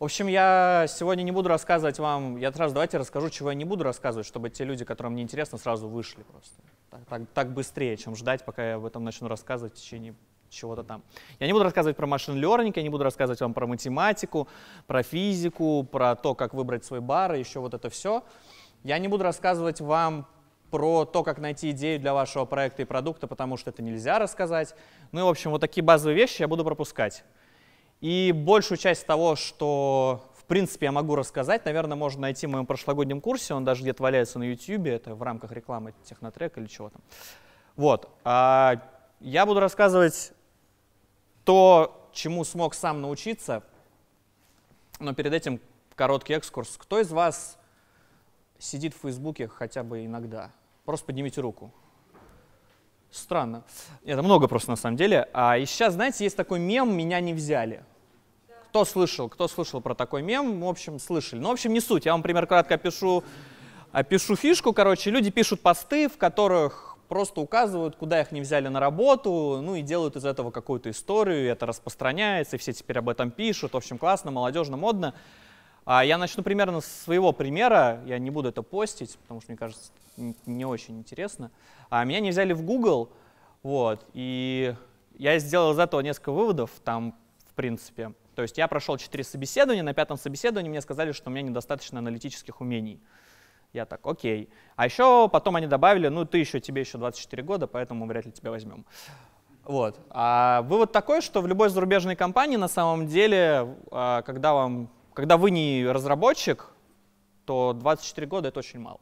В общем, я сегодня не буду рассказывать вам, я сразу давайте расскажу, чего я не буду рассказывать, чтобы те люди, которым мне интересно, сразу вышли просто. Так, так, так быстрее, чем ждать, пока я об этом начну рассказывать в течение чего-то там. Я не буду рассказывать про машин learning, я не буду рассказывать вам про математику, про физику, про то, как выбрать свой бар и еще вот это все. Я не буду рассказывать вам про то, как найти идею для вашего проекта и продукта, потому что это нельзя рассказать. Ну и, в общем, вот такие базовые вещи я буду пропускать. И большую часть того, что в принципе я могу рассказать, наверное, можно найти в моем прошлогоднем курсе, он даже где-то валяется на YouTube, это в рамках рекламы технотрек или чего там. Вот. А я буду рассказывать то, чему смог сам научиться, но перед этим короткий экскурс. Кто из вас сидит в Фейсбуке хотя бы иногда? Просто поднимите руку. Странно. Это много просто на самом деле. А, и сейчас, знаете, есть такой мем «Меня не взяли». Кто слышал, кто слышал про такой мем, в общем, слышали. Но, ну, в общем, не суть. Я вам, пример кратко опишу, опишу фишку. Короче, люди пишут посты, в которых просто указывают, куда их не взяли на работу, ну и делают из этого какую-то историю, и это распространяется, и все теперь об этом пишут. В общем, классно, молодежно, модно. А я начну примерно с своего примера. Я не буду это постить, потому что, мне кажется, не очень интересно. А меня не взяли в Google, вот, и я сделал из этого несколько выводов там, в принципе. То есть я прошел четыре собеседования, на пятом собеседовании мне сказали, что у меня недостаточно аналитических умений. Я так, окей. А еще потом они добавили, ну ты еще, тебе еще 24 года, поэтому вряд ли тебя возьмем. Вот. А вывод такой, что в любой зарубежной компании на самом деле, а, когда, вам, когда вы не разработчик, то 24 года это очень мало.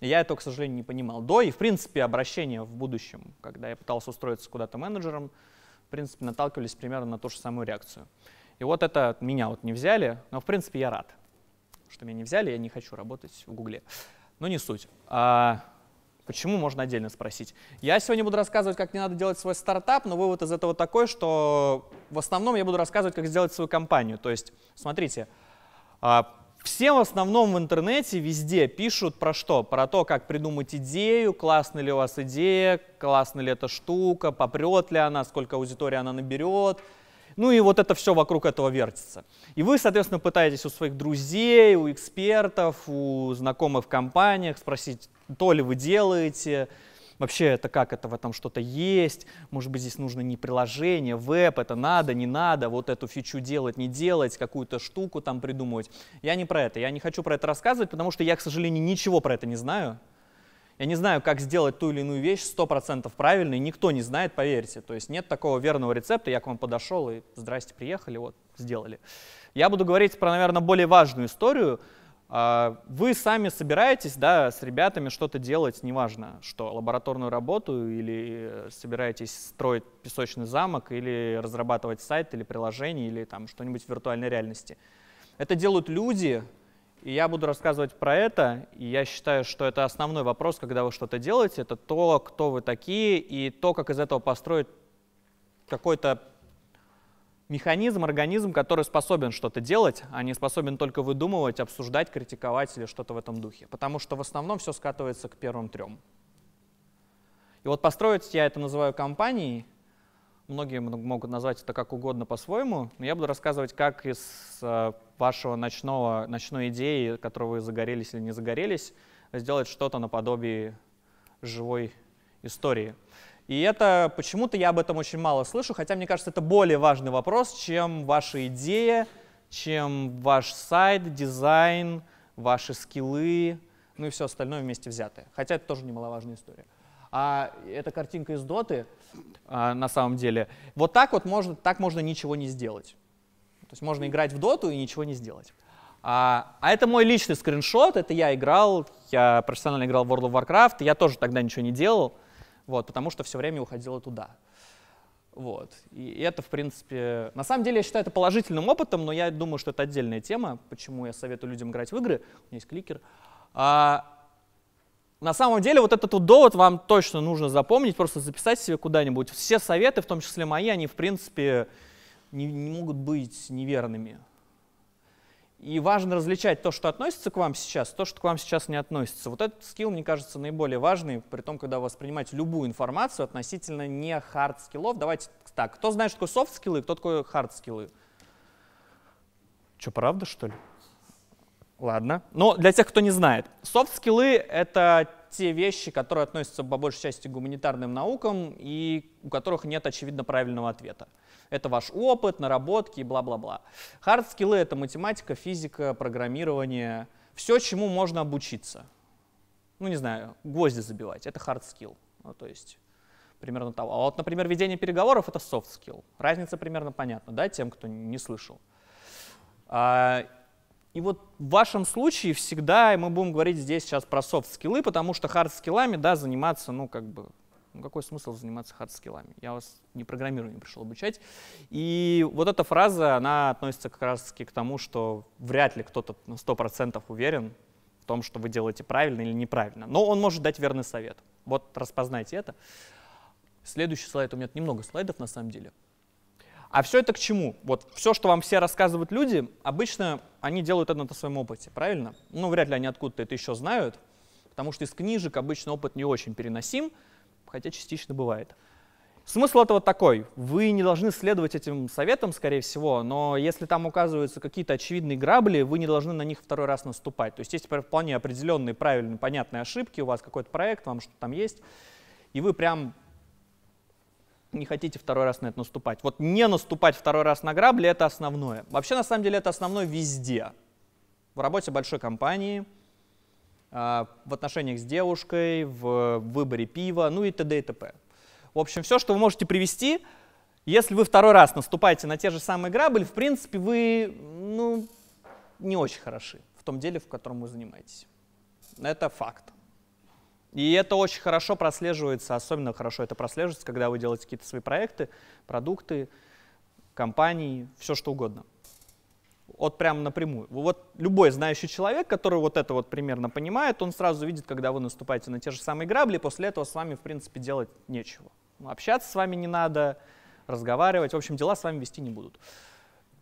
Я этого, к сожалению, не понимал до. И, в принципе, обращения в будущем, когда я пытался устроиться куда-то менеджером, в принципе, наталкивались примерно на ту же самую реакцию. И вот это меня вот не взяли, но, в принципе, я рад, что меня не взяли, я не хочу работать в Гугле. Но не суть. А почему, можно отдельно спросить. Я сегодня буду рассказывать, как не надо делать свой стартап, но вывод из этого такой, что в основном я буду рассказывать, как сделать свою компанию. То есть, смотрите, а все в основном в интернете везде пишут про что? Про то, как придумать идею, классная ли у вас идея, классная ли эта штука, попрет ли она, сколько аудитории она наберет. Ну и вот это все вокруг этого вертится. И вы, соответственно, пытаетесь у своих друзей, у экспертов, у знакомых в компаниях спросить, то ли вы делаете, вообще это как, это в этом что-то есть, может быть, здесь нужно не приложение, веб, это надо, не надо, вот эту фичу делать, не делать, какую-то штуку там придумывать. Я не про это, я не хочу про это рассказывать, потому что я, к сожалению, ничего про это не знаю. Я не знаю, как сделать ту или иную вещь 100% правильно, и никто не знает, поверьте. То есть нет такого верного рецепта, я к вам подошел и здрасте, приехали, вот, сделали. Я буду говорить про, наверное, более важную историю, а, вы сами собираетесь да, с ребятами что-то делать, неважно, что лабораторную работу или э, собираетесь строить песочный замок, или разрабатывать сайт, или приложение, или там что-нибудь в виртуальной реальности. Это делают люди, и я буду рассказывать про это. И я считаю, что это основной вопрос, когда вы что-то делаете, это то, кто вы такие, и то, как из этого построить какой-то механизм, организм, который способен что-то делать, а не способен только выдумывать, обсуждать, критиковать или что-то в этом духе. Потому что в основном все скатывается к первым трем. И вот построить я это называю компанией. Многие могут назвать это как угодно по-своему, но я буду рассказывать, как из э, вашего ночного, ночной идеи, которую вы загорелись или не загорелись, сделать что-то наподобие живой истории. И это почему-то я об этом очень мало слышу, хотя мне кажется, это более важный вопрос, чем ваша идея, чем ваш сайт, дизайн, ваши скиллы, ну и все остальное вместе взятое. Хотя это тоже немаловажная история. А эта картинка из доты, а, на самом деле, вот так вот можно, так можно ничего не сделать. То есть можно играть в доту и ничего не сделать. А, а это мой личный скриншот, это я играл, я профессионально играл в World of Warcraft, я тоже тогда ничего не делал вот, потому что все время уходила туда. Вот. И это, в принципе, на самом деле я считаю это положительным опытом, но я думаю, что это отдельная тема, почему я советую людям играть в игры. У меня есть кликер. А, на самом деле вот этот вот довод вам точно нужно запомнить, просто записать себе куда-нибудь. Все советы, в том числе мои, они, в принципе, не, не могут быть неверными. И важно различать то, что относится к вам сейчас, то, что к вам сейчас не относится. Вот этот скилл, мне кажется, наиболее важный, при том, когда вы воспринимаете любую информацию относительно не хард-скиллов. Давайте так, кто знает, что такое софт-скиллы, кто такой хард-скиллы? Что, правда, что ли? Ладно. Но для тех, кто не знает, софт-скиллы — это те вещи, которые относятся по большей части к гуманитарным наукам и у которых нет, очевидно, правильного ответа. Это ваш опыт, наработки и бла-бла-бла. Хард-скиллы — это математика, физика, программирование, все, чему можно обучиться. Ну, не знаю, гвозди забивать — это хард-скилл. Ну, то есть примерно того. А вот, например, ведение переговоров — это soft skill. Разница примерно понятна, да, тем, кто не слышал. А, и вот в вашем случае всегда мы будем говорить здесь сейчас про софт-скиллы, потому что хард-скиллами, да, заниматься, ну, как бы, ну, какой смысл заниматься хард-скиллами? Я вас не программирую, не пришел обучать. И вот эта фраза, она относится как раз-таки к тому, что вряд ли кто-то на 100% уверен в том, что вы делаете правильно или неправильно. Но он может дать верный совет. Вот распознайте это. Следующий слайд, у меня немного слайдов на самом деле. А все это к чему? Вот все, что вам все рассказывают люди, обычно они делают это на своем опыте, правильно? Ну, вряд ли они откуда-то это еще знают, потому что из книжек обычно опыт не очень переносим, хотя частично бывает. Смысл этого такой. Вы не должны следовать этим советам, скорее всего, но если там указываются какие-то очевидные грабли, вы не должны на них второй раз наступать. То есть есть вполне определенные, правильные, понятные ошибки, у вас какой-то проект, вам что-то там есть, и вы прям не хотите второй раз на это наступать. Вот не наступать второй раз на грабли – это основное. Вообще, на самом деле, это основное везде. В работе большой компании, а, в отношениях с девушкой, в выборе пива, ну и т.д. и т.п. В общем, все, что вы можете привести, если вы второй раз наступаете на те же самые грабли, в принципе, вы ну, не очень хороши в том деле, в котором вы занимаетесь. Это факт. И это очень хорошо прослеживается, особенно хорошо это прослеживается, когда вы делаете какие-то свои проекты, продукты, компании, все что угодно. Вот прямо напрямую. Вот любой знающий человек, который вот это вот примерно понимает, он сразу видит, когда вы наступаете на те же самые грабли, после этого с вами, в принципе, делать нечего. Ну, общаться с вами не надо, разговаривать, в общем, дела с вами вести не будут.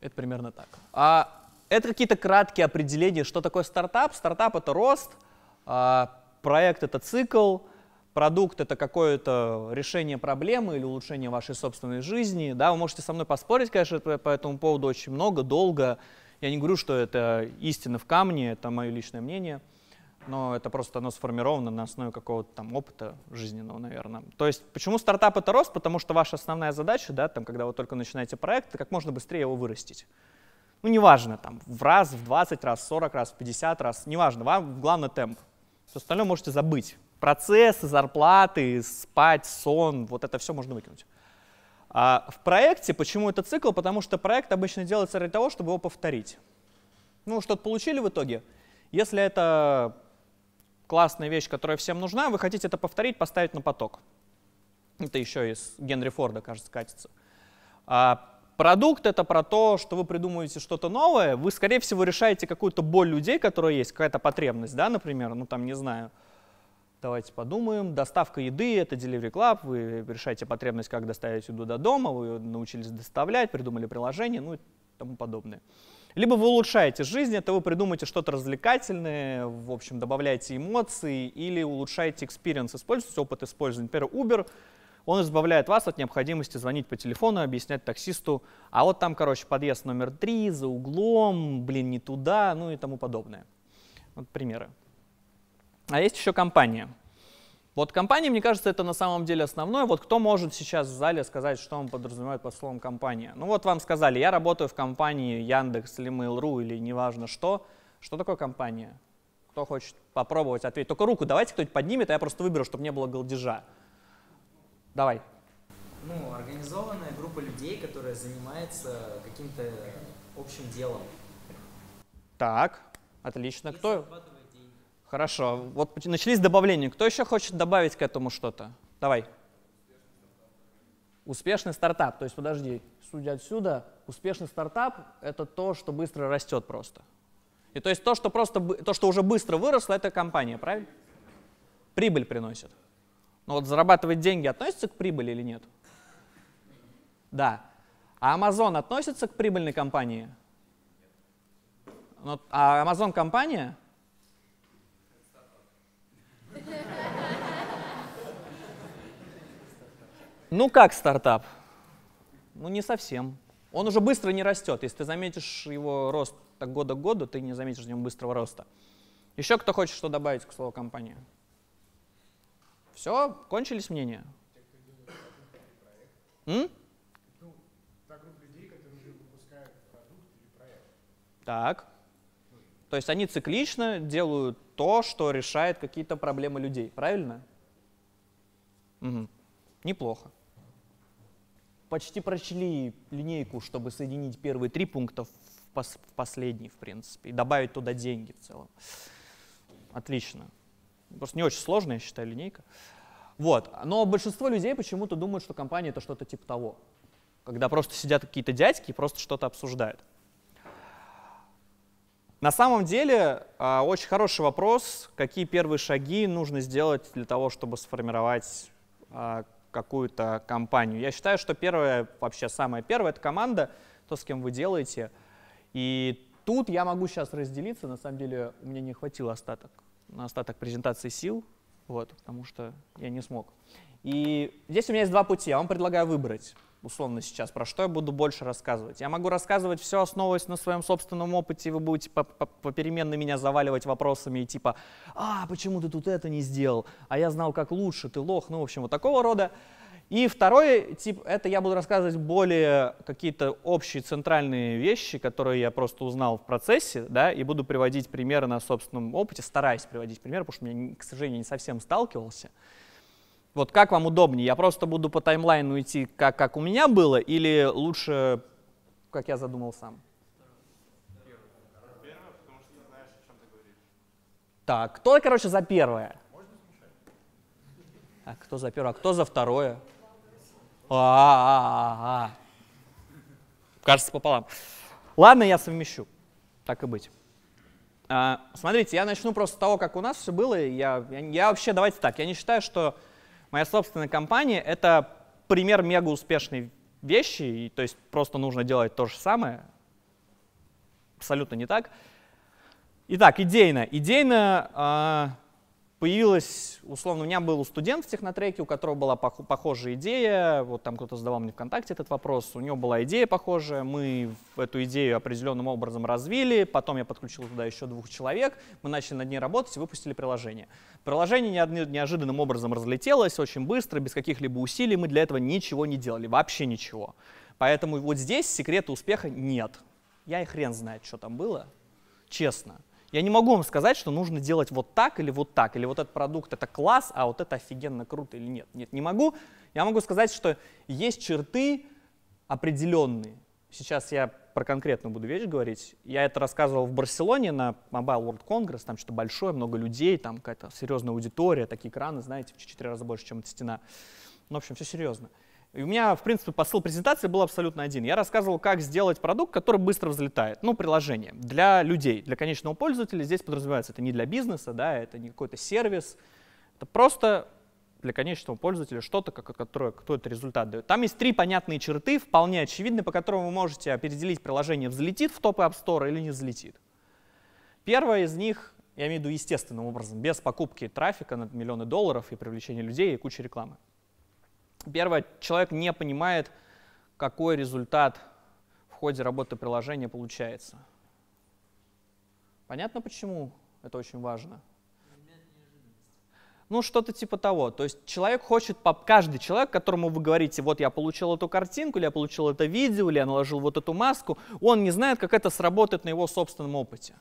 Это примерно так. А это какие-то краткие определения, что такое стартап. Стартап — это рост, а, проект — это цикл, продукт — это какое-то решение проблемы или улучшение вашей собственной жизни. Да, вы можете со мной поспорить, конечно, по этому поводу очень много, долго. Я не говорю, что это истина в камне, это мое личное мнение, но это просто оно сформировано на основе какого-то там опыта жизненного, наверное. То есть почему стартап — это рост? Потому что ваша основная задача, да, там, когда вы только начинаете проект, это как можно быстрее его вырастить ну, неважно, там, в раз, в 20 раз, в 40 раз, в 50 раз, неважно, вам главное темп. Все остальное можете забыть. Процессы, зарплаты, спать, сон, вот это все можно выкинуть. А в проекте, почему это цикл? Потому что проект обычно делается ради того, чтобы его повторить. Ну, что-то получили в итоге. Если это классная вещь, которая всем нужна, вы хотите это повторить, поставить на поток. Это еще из Генри Форда, кажется, катится. А Продукт — это про то, что вы придумываете что-то новое, вы, скорее всего, решаете какую-то боль людей, которая есть, какая-то потребность, да, например, ну там, не знаю, давайте подумаем, доставка еды — это Delivery Club, вы решаете потребность, как доставить еду до дома, вы научились доставлять, придумали приложение, ну и тому подобное. Либо вы улучшаете жизнь, это вы придумаете что-то развлекательное, в общем, добавляете эмоции или улучшаете experience используете опыт использования. Например, Uber он избавляет вас от необходимости звонить по телефону и объяснять таксисту, а вот там, короче, подъезд номер три, за углом, блин, не туда, ну и тому подобное. Вот примеры. А есть еще компания. Вот компания, мне кажется, это на самом деле основное. Вот кто может сейчас в зале сказать, что он подразумевает под словом компания? Ну вот вам сказали, я работаю в компании Яндекс или Mail.ru или неважно что. Что такое компания? Кто хочет попробовать ответить? Только руку давайте кто-нибудь поднимет, а я просто выберу, чтобы не было голдежа. Давай. Ну, организованная группа людей, которая занимается каким-то общим делом. Так, отлично. И Кто? Хорошо. Вот начались добавления. Кто еще хочет добавить к этому что-то? Давай. Успешный стартап. То есть, подожди, судя отсюда, успешный стартап — это то, что быстро растет просто. И то есть то, что, просто, то, что уже быстро выросло, это компания, правильно? Прибыль приносит. Но ну, вот зарабатывать деньги относится к прибыли или нет? Да. А Amazon относится к прибыльной компании? Но, ну, а Amazon компания? Ну как стартап? Ну не совсем. Он уже быстро не растет. Если ты заметишь его рост так года к году, ты не заметишь в нем быстрого роста. Еще кто хочет что добавить к слову компания? Все, кончились мнения. М? Ну, та группа людей, которые выпускают продукт или проект. Так. То есть они циклично делают то, что решает какие-то проблемы людей, правильно? Угу. Неплохо. Почти прочли линейку, чтобы соединить первые три пункта в, пос в последний, в принципе, и добавить туда деньги в целом. Отлично. Просто не очень сложная, я считаю, линейка. Вот. Но большинство людей почему-то думают, что компания — это что-то типа того. Когда просто сидят какие-то дядьки и просто что-то обсуждают. На самом деле, а, очень хороший вопрос, какие первые шаги нужно сделать для того, чтобы сформировать а, какую-то компанию. Я считаю, что первое, вообще самое первое, это команда, то, с кем вы делаете. И тут я могу сейчас разделиться, на самом деле у меня не хватило остаток на остаток презентации сил, вот, потому что я не смог. И здесь у меня есть два пути, я вам предлагаю выбрать условно сейчас, про что я буду больше рассказывать. Я могу рассказывать все, основываясь на своем собственном опыте, и вы будете попеременно меня заваливать вопросами и типа «А, почему ты тут это не сделал? А я знал, как лучше, ты лох». Ну, в общем, вот такого рода. И второй тип, это я буду рассказывать более какие-то общие центральные вещи, которые я просто узнал в процессе, да, и буду приводить примеры на собственном опыте, стараясь приводить примеры, потому что я, к сожалению, не совсем сталкивался. Вот как вам удобнее? Я просто буду по таймлайну идти, как, как у меня было, или лучше, как я задумал сам? Так, кто, короче, за первое? А кто за первое, а кто за второе? А -а -а Кажется, пополам. Ладно, я совмещу. Так и быть. А, смотрите, я начну просто с того, как у нас все было. Я, я, я вообще, давайте так, я не считаю, что моя собственная компания — это пример мега успешной вещи, и, то есть просто нужно делать то же самое. Абсолютно не так. Итак, идейно. Идейно а, появилась, условно, у меня был студент в технотреке, у которого была пох- похожая идея, вот там кто-то задавал мне ВКонтакте этот вопрос, у него была идея похожая, мы эту идею определенным образом развили, потом я подключил туда еще двух человек, мы начали над ней работать и выпустили приложение. Приложение неожиданным образом разлетелось очень быстро, без каких-либо усилий, мы для этого ничего не делали, вообще ничего. Поэтому вот здесь секрета успеха нет. Я и хрен знает, что там было, честно. Я не могу вам сказать, что нужно делать вот так или вот так, или вот этот продукт это класс, а вот это офигенно круто или нет. Нет, не могу. Я могу сказать, что есть черты определенные. Сейчас я про конкретную буду вещь говорить. Я это рассказывал в Барселоне на Mobile World Congress, там что-то большое, много людей, там какая-то серьезная аудитория, такие экраны, знаете, в 4 раза больше, чем эта стена. Ну, в общем, все серьезно. И у меня, в принципе, посыл презентации был абсолютно один. Я рассказывал, как сделать продукт, который быстро взлетает. Ну, приложение для людей, для конечного пользователя. Здесь подразумевается, это не для бизнеса, да, это не какой-то сервис. Это просто для конечного пользователя что-то, которое какой-то результат дает. Там есть три понятные черты, вполне очевидные, по которым вы можете определить, приложение взлетит в топы App Store или не взлетит. Первое из них, я имею в виду естественным образом, без покупки трафика на миллионы долларов и привлечения людей и кучи рекламы. Первое, человек не понимает, какой результат в ходе работы приложения получается. Понятно, почему это очень важно? Ну, что-то типа того. То есть человек хочет, каждый человек, которому вы говорите, вот я получил эту картинку, или я получил это видео, или я наложил вот эту маску, он не знает, как это сработает на его собственном опыте.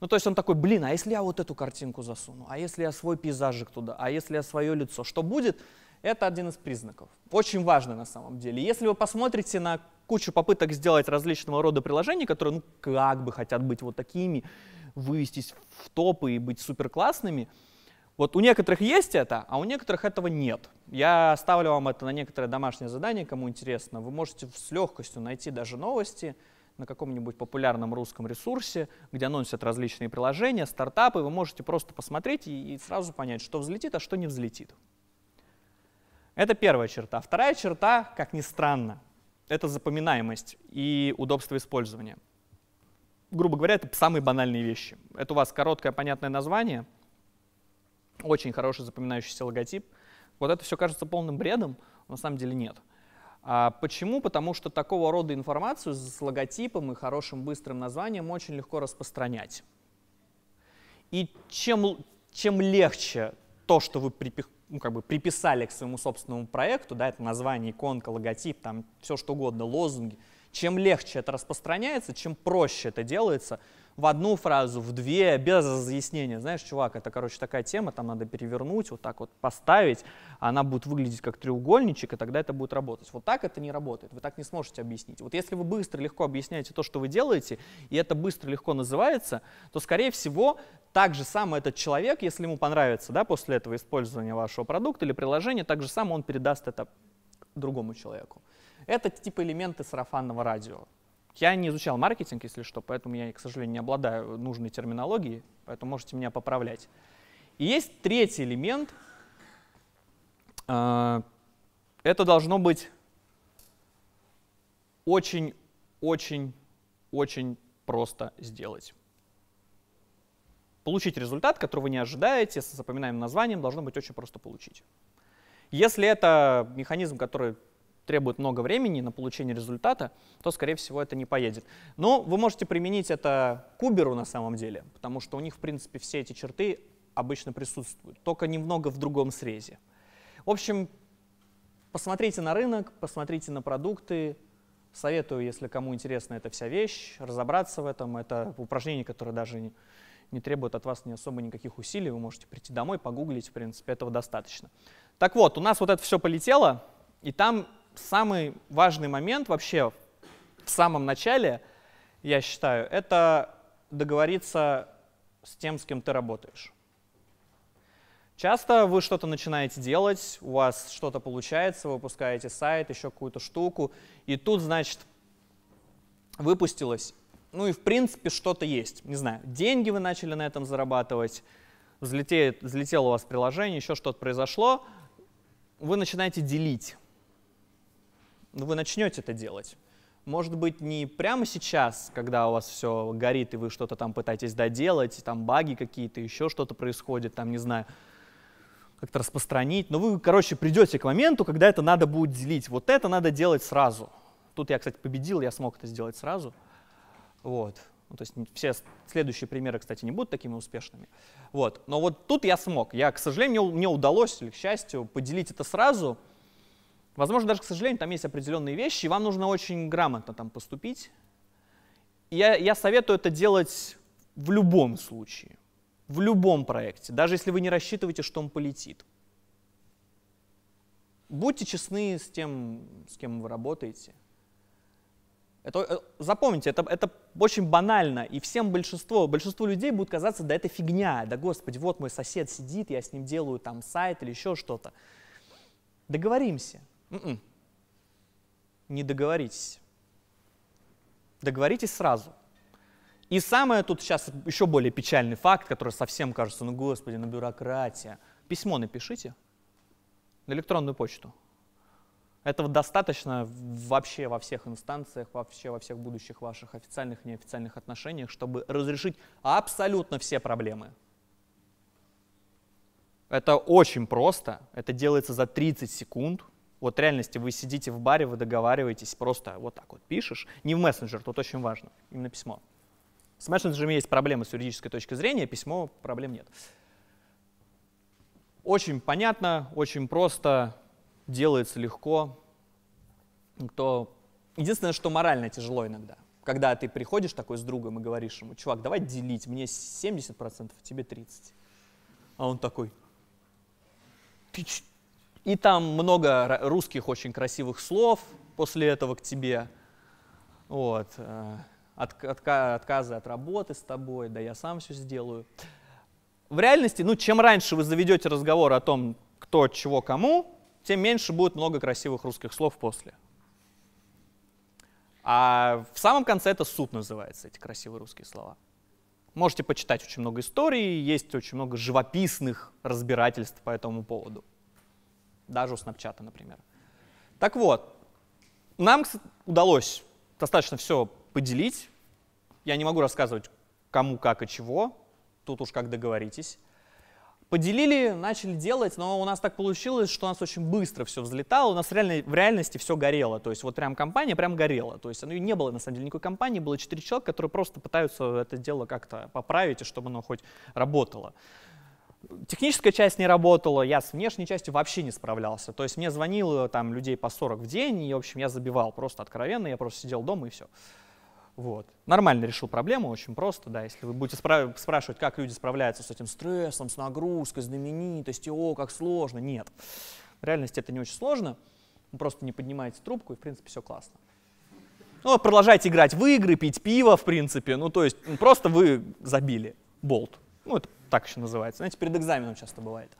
Ну, то есть он такой, блин, а если я вот эту картинку засуну? А если я свой пейзажик туда? А если я свое лицо? Что будет? Это один из признаков. Очень важно на самом деле. Если вы посмотрите на кучу попыток сделать различного рода приложений, которые ну как бы хотят быть вот такими, вывестись в топы и быть супер классными, вот у некоторых есть это, а у некоторых этого нет. Я ставлю вам это на некоторое домашнее задание, кому интересно. Вы можете с легкостью найти даже новости на каком-нибудь популярном русском ресурсе, где анонсят различные приложения, стартапы. Вы можете просто посмотреть и, и сразу понять, что взлетит, а что не взлетит. Это первая черта. Вторая черта, как ни странно, это запоминаемость и удобство использования. Грубо говоря, это самые банальные вещи. Это у вас короткое понятное название, очень хороший запоминающийся логотип. Вот это все кажется полным бредом, но на самом деле нет. А почему? Потому что такого рода информацию с логотипом и хорошим быстрым названием очень легко распространять. И чем, чем легче то, что вы припих, ну, как бы приписали к своему собственному проекту, да, это название, иконка, логотип, там все что угодно, лозунги – чем легче это распространяется, чем проще это делается, в одну фразу, в две, без разъяснения. Знаешь, чувак, это, короче, такая тема, там надо перевернуть, вот так вот поставить, а она будет выглядеть как треугольничек, и тогда это будет работать. Вот так это не работает, вы так не сможете объяснить. Вот если вы быстро, легко объясняете то, что вы делаете, и это быстро, легко называется, то, скорее всего, так же само этот человек, если ему понравится, да, после этого использования вашего продукта или приложения, так же само он передаст это другому человеку. Это типа элементы сарафанного радио. Я не изучал маркетинг, если что, поэтому я, к сожалению, не обладаю нужной терминологией, поэтому можете меня поправлять. И есть третий элемент. А, это должно быть очень-очень-очень просто сделать. Получить результат, которого вы не ожидаете, с запоминаемым названием, должно быть очень просто получить. Если это механизм, который требует много времени на получение результата, то, скорее всего, это не поедет. Но вы можете применить это к Uber на самом деле, потому что у них, в принципе, все эти черты обычно присутствуют, только немного в другом срезе. В общем, посмотрите на рынок, посмотрите на продукты. Советую, если кому интересна эта вся вещь, разобраться в этом. Это упражнение, которое даже не, не требует от вас ни особо никаких усилий. Вы можете прийти домой, погуглить, в принципе, этого достаточно. Так вот, у нас вот это все полетело, и там самый важный момент вообще в самом начале, я считаю, это договориться с тем, с кем ты работаешь. Часто вы что-то начинаете делать, у вас что-то получается, выпускаете сайт, еще какую-то штуку, и тут, значит, выпустилось, ну и в принципе что-то есть. Не знаю, деньги вы начали на этом зарабатывать, взлетеет, взлетело у вас приложение, еще что-то произошло, вы начинаете делить но ну, вы начнете это делать. Может быть, не прямо сейчас, когда у вас все горит, и вы что-то там пытаетесь доделать, там баги какие-то, еще что-то происходит, там, не знаю, как-то распространить. Но вы, короче, придете к моменту, когда это надо будет делить. Вот это надо делать сразу. Тут я, кстати, победил, я смог это сделать сразу. Вот. Ну, то есть все следующие примеры, кстати, не будут такими успешными. Вот. Но вот тут я смог. Я, к сожалению, мне удалось, или к счастью, поделить это сразу. Возможно, даже, к сожалению, там есть определенные вещи, и вам нужно очень грамотно там поступить. я, я советую это делать в любом случае, в любом проекте, даже если вы не рассчитываете, что он полетит. Будьте честны с тем, с кем вы работаете. Это, э, запомните, это, это очень банально, и всем большинство, большинству людей будет казаться, да это фигня, да господи, вот мой сосед сидит, я с ним делаю там сайт или еще что-то. Договоримся. М-м. Не договоритесь. Договоритесь сразу. И самое тут сейчас еще более печальный факт, который совсем кажется, ну господи, ну бюрократия. Письмо напишите на электронную почту. Этого достаточно вообще во всех инстанциях, вообще во всех будущих ваших официальных и неофициальных отношениях, чтобы разрешить абсолютно все проблемы. Это очень просто, это делается за 30 секунд – вот реальности вы сидите в баре, вы договариваетесь, просто вот так вот пишешь. Не в мессенджер, тут очень важно, именно письмо. С мессенджерами есть проблемы с юридической точки зрения, письмо проблем нет. Очень понятно, очень просто, делается легко. Кто... Единственное, что морально тяжело иногда. Когда ты приходишь такой с другом и говоришь ему, чувак, давай делить, мне 70%, а тебе 30%. А он такой, ты и там много русских очень красивых слов после этого к тебе. Вот. Э, от, от, отказы от работы с тобой, да я сам все сделаю. В реальности, ну, чем раньше вы заведете разговор о том, кто чего кому, тем меньше будет много красивых русских слов после. А в самом конце это суд называется, эти красивые русские слова. Можете почитать очень много историй, есть очень много живописных разбирательств по этому поводу даже у Snapchat, например. Так вот, нам удалось достаточно все поделить. Я не могу рассказывать, кому, как и чего. Тут уж как договоритесь. Поделили, начали делать, но у нас так получилось, что у нас очень быстро все взлетало, у нас реально, в реальности все горело, то есть вот прям компания прям горела, то есть ну, не было на самом деле никакой компании, было четыре человека, которые просто пытаются это дело как-то поправить, и чтобы оно хоть работало. Техническая часть не работала, я с внешней частью вообще не справлялся. То есть мне звонило там людей по 40 в день, и, в общем, я забивал просто откровенно, я просто сидел дома и все. Вот. Нормально решил проблему, очень просто, да, если вы будете спра- спрашивать, как люди справляются с этим стрессом, с нагрузкой, знаменитостью, о, как сложно, нет. В реальности это не очень сложно, вы просто не поднимаете трубку, и, в принципе, все классно. Ну, продолжайте играть в игры, пить пиво, в принципе, ну, то есть просто вы забили болт. Ну, это так еще называется. Знаете, ну, перед экзаменом часто бывает.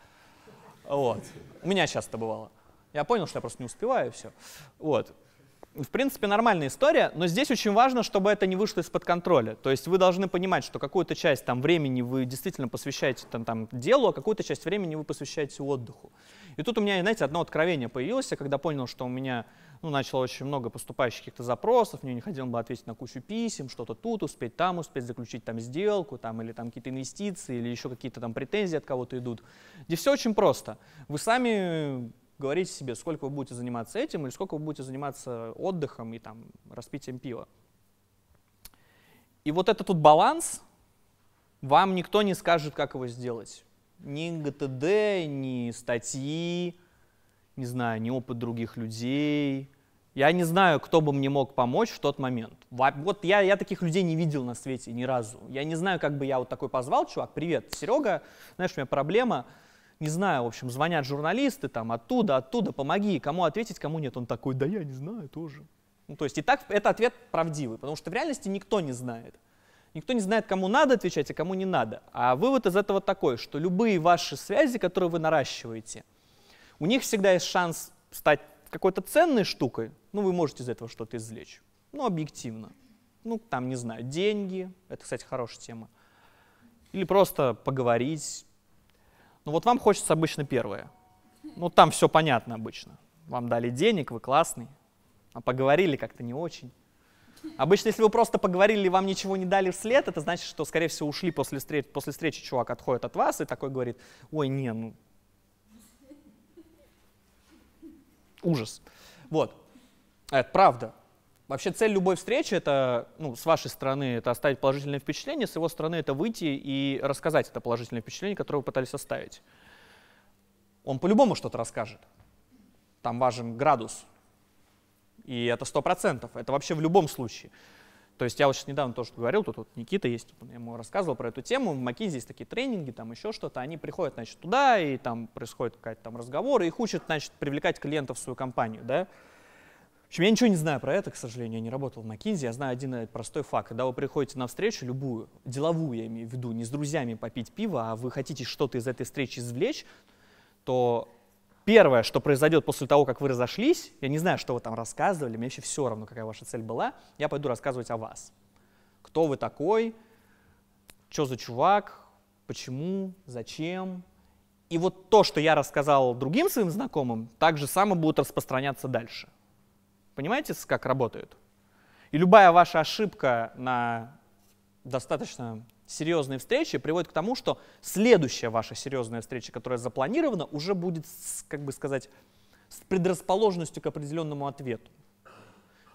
Вот. У меня часто бывало. Я понял, что я просто не успеваю, и все. Вот. В принципе, нормальная история, но здесь очень важно, чтобы это не вышло из-под контроля. То есть вы должны понимать, что какую-то часть там, времени вы действительно посвящаете там, там, делу, а какую-то часть времени вы посвящаете отдыху. И тут у меня, знаете, одно откровение появилось, я когда понял, что у меня ну, начало очень много поступающих каких-то запросов, мне не хотелось бы ответить на кучу писем, что-то тут, успеть там, успеть заключить там сделку, там, или там какие-то инвестиции, или еще какие-то там претензии от кого-то идут. Где все очень просто. Вы сами говорите себе, сколько вы будете заниматься этим, или сколько вы будете заниматься отдыхом и там распитием пива. И вот этот тут баланс, вам никто не скажет, как его сделать. Ни ГТД, ни статьи, не знаю, ни опыт других людей. Я не знаю, кто бы мне мог помочь в тот момент. Вот я, я таких людей не видел на свете ни разу. Я не знаю, как бы я вот такой позвал, чувак, привет, Серега, знаешь, у меня проблема, не знаю, в общем, звонят журналисты там оттуда, оттуда, помоги, кому ответить, кому нет. Он такой, да я не знаю тоже. Ну, то есть и так это ответ правдивый, потому что в реальности никто не знает. Никто не знает, кому надо отвечать, а кому не надо. А вывод из этого такой, что любые ваши связи, которые вы наращиваете – у них всегда есть шанс стать какой-то ценной штукой, ну, вы можете из этого что-то извлечь. Ну, объективно. Ну, там, не знаю, деньги, это, кстати, хорошая тема. Или просто поговорить. Ну, вот вам хочется обычно первое. Ну, там все понятно обычно. Вам дали денег, вы классный, а поговорили как-то не очень. Обычно, если вы просто поговорили и вам ничего не дали вслед, это значит, что, скорее всего, ушли после встречи, после встречи чувак отходит от вас и такой говорит, ой, не, ну, ужас. Вот. Это правда. Вообще цель любой встречи это, ну, с вашей стороны это оставить положительное впечатление, с его стороны это выйти и рассказать это положительное впечатление, которое вы пытались оставить. Он по-любому что-то расскажет. Там важен градус. И это сто процентов. Это вообще в любом случае. То есть я вот сейчас недавно тоже говорил, тут вот Никита есть, типа, я ему рассказывал про эту тему, в Макизе есть такие тренинги, там еще что-то, они приходят, значит, туда, и там происходит какая-то там разговор, и их учат, значит, привлекать клиентов в свою компанию, да. В общем, я ничего не знаю про это, к сожалению, я не работал в McKinsey, я знаю один э, простой факт. Когда вы приходите на встречу, любую, деловую я имею в виду, не с друзьями попить пиво, а вы хотите что-то из этой встречи извлечь, то первое, что произойдет после того, как вы разошлись, я не знаю, что вы там рассказывали, мне вообще все равно, какая ваша цель была, я пойду рассказывать о вас. Кто вы такой, что за чувак, почему, зачем. И вот то, что я рассказал другим своим знакомым, так же само будет распространяться дальше. Понимаете, как работают? И любая ваша ошибка на достаточно серьезные встречи приводит к тому, что следующая ваша серьезная встреча, которая запланирована, уже будет, как бы сказать, с предрасположенностью к определенному ответу.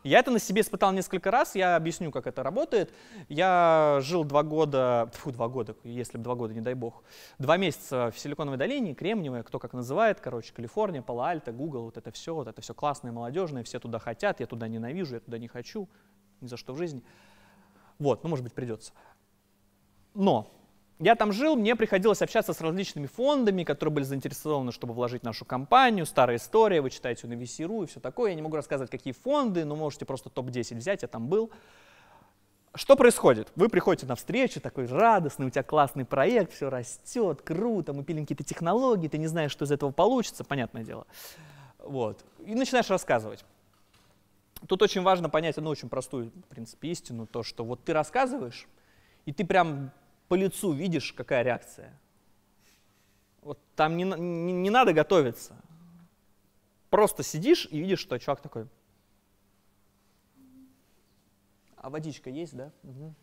Я это на себе испытал несколько раз, я объясню, как это работает. Я жил два года, фу, два года, если бы два года, не дай бог, два месяца в Силиконовой долине, Кремниевая, кто как называет, короче, Калифорния, Пала-Альта, Google, вот это все, вот это все классное, молодежное, все туда хотят, я туда ненавижу, я туда не хочу, ни за что в жизни. Вот, ну, может быть, придется. Но я там жил, мне приходилось общаться с различными фондами, которые были заинтересованы, чтобы вложить в нашу компанию. Старая история, вы читаете на VC.ru и все такое. Я не могу рассказывать, какие фонды, но можете просто топ-10 взять, я там был. Что происходит? Вы приходите на встречу, такой радостный, у тебя классный проект, все растет, круто, мы пилим какие-то технологии, ты не знаешь, что из этого получится, понятное дело. Вот. И начинаешь рассказывать. Тут очень важно понять одну очень простую, в принципе, истину, то, что вот ты рассказываешь, и ты прям по лицу видишь, какая реакция. Вот там не, не, не надо готовиться. Просто сидишь и видишь, что чувак такой. А водичка есть, да? Угу.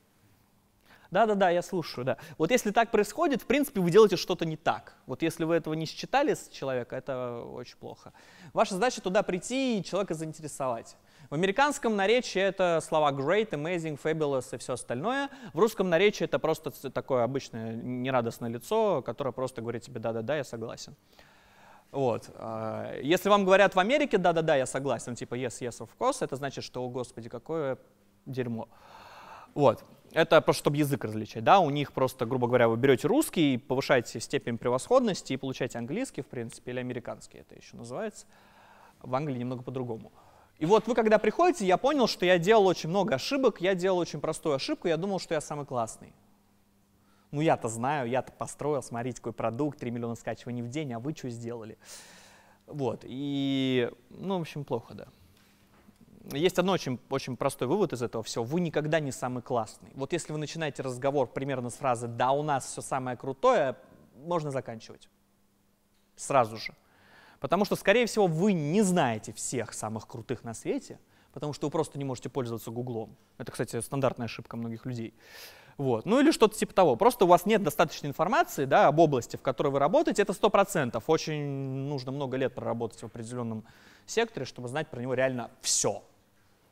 Да, да, да, я слушаю, да. Вот если так происходит, в принципе, вы делаете что-то не так. Вот если вы этого не считали с человека, это очень плохо. Ваша задача туда прийти и человека заинтересовать. В американском наречии это слова great, amazing, fabulous и все остальное. В русском наречии это просто такое обычное нерадостное лицо, которое просто говорит тебе «да-да-да, я согласен». Вот. А, если вам говорят в Америке «да-да-да, я согласен», типа «yes, yes, of course», это значит, что «о, господи, какое дерьмо». Вот. Это просто, чтобы язык различать, да, у них просто, грубо говоря, вы берете русский, и повышаете степень превосходности и получаете английский, в принципе, или американский это еще называется. В Англии немного по-другому. И вот вы когда приходите, я понял, что я делал очень много ошибок, я делал очень простую ошибку, я думал, что я самый классный. Ну я-то знаю, я-то построил, смотрите, какой продукт, 3 миллиона скачиваний в день, а вы что сделали? Вот, и, ну, в общем, плохо, да. Есть одно очень, очень простой вывод из этого всего. Вы никогда не самый классный. Вот если вы начинаете разговор примерно с фразы «да, у нас все самое крутое», можно заканчивать. Сразу же. Потому что, скорее всего, вы не знаете всех самых крутых на свете, потому что вы просто не можете пользоваться Гуглом. Это, кстати, стандартная ошибка многих людей. Вот. Ну или что-то типа того. Просто у вас нет достаточной информации да, об области, в которой вы работаете. Это процентов. Очень нужно много лет проработать в определенном секторе, чтобы знать про него реально все.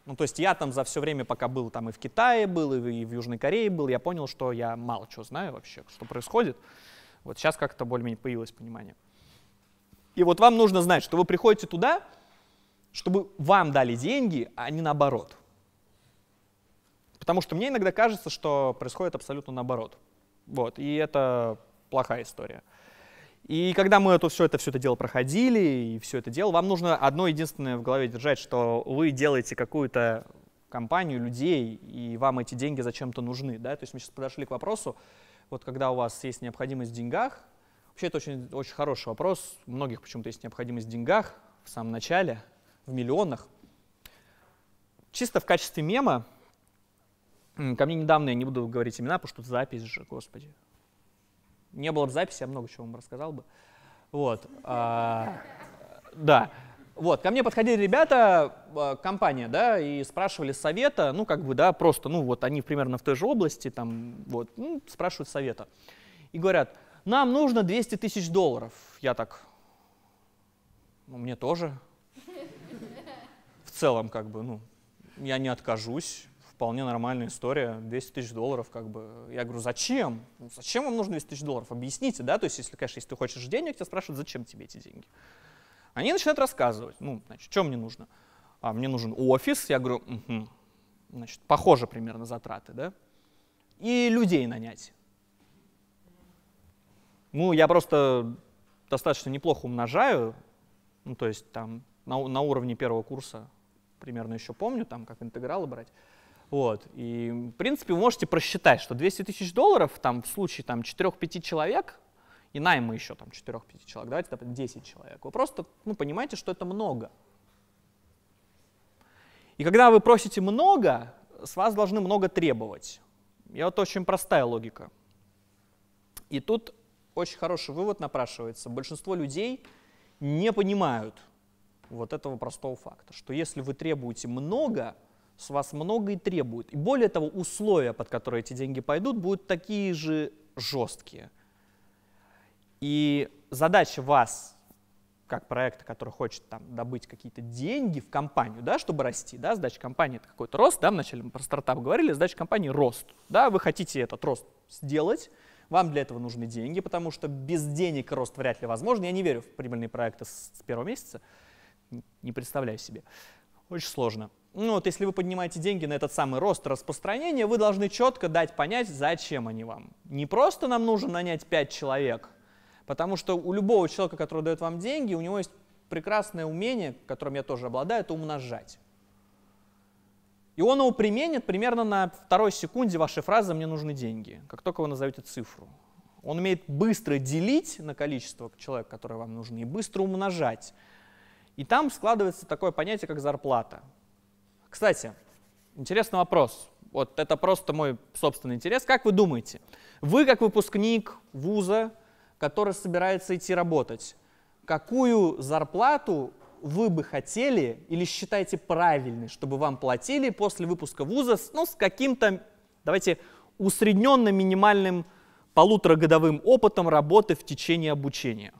Ну, то есть я там за все время, пока был там и в Китае был, и в Южной Корее был, я понял, что я мало чего знаю вообще, что происходит. Вот сейчас как-то более-менее появилось понимание. И вот вам нужно знать, что вы приходите туда, чтобы вам дали деньги, а не наоборот. Потому что мне иногда кажется, что происходит абсолютно наоборот. Вот, и это плохая история. И когда мы это, все, это, все это дело проходили, и все это дело, вам нужно одно единственное в голове держать, что вы делаете какую-то компанию людей, и вам эти деньги зачем-то нужны. Да? То есть мы сейчас подошли к вопросу, вот когда у вас есть необходимость в деньгах, Вообще это очень, очень хороший вопрос. У многих почему-то есть необходимость в деньгах в самом начале, в миллионах. Чисто в качестве мема, ко мне недавно, я не буду говорить имена, потому что тут запись же, господи. Не было бы записи, я много чего вам рассказал бы. Вот. А, да. Вот, ко мне подходили ребята, а, компания, да, и спрашивали совета, ну, как бы, да, просто, ну, вот они примерно в той же области, там, вот, ну, спрашивают совета. И говорят, нам нужно 200 тысяч долларов. Я так, ну, мне тоже. В целом, как бы, ну, я не откажусь. Вполне нормальная история. 200 тысяч долларов, как бы. Я говорю, зачем? Ну, зачем вам нужно 200 тысяч долларов? Объясните, да? То есть, если, конечно, если ты хочешь денег, тебя спрашивают, зачем тебе эти деньги? Они начинают рассказывать, ну, значит, что мне нужно? А, мне нужен офис. Я говорю, угу. значит, похоже примерно затраты, да? И людей нанять. Ну, я просто достаточно неплохо умножаю, ну, то есть там на, на уровне первого курса примерно еще помню, там как интегралы брать. Вот. И, в принципе, вы можете просчитать, что 200 тысяч долларов там, в случае там, 4-5 человек и найма еще там 4-5 человек, давайте там, 10 человек. Вы просто ну, понимаете, что это много. И когда вы просите много, с вас должны много требовать. И вот очень простая логика. И тут очень хороший вывод напрашивается. Большинство людей не понимают вот этого простого факта, что если вы требуете много, с вас много и требуют. И более того, условия, под которые эти деньги пойдут, будут такие же жесткие. И задача вас, как проекта, который хочет там, добыть какие-то деньги в компанию, да, чтобы расти, да, задача компании — это какой-то рост, да, вначале мы про стартап говорили, задача компании — рост. Да, вы хотите этот рост сделать — вам для этого нужны деньги, потому что без денег рост вряд ли возможен. Я не верю в прибыльные проекты с первого месяца. Не представляю себе. Очень сложно. Ну вот если вы поднимаете деньги на этот самый рост распространения, вы должны четко дать понять, зачем они вам. Не просто нам нужно нанять 5 человек, потому что у любого человека, который дает вам деньги, у него есть прекрасное умение, которым я тоже обладаю, это умножать. И он его применит примерно на второй секунде вашей фразы «мне нужны деньги», как только вы назовете цифру. Он умеет быстро делить на количество человек, которые вам нужны, и быстро умножать. И там складывается такое понятие, как зарплата. Кстати, интересный вопрос. Вот это просто мой собственный интерес. Как вы думаете, вы как выпускник вуза, который собирается идти работать, какую зарплату вы бы хотели или считаете правильным, чтобы вам платили после выпуска вуза ну, с каким-то, давайте, усредненным минимальным полуторагодовым опытом работы в течение обучения?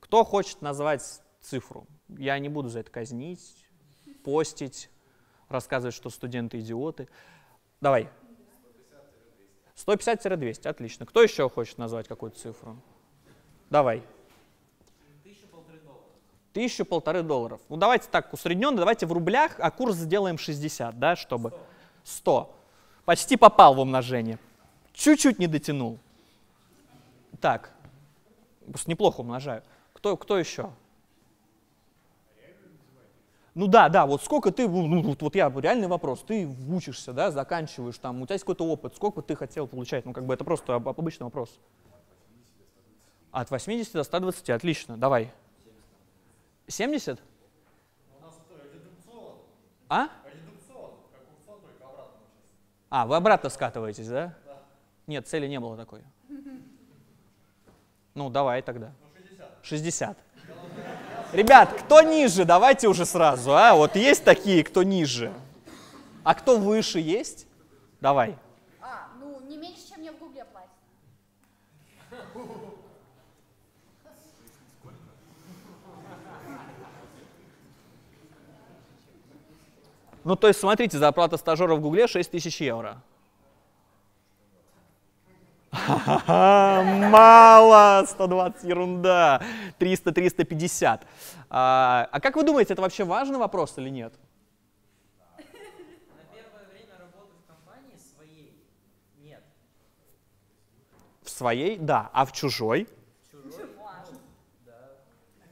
Кто хочет назвать цифру? Я не буду за это казнить, постить, рассказывать, что студенты идиоты. Давай. 150-200, отлично. Кто еще хочет назвать какую-то цифру? Давай тысячу-полторы долларов. Ну, давайте так усредненно, давайте в рублях, а курс сделаем 60, да, чтобы... 100. Почти попал в умножение. Чуть-чуть не дотянул. Так, просто неплохо умножаю. Кто, кто еще? Ну да, да, вот сколько ты, ну, ну вот, вот я, реальный вопрос, ты учишься, да, заканчиваешь там, у тебя есть какой-то опыт, сколько ты хотел получать, ну как бы это просто обычный вопрос. От 80 до 120, отлично, давай. 70? У нас редукцион. А? Редукцион. Как курсон, обратно А, вы обратно скатываетесь, да? Да. Нет, цели не было такой. Ну, давай тогда. Ну, 60. 60. Ребят, кто ниже? Давайте уже сразу, а? Вот есть такие, кто ниже? А кто выше есть? Давай. Ну, то есть, смотрите, зарплата стажера в Гугле 6 тысяч евро. Мало, 120 ерунда, 300-350. А, а как вы думаете, это вообще важный вопрос или нет? В своей, да, а в чужой? В чужой? Ну,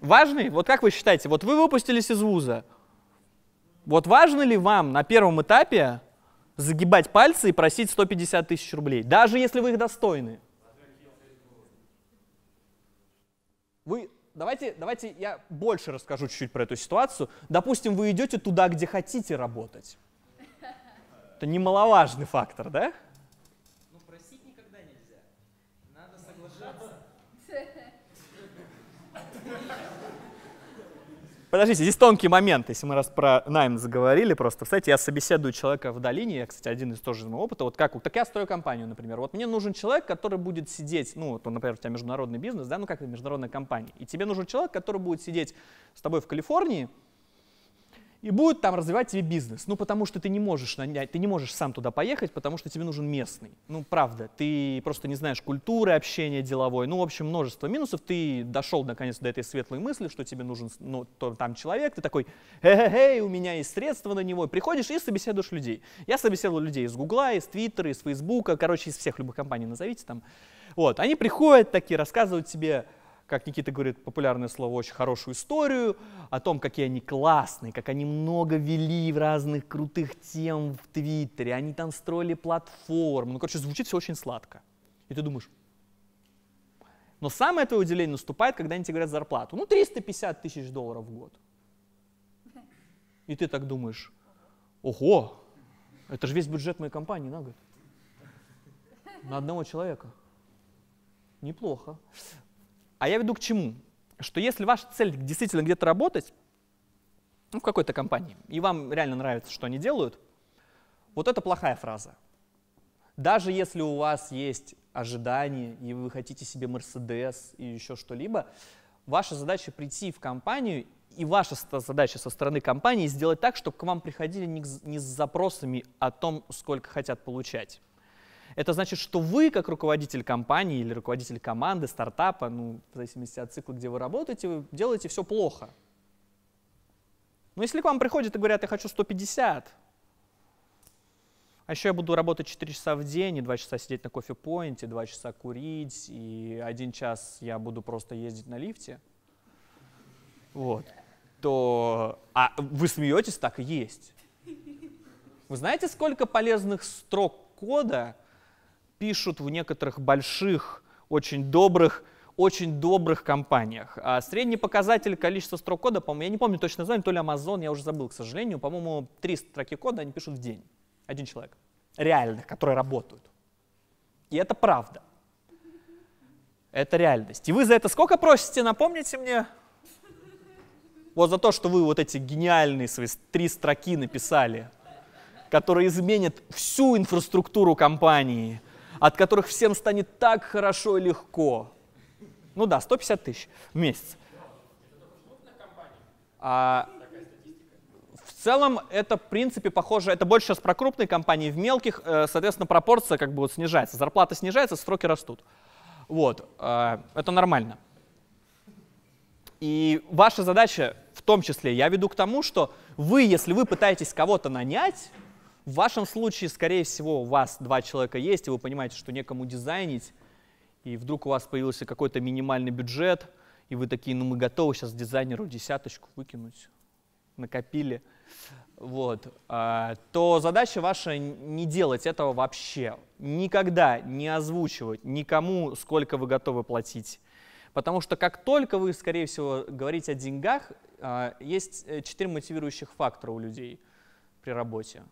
важный? Вот как вы считаете, вот вы выпустились из вуза, вот важно ли вам на первом этапе загибать пальцы и просить 150 тысяч рублей, даже если вы их достойны? Вы, давайте, давайте я больше расскажу чуть-чуть про эту ситуацию. Допустим, вы идете туда, где хотите работать. Это немаловажный фактор, да? Подождите, здесь тонкий момент. Если мы раз про найм заговорили, просто, кстати, я собеседую человека в долине, я, кстати, один из тоже моего опыта, вот как, так я строю компанию, например. Вот мне нужен человек, который будет сидеть, ну, то, например, у тебя международный бизнес, да, ну, как это международная компания, и тебе нужен человек, который будет сидеть с тобой в Калифорнии, и будет там развивать тебе бизнес. Ну, потому что ты не можешь нанять, ты не можешь сам туда поехать, потому что тебе нужен местный. Ну, правда, ты просто не знаешь культуры общения деловой. Ну, в общем, множество минусов. Ты дошел наконец до этой светлой мысли, что тебе нужен ну, то, там человек. Ты такой, эй, у меня есть средства на него. Приходишь и собеседуешь людей. Я собеседовал людей из Гугла, из Твиттера, из Фейсбука, короче, из всех любых компаний назовите там. Вот, они приходят такие, рассказывают тебе, как Никита говорит, популярное слово, очень хорошую историю, о том, какие они классные, как они много вели в разных крутых тем в Твиттере, они там строили платформу. Ну, короче, звучит все очень сладко. И ты думаешь, но самое твое удивление наступает, когда они тебе говорят зарплату. Ну, 350 тысяч долларов в год. И ты так думаешь, ого, это же весь бюджет моей компании на год. На одного человека. Неплохо. А я веду к чему? Что если ваша цель действительно где-то работать, ну, в какой-то компании, и вам реально нравится, что они делают, вот это плохая фраза. Даже если у вас есть ожидания, и вы хотите себе Мерседес и еще что-либо, ваша задача прийти в компанию, и ваша задача со стороны компании сделать так, чтобы к вам приходили не с запросами о том, сколько хотят получать. Это значит, что вы, как руководитель компании или руководитель команды, стартапа, ну, в зависимости от цикла, где вы работаете, вы делаете все плохо. Но если к вам приходят и говорят, я хочу 150, а еще я буду работать 4 часа в день, и 2 часа сидеть на кофе-поинте, 2 часа курить, и 1 час я буду просто ездить на лифте, вот, то... А вы смеетесь, так и есть. Вы знаете, сколько полезных строк кода пишут в некоторых больших, очень добрых, очень добрых компаниях. А средний показатель количества строк кода, по-моему, я не помню точно название, то ли Amazon, я уже забыл, к сожалению, по-моему, три строки кода они пишут в день. Один человек. Реальных, которые работают. И это правда. Это реальность. И вы за это сколько просите, напомните мне? Вот за то, что вы вот эти гениальные свои три строки написали, которые изменят всю инфраструктуру компании – от которых всем станет так хорошо и легко. Ну да, 150 тысяч в месяц. А, в целом это, в принципе, похоже, это больше сейчас про крупные компании, в мелких, э, соответственно, пропорция как бы вот снижается, зарплата снижается, сроки растут. Вот, э, это нормально. И ваша задача в том числе я веду к тому, что вы, если вы пытаетесь кого-то нанять, в вашем случае, скорее всего, у вас два человека есть, и вы понимаете, что некому дизайнить, и вдруг у вас появился какой-то минимальный бюджет, и вы такие, ну мы готовы сейчас дизайнеру десяточку выкинуть, накопили, вот, а, то задача ваша не делать этого вообще, никогда не озвучивать никому, сколько вы готовы платить. Потому что как только вы, скорее всего, говорите о деньгах, а, есть э, четыре мотивирующих фактора у людей при работе.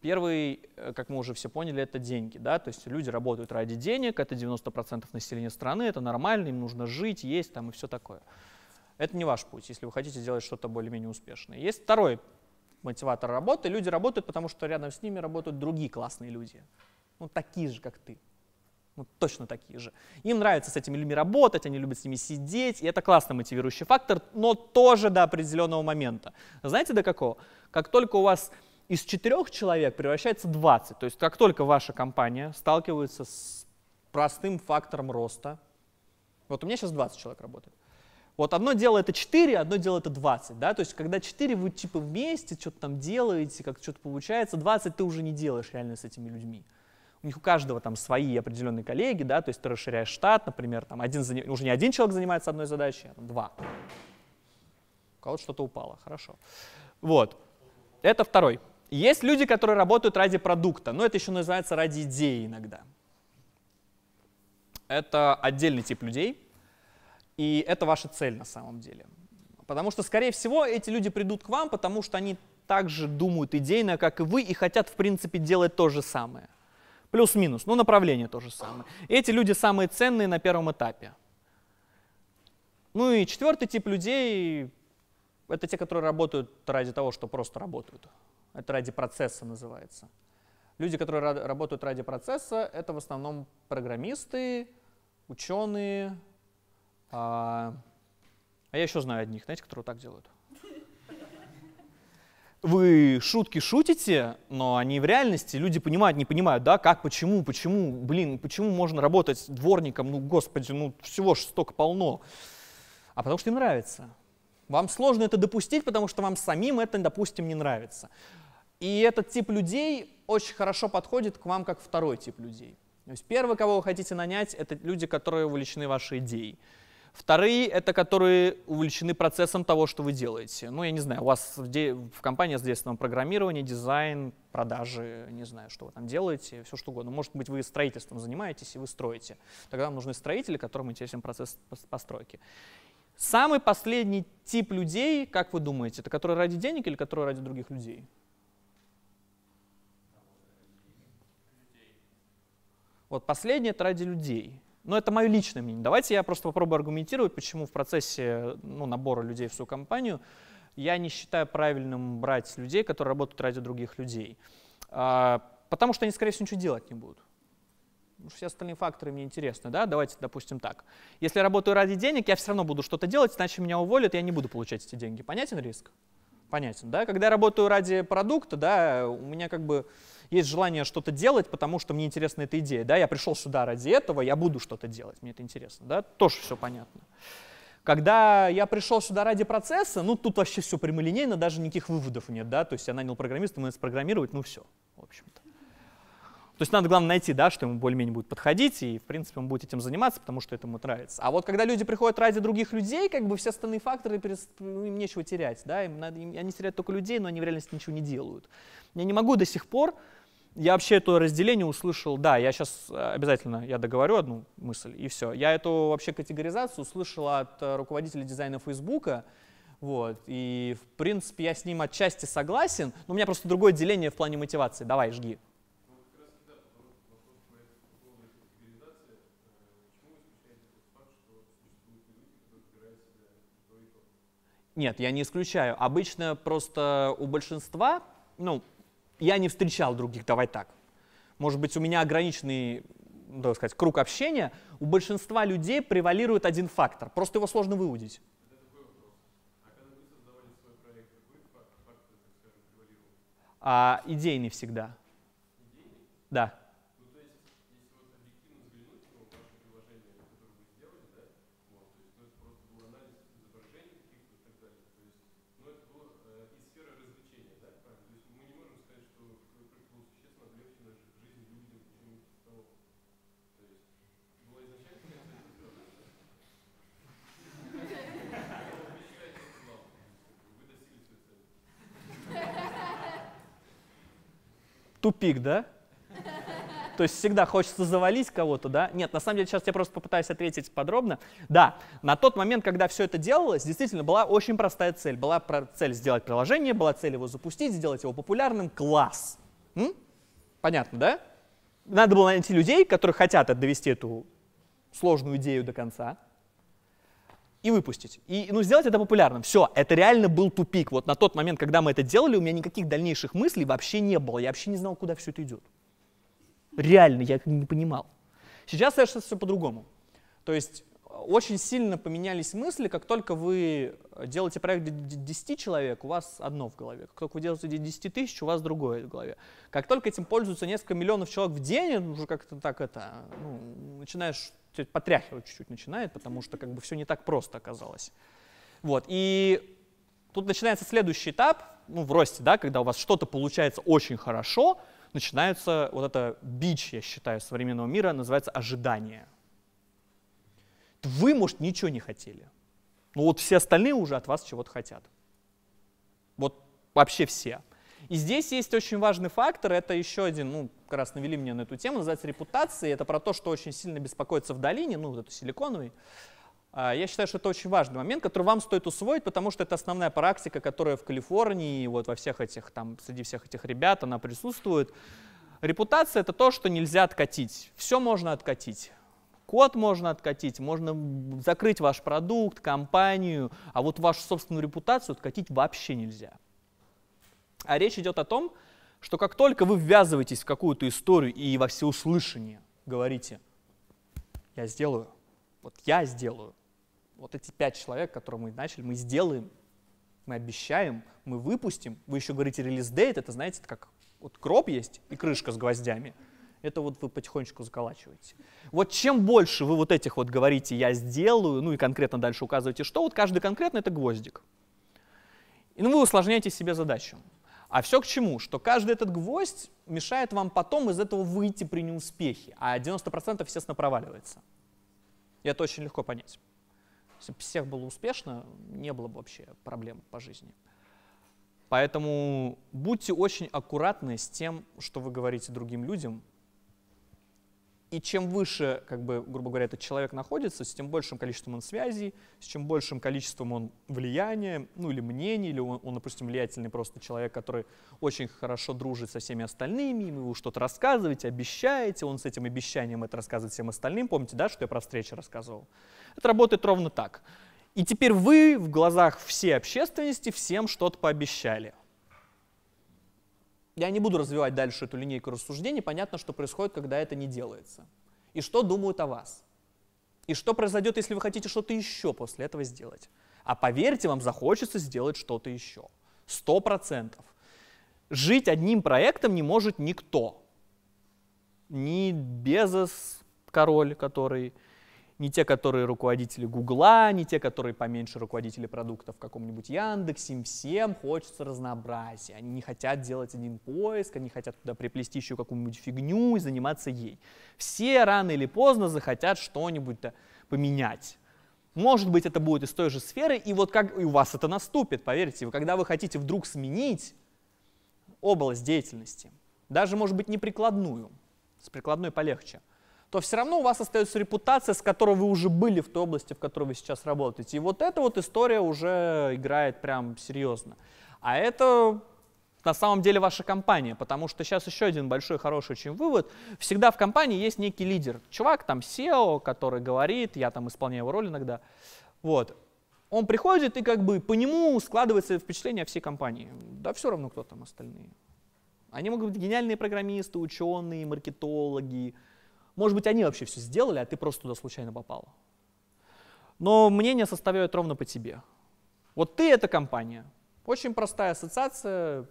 Первый, э, как мы уже все поняли, это деньги. Да? То есть люди работают ради денег, это 90% населения страны, это нормально, им нужно жить, есть там и все такое. Это не ваш путь, если вы хотите делать что-то более-менее успешное. Есть второй мотиватор работы. Люди работают, потому что рядом с ними работают другие классные люди. Ну, такие же, как ты. Ну, точно такие же. Им нравится с этими людьми работать, они любят с ними сидеть, и это классный мотивирующий фактор, но тоже до определенного момента. Знаете, до какого? Как только у вас из четырех человек превращается 20. То есть как только ваша компания сталкивается с простым фактором роста, вот у меня сейчас 20 человек работает, вот одно дело это 4, одно дело это 20, да, то есть когда 4 вы типа вместе что-то там делаете, как что-то получается, 20 ты уже не делаешь реально с этими людьми. У них у каждого там свои определенные коллеги, да, то есть ты расширяешь штат, например, там один, уже не один человек занимается одной задачей, а там два. У кого-то что-то упало, хорошо. Вот, это второй есть люди, которые работают ради продукта, но это еще называется ради идеи иногда. Это отдельный тип людей, и это ваша цель на самом деле. Потому что, скорее всего, эти люди придут к вам, потому что они также думают идейно, как и вы, и хотят, в принципе, делать то же самое. Плюс-минус, но ну, направление то же самое. Эти люди самые ценные на первом этапе. Ну и четвертый тип людей — это те, которые работают ради того, что просто работают. Это ради процесса называется. Люди, которые работают ради процесса, это в основном программисты, ученые. А, а я еще знаю одних, знаете, которые вот так делают. Вы шутки шутите, но они в реальности. Люди понимают, не понимают, да, как, почему, почему, блин, почему можно работать дворником, ну, господи, ну, всего ж столько полно. А потому что им нравится. Вам сложно это допустить, потому что вам самим это, допустим, не нравится. И этот тип людей очень хорошо подходит к вам как второй тип людей. То есть первый, кого вы хотите нанять, это люди, которые увлечены вашей идеей. Вторые — это которые увлечены процессом того, что вы делаете. Ну, я не знаю, у вас в, де- в компании соответственно, программирование, дизайн, продажи, не знаю, что вы там делаете, все что угодно. Может быть, вы строительством занимаетесь и вы строите. Тогда вам нужны строители, которым интересен процесс постройки. Самый последний тип людей, как вы думаете, это который ради денег или который ради других людей? Вот последнее это ради людей. Но это мое личное мнение. Давайте я просто попробую аргументировать, почему в процессе ну, набора людей в свою компанию я не считаю правильным брать людей, которые работают ради других людей. А, потому что они, скорее всего, ничего делать не будут все остальные факторы мне интересны, да, давайте, допустим, так. Если я работаю ради денег, я все равно буду что-то делать, иначе меня уволят, я не буду получать эти деньги. Понятен риск? Понятен, да? Когда я работаю ради продукта, да, у меня как бы есть желание что-то делать, потому что мне интересна эта идея, да, я пришел сюда ради этого, я буду что-то делать, мне это интересно, да, тоже все понятно. Когда я пришел сюда ради процесса, ну, тут вообще все прямолинейно, даже никаких выводов нет, да, то есть я нанял программиста, мы это программировать, ну, все, в общем-то. То есть надо, главное, найти, да, что ему более-менее будет подходить, и, в принципе, он будет этим заниматься, потому что это ему нравится. А вот когда люди приходят ради других людей, как бы все остальные факторы, ну, им нечего терять, да, им надо, им... они теряют только людей, но они в реальности ничего не делают. Я не могу до сих пор, я вообще это разделение услышал, да, я сейчас э, обязательно, я договорю одну мысль, и все. Я эту вообще категоризацию услышал от э, руководителя дизайна Фейсбука, вот. И, в принципе, я с ним отчасти согласен, но у меня просто другое деление в плане мотивации. Давай, жги. Нет, я не исключаю. Обычно просто у большинства, ну, я не встречал других, давай так. Может быть, у меня ограниченный, ну, так сказать, круг общения. У большинства людей превалирует один фактор. Просто его сложно выудить. А, не всегда. Идейный? Да. тупик, да? То есть всегда хочется завалить кого-то, да? Нет, на самом деле сейчас я просто попытаюсь ответить подробно. Да, на тот момент, когда все это делалось, действительно была очень простая цель. Была цель сделать приложение, была цель его запустить, сделать его популярным. Класс. М? Понятно, да? Надо было найти людей, которые хотят довести эту сложную идею до конца и выпустить. И ну, сделать это популярным. Все, это реально был тупик. Вот на тот момент, когда мы это делали, у меня никаких дальнейших мыслей вообще не было. Я вообще не знал, куда все это идет. Реально, я не понимал. Сейчас совершенно все по-другому. То есть э, очень сильно поменялись мысли, как только вы э, делаете проект для 10 человек, у вас одно в голове. Как только вы делаете для 10 тысяч, у вас другое в голове. Как только этим пользуются несколько миллионов человек в день, уже как-то так это, ну, начинаешь все потряхивать чуть-чуть начинает, потому что как бы все не так просто оказалось. Вот, и тут начинается следующий этап, ну, в росте, да, когда у вас что-то получается очень хорошо, начинается вот это бич, я считаю, современного мира, называется ожидание. Вы, может, ничего не хотели, но вот все остальные уже от вас чего-то хотят. Вот вообще все. И здесь есть очень важный фактор, это еще один, ну, как раз навели меня на эту тему, называется репутация, это про то, что очень сильно беспокоится в долине, ну, вот эту силиконовой. А, я считаю, что это очень важный момент, который вам стоит усвоить, потому что это основная практика, которая в Калифорнии, вот во всех этих, там, среди всех этих ребят, она присутствует. Репутация — это то, что нельзя откатить. Все можно откатить. Код можно откатить, можно закрыть ваш продукт, компанию, а вот вашу собственную репутацию откатить вообще нельзя. А речь идет о том, что как только вы ввязываетесь в какую-то историю и во всеуслышание говорите, я сделаю, вот я сделаю, вот эти пять человек, которые мы начали, мы сделаем, мы обещаем, мы выпустим, вы еще говорите релиз-дейт, это, знаете, как вот кроп есть и крышка с гвоздями, это вот вы потихонечку заколачиваете. Вот чем больше вы вот этих вот говорите «я сделаю», ну и конкретно дальше указываете что, вот каждый конкретно это гвоздик. И ну вы усложняете себе задачу. А все к чему? Что каждый этот гвоздь мешает вам потом из этого выйти при неуспехе, а 90% естественно проваливается. И это очень легко понять. Если бы всех было успешно, не было бы вообще проблем по жизни. Поэтому будьте очень аккуратны с тем, что вы говорите другим людям, и чем выше, как бы, грубо говоря, этот человек находится, с тем большим количеством он связей, с чем большим количеством он влияния, ну или мнений, или он, он допустим, влиятельный просто человек, который очень хорошо дружит со всеми остальными, и вы что-то рассказываете, обещаете, он с этим обещанием это рассказывает всем остальным. Помните, да, что я про встречи рассказывал? Это работает ровно так. И теперь вы в глазах всей общественности всем что-то пообещали. Я не буду развивать дальше эту линейку рассуждений. Понятно, что происходит, когда это не делается. И что думают о вас. И что произойдет, если вы хотите что-то еще после этого сделать. А поверьте, вам захочется сделать что-то еще. Сто процентов. Жить одним проектом не может никто. Ни Безос, король, который не те, которые руководители Гугла, не те, которые поменьше руководители продуктов в каком-нибудь Яндексе, им всем хочется разнообразия. Они не хотят делать один поиск, они хотят туда приплести еще какую-нибудь фигню и заниматься ей. Все рано или поздно захотят что-нибудь поменять. Может быть, это будет из той же сферы, и вот как и у вас это наступит, поверьте, вы, когда вы хотите вдруг сменить область деятельности, даже, может быть, не прикладную, с прикладной полегче, то все равно у вас остается репутация, с которой вы уже были в той области, в которой вы сейчас работаете. И вот эта вот история уже играет прям серьезно. А это на самом деле ваша компания, потому что сейчас еще один большой хороший очень вывод. Всегда в компании есть некий лидер. Чувак там SEO, который говорит, я там исполняю его роль иногда. Вот. Он приходит и как бы по нему складывается впечатление всей компании. Да все равно, кто там остальные. Они могут быть гениальные программисты, ученые, маркетологи, может быть, они вообще все сделали, а ты просто туда случайно попал. Но мнение составляют ровно по тебе. Вот ты — это компания. Очень простая ассоциация.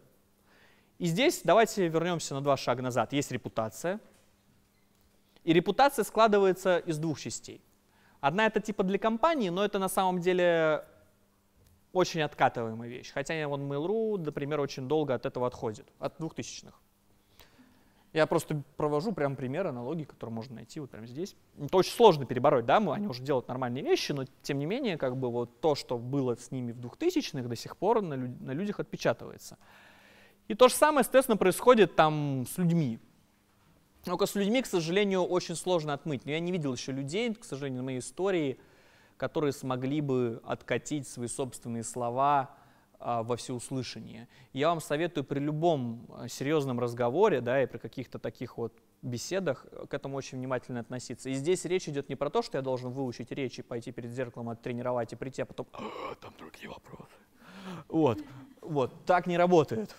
И здесь давайте вернемся на два шага назад. Есть репутация. И репутация складывается из двух частей. Одна — это типа для компании, но это на самом деле очень откатываемая вещь. Хотя вон Mail.ru, например, очень долго от этого отходит, от двухтысячных. Я просто провожу прям пример, аналогии, которые можно найти вот прямо здесь. Это очень сложно перебороть, да, мы, они уже делают нормальные вещи, но тем не менее, как бы вот то, что было с ними в 2000-х, до сих пор на, люд на людях отпечатывается. И то же самое, естественно, происходит там с людьми. Только с людьми, к сожалению, очень сложно отмыть. Но я не видел еще людей, к сожалению, на моей истории, которые смогли бы откатить свои собственные слова а, во всеуслышание. Я вам советую при любом а, серьезном разговоре, да, и при каких-то таких вот беседах э, к этому очень внимательно относиться. И здесь речь идет не про то, что я должен выучить речь и пойти перед зеркалом оттренировать и прийти, а потом а, там другие вопросы. Вот, вот, так не работает.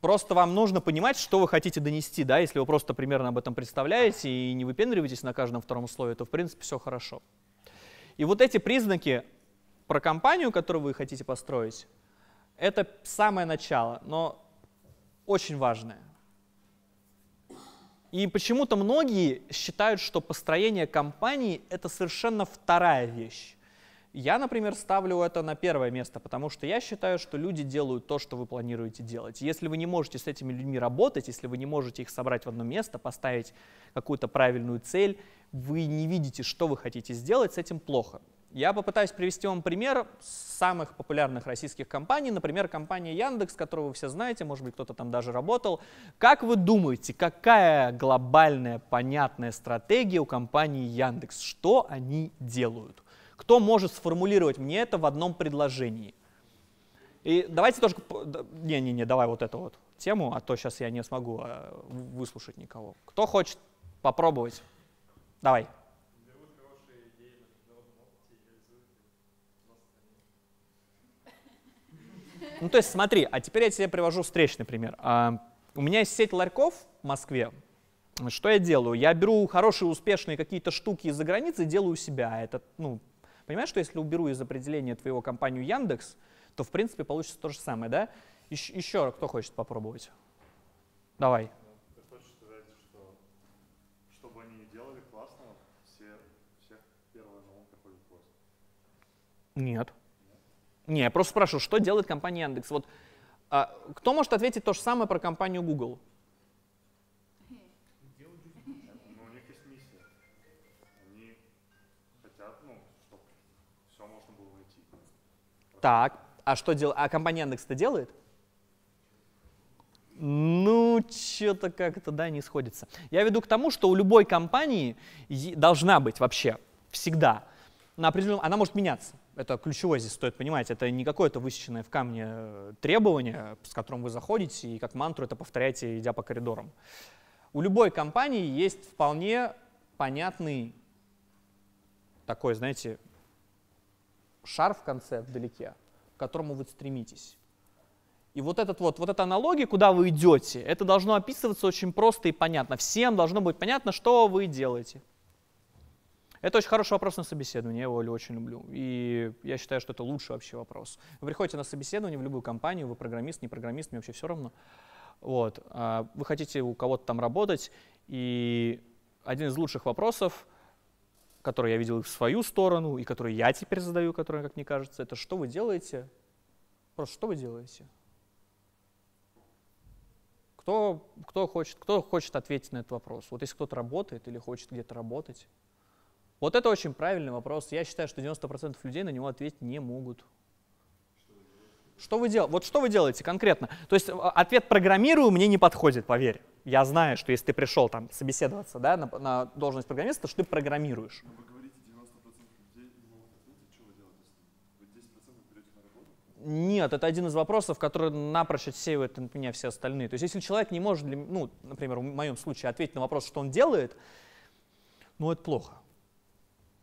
Просто вам нужно понимать, что вы хотите донести, да, если вы просто примерно об этом представляете и не выпендриваетесь на каждом втором слове, то в принципе все хорошо. И вот эти признаки про компанию, которую вы хотите построить, это самое начало, но очень важное. И почему-то многие считают, что построение компании — это совершенно вторая вещь. Я, например, ставлю это на первое место, потому что я считаю, что люди делают то, что вы планируете делать. Если вы не можете с этими людьми работать, если вы не можете их собрать в одно место, поставить какую-то правильную цель, вы не видите, что вы хотите сделать, с этим плохо. Я попытаюсь привести вам пример самых популярных российских компаний, например, компания Яндекс, которую вы все знаете, может быть, кто-то там даже работал. Как вы думаете, какая глобальная понятная стратегия у компании Яндекс? Что они делают? Кто может сформулировать мне это в одном предложении? И давайте тоже... Не-не-не, давай вот эту вот тему, а то сейчас я не смогу а, выслушать никого. Кто хочет попробовать? Давай. Ну, то есть смотри, а теперь я тебе привожу встречный пример. А, у меня есть сеть ларьков в Москве. Что я делаю? Я беру хорошие, успешные какие-то штуки из-за границы и делаю у себя. Это, ну, понимаешь, что если уберу из определения твоего компанию Яндекс, то, в принципе, получится то же самое, да? Еще, еще кто хочет попробовать? Давай. Нет. Не, я просто спрашиваю, что делает компания Яндекс? Вот а, кто может ответить то же самое про компанию Google? Ну, ну, так, а что делает? А компания Яндекс-то делает? Ну, что-то как-то, да, не сходится. Я веду к тому, что у любой компании должна быть вообще всегда на определенном, она может меняться это ключевое здесь стоит понимать, это не какое-то высеченное в камне э, требование, с которым вы заходите и как мантру это повторяете, идя по коридорам. У любой компании есть вполне понятный такой, знаете, шар в конце вдалеке, к которому вы стремитесь. И вот, этот вот, вот эта аналогия, куда вы идете, это должно описываться очень просто и понятно. Всем должно быть понятно, что вы делаете. Это очень хороший вопрос на собеседование, я его Олю, очень люблю. И я считаю, что это лучший вообще вопрос. Вы приходите на собеседование в любую компанию, вы программист, не программист, мне вообще все равно. Вот. А, вы хотите у кого-то там работать, и один из лучших вопросов, который я видел в свою сторону, и который я теперь задаю, который, как мне кажется, это что вы делаете? Просто что вы делаете? Кто, кто, хочет, кто хочет ответить на этот вопрос? Вот если кто-то работает или хочет где-то работать, вот это очень правильный вопрос. Я считаю, что 90% людей на него ответить не могут. Что вы делаете? Вот что вы делаете конкретно? То есть а, ответ «программирую» мне не подходит, поверь. Я знаю, что если ты пришел там собеседоваться да, на, на должность программиста, то что ты программируешь. Ну, вы говорите, 90% людей не могут ответить, что вы делаете? Вы 10% берете на работу? Нет, это один из вопросов, который напрочь отсеивает от меня все остальные. То есть если человек не может, ну, например, в моем случае, ответить на вопрос, что он делает, ну, это плохо.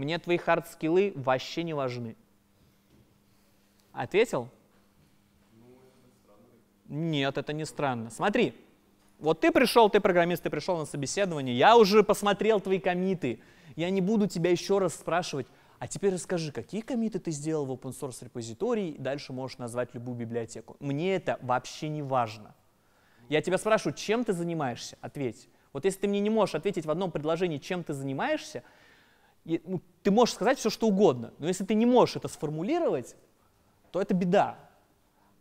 Мне твои хард-скиллы вообще не важны. Ответил? Нет, это не странно. Смотри, вот ты пришел, ты программист, ты пришел на собеседование, я уже посмотрел твои комиты. Я не буду тебя еще раз спрашивать, а теперь расскажи, какие комиты ты сделал в open source репозитории, дальше можешь назвать любую библиотеку. Мне это вообще не важно. Я тебя спрашиваю, чем ты занимаешься? Ответь. Вот если ты мне не можешь ответить в одном предложении, чем ты занимаешься, ну, ты можешь сказать все, что угодно, но если ты не можешь это сформулировать, то это беда.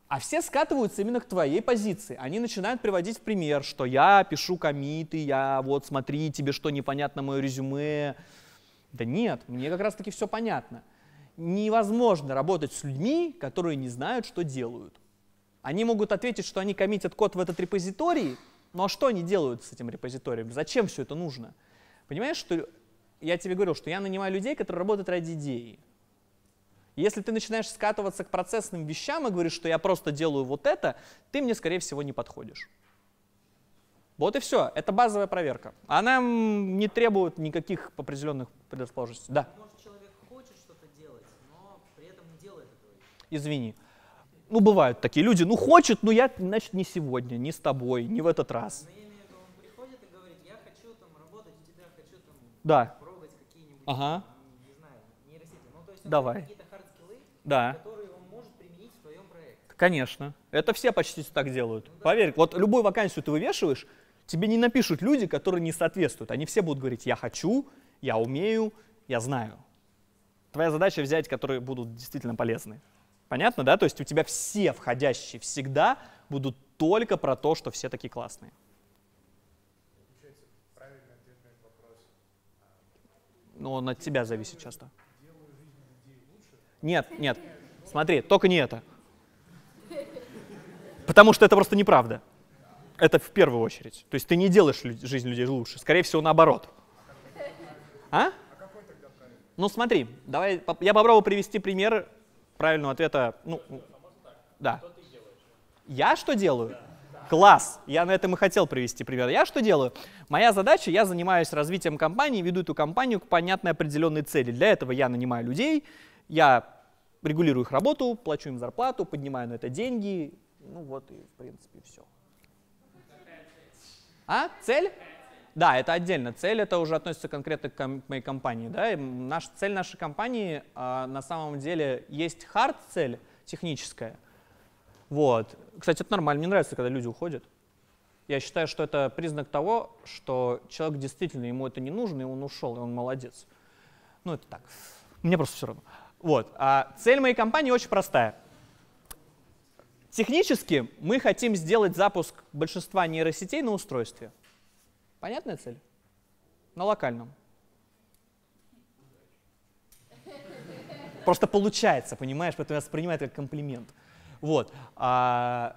А все скатываются именно к твоей позиции. Они начинают приводить пример, что я пишу комиты, я вот смотри, тебе что непонятно мое резюме. Да нет, мне как раз-таки все понятно. Невозможно работать с людьми, которые не знают, что делают. Они могут ответить, что они коммитят код в этот репозиторий, но а что они делают с этим репозиторием? Зачем все это нужно? Понимаешь, что я тебе говорил, что я нанимаю людей, которые работают ради идеи. Если ты начинаешь скатываться к процессным вещам и говоришь, что я просто делаю вот это, ты мне, скорее всего, не подходишь. Вот и все. Это базовая проверка. Она не требует никаких определенных предрасположенностей. Да. Может, человек хочет что-то делать, но при этом не делает этого. Извини. Ну, бывают такие люди. Ну, хочет, но ну, я, значит, не сегодня, не с тобой, не в этот раз. Но я имею в виду, он приходит и говорит, я хочу там работать, тебя хочу там... Да. Ага. Не знаю, нейросети. Ну, то есть Давай. какие-то хардскиллы, да. которые он может применить в своем проекте. Конечно. Это все почти так делают. Ну, да. Поверь, вот любую вакансию ты вывешиваешь, тебе не напишут люди, которые не соответствуют. Они все будут говорить, я хочу, я умею, я знаю. Твоя задача взять, которые будут действительно полезны. Понятно, да? То есть у тебя все входящие всегда будут только про то, что все такие классные. но ну, он от тебя зависит часто. Нет, нет, смотри, только не это. Потому что это просто неправда. Это в первую очередь. То есть ты не делаешь жизнь людей лучше. Скорее всего, наоборот. А? Ну смотри, давай, я попробую привести пример правильного ответа. Ну, да. Я что делаю? Класс! Я на этом и хотел привести пример. Я что делаю? Моя задача, я занимаюсь развитием компании, веду эту компанию к понятной определенной цели. Для этого я нанимаю людей, я регулирую их работу, плачу им зарплату, поднимаю на это деньги. Ну вот и, в принципе, все. А? Цель? Да, это отдельно. Цель это уже относится конкретно к моей компании. Да? И наш, цель нашей компании а, на самом деле есть хард-цель техническая. Вот. Кстати, это нормально. Мне нравится, когда люди уходят. Я считаю, что это признак того, что человек действительно, ему это не нужно, и он ушел, и он молодец. Ну, это так. Мне просто все равно. Вот. А цель моей компании очень простая. Технически мы хотим сделать запуск большинства нейросетей на устройстве. Понятная цель? На локальном. Просто получается, понимаешь, поэтому я воспринимаю это как комплимент. Вот. А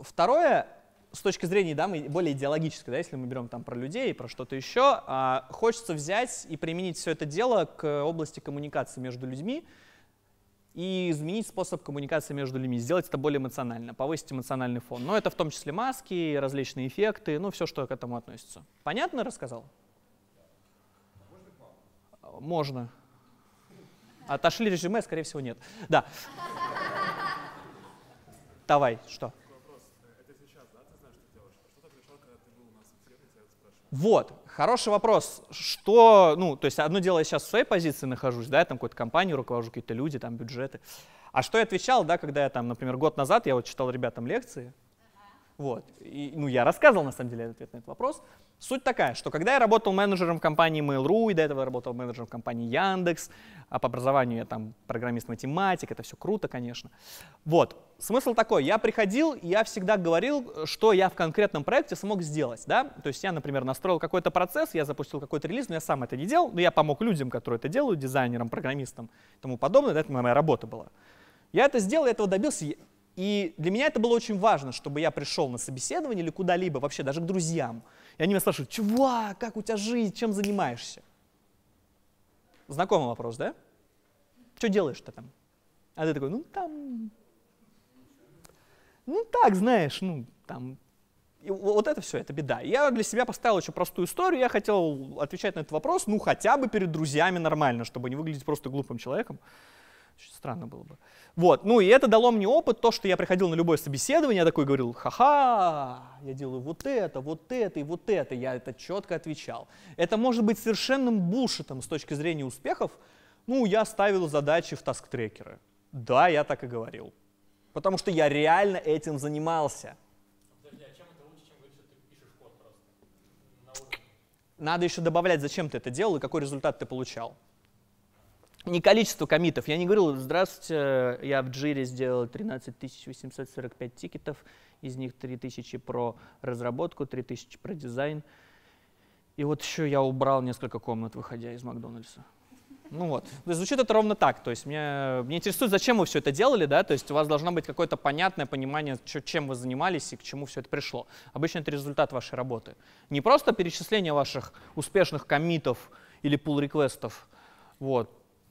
второе, с точки зрения да, более идеологической, да, если мы берем там про людей и про что-то еще, а, хочется взять и применить все это дело к области коммуникации между людьми и изменить способ коммуникации между людьми, сделать это более эмоционально, повысить эмоциональный фон. Но это в том числе маски, различные эффекты, ну все, что к этому относится. Понятно рассказал? Можно. Отошли резюме, скорее всего, нет. Да. Давай, что? Вот, хороший вопрос. Что, ну, то есть одно дело, я сейчас в своей позиции нахожусь, да, я там какую то компанию руковожу, какие-то люди, там бюджеты. А что я отвечал, да, когда я там, например, год назад, я вот читал ребятам лекции, вот. И, ну, я рассказывал, на самом деле, ответ на этот вопрос. Суть такая, что когда я работал менеджером компании Mail.ru, и до этого я работал менеджером компании Яндекс, а по образованию я там программист-математик, это все круто, конечно. Вот. Смысл такой, я приходил, и я всегда говорил, что я в конкретном проекте смог сделать, да? То есть я, например, настроил какой-то процесс, я запустил какой-то релиз, но я сам это не делал, но я помог людям, которые это делают, дизайнерам, программистам и тому подобное, это моя работа была. Я это сделал, я этого добился, и для меня это было очень важно, чтобы я пришел на собеседование или куда-либо, вообще даже к друзьям. И они меня спрашивают, чувак, как у тебя жизнь, чем занимаешься? Знакомый вопрос, да? Что делаешь-то там? А ты такой, ну там, ну так, знаешь, ну там. И вот это все, это беда. Я для себя поставил еще простую историю, я хотел отвечать на этот вопрос, ну хотя бы перед друзьями нормально, чтобы не выглядеть просто глупым человеком. Очень странно было бы. Вот, ну и это дало мне опыт, то, что я приходил на любое собеседование, я такой говорил, ха-ха, я делаю вот это, вот это и вот это, я это четко отвечал. Это может быть совершенным булшитом с точки зрения успехов, ну, я ставил задачи в таск-трекеры. Да, я так и говорил. Потому что я реально этим занимался. А надо еще добавлять, зачем ты это делал и какой результат ты получал не количество комитов. Я не говорил, здравствуйте, я в джире сделал 13 845 тикетов, из них 3000 про разработку, 3000 про дизайн. И вот еще я убрал несколько комнат, выходя из Макдональдса. Ну вот, то есть звучит это ровно так. То есть меня, меня интересует, зачем вы все это делали, да, то есть у вас должно быть какое-то понятное понимание, чем вы занимались и к чему все это пришло. Обычно это результат вашей работы. Не просто перечисление ваших успешных комитов или pull реквестов вот,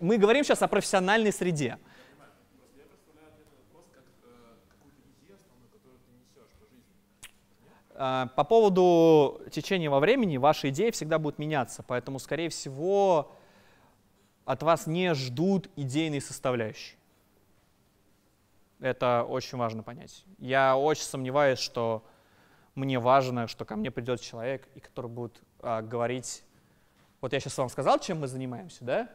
мы говорим сейчас о профессиональной среде. А, по поводу течения во времени, ваши идеи всегда будут меняться, поэтому, скорее всего, от вас не ждут идейной составляющие. Это очень важно понять. Я очень сомневаюсь, что мне важно, что ко мне придет человек, и который будет а, говорить, вот я сейчас вам сказал, чем мы занимаемся, да?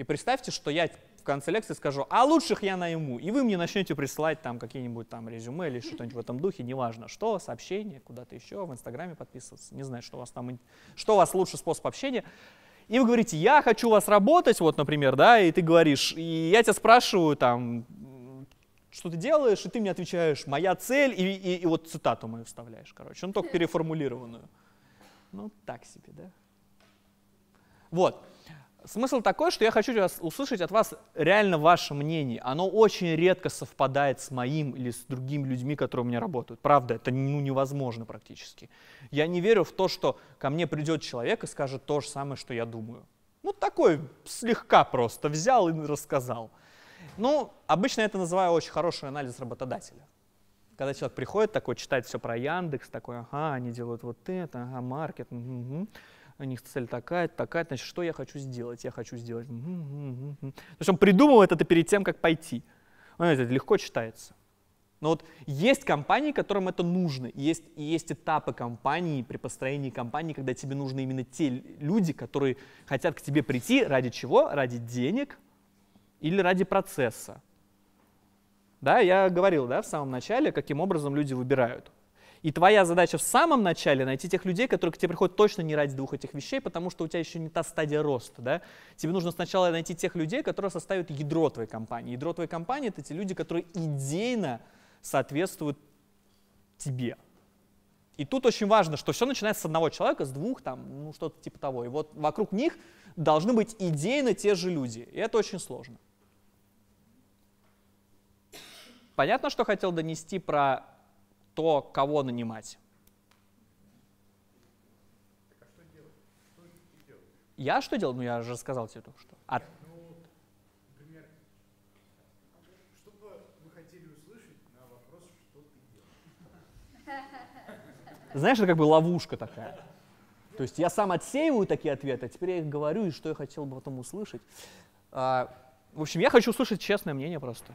И представьте, что я в конце лекции скажу, а лучших я найму. И вы мне начнете присылать там какие-нибудь там резюме или что-нибудь в этом духе, неважно что, сообщение, куда-то еще, в Инстаграме подписываться, не знаю, что у вас там, что у вас лучший способ общения. И вы говорите, я хочу у вас работать, вот, например, да, и ты говоришь, и я тебя спрашиваю там, что ты делаешь, и ты мне отвечаешь, моя цель, и, и, и вот цитату мою вставляешь, короче, ну только переформулированную. Ну, так себе, да? Вот. Смысл такой, что я хочу услышать от вас реально ваше мнение. Оно очень редко совпадает с моим или с другими людьми, которые у меня работают. Правда, это ну, невозможно практически. Я не верю в то, что ко мне придет человек и скажет то же самое, что я думаю. Ну, такой слегка просто взял и рассказал. Ну, обычно это называю очень хороший анализ работодателя. Когда человек приходит, такой читает все про Яндекс, такой, ага, они делают вот это, ага, маркет, угу у них цель такая, такая, значит, что я хочу сделать, я хочу сделать. То есть он придумывает это перед тем, как пойти. Знаете, это легко читается. Но вот есть компании, которым это нужно, есть, и есть этапы компании при построении компании, когда тебе нужны именно те люди, которые хотят к тебе прийти ради чего? Ради денег или ради процесса. Да, я говорил да, в самом начале, каким образом люди выбирают. И твоя задача в самом начале найти тех людей, которые к тебе приходят точно не ради двух этих вещей, потому что у тебя еще не та стадия роста. Да? Тебе нужно сначала найти тех людей, которые составят ядро твоей компании. Ядро твоей компании — это те люди, которые идейно соответствуют тебе. И тут очень важно, что все начинается с одного человека, с двух, там, ну что-то типа того. И вот вокруг них должны быть идейно те же люди. И это очень сложно. Понятно, что хотел донести про то кого нанимать. я что делал? Ну, я же сказал тебе то, что. А... Ну, например, что бы вы хотели услышать на вопрос, что ты делал? Знаешь, это как бы ловушка такая. То есть я сам отсеиваю такие ответы, а теперь я их говорю, и что я хотел бы потом услышать. А, в общем, я хочу услышать честное мнение просто.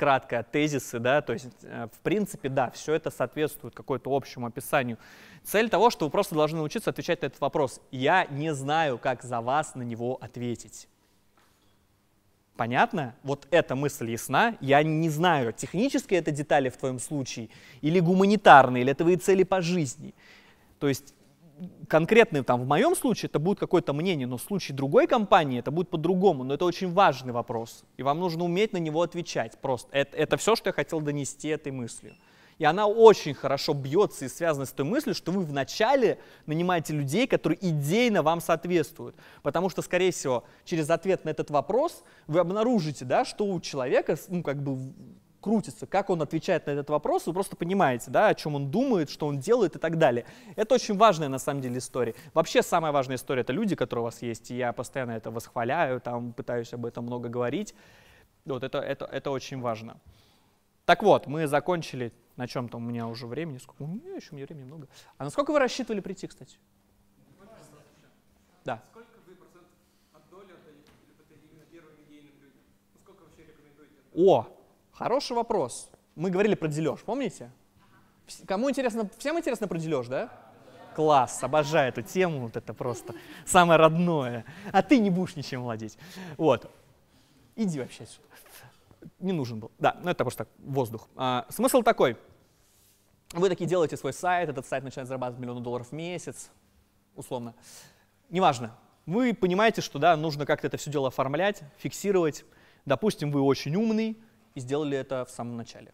кратко тезисы, да, то есть, э, в принципе, да, все это соответствует какой-то общему описанию. Цель того, что вы просто должны научиться отвечать на этот вопрос. Я не знаю, как за вас на него ответить. Понятно? Вот эта мысль ясна. Я не знаю, технические это детали в твоем случае, или гуманитарные, или это твои цели по жизни. То есть конкретный, там, в моем случае это будет какое-то мнение, но в случае другой компании это будет по-другому, но это очень важный вопрос, и вам нужно уметь на него отвечать просто. Это, это все, что я хотел донести этой мыслью. И она очень хорошо бьется и связана с той мыслью, что вы вначале нанимаете людей, которые идейно вам соответствуют. Потому что, скорее всего, через ответ на этот вопрос вы обнаружите, да, что у человека ну, как бы крутится, как он отвечает на этот вопрос, вы просто понимаете, да, о чем он думает, что он делает и так далее. Это очень важная на самом деле история. Вообще самая важная история — это люди, которые у вас есть, и я постоянно это восхваляю, там пытаюсь об этом много говорить. Вот это, это, это очень важно. Так вот, мы закончили на чем-то, у меня уже времени, сколько, у меня еще у меня времени много. А на сколько вы рассчитывали прийти, кстати? Да. О, Хороший вопрос. Мы говорили про дележ, помните? Кому интересно, всем интересно про дележ, да? Класс, обожаю эту тему, вот это просто самое родное. А ты не будешь ничем владеть. Вот. Иди вообще сюда. Не нужен был. Да, ну это просто воздух. А, смысл такой. Вы такие делаете свой сайт, этот сайт начинает зарабатывать миллион долларов в месяц, условно. Неважно. Вы понимаете, что да, нужно как-то это все дело оформлять, фиксировать. Допустим, вы очень умный, и сделали это в самом начале.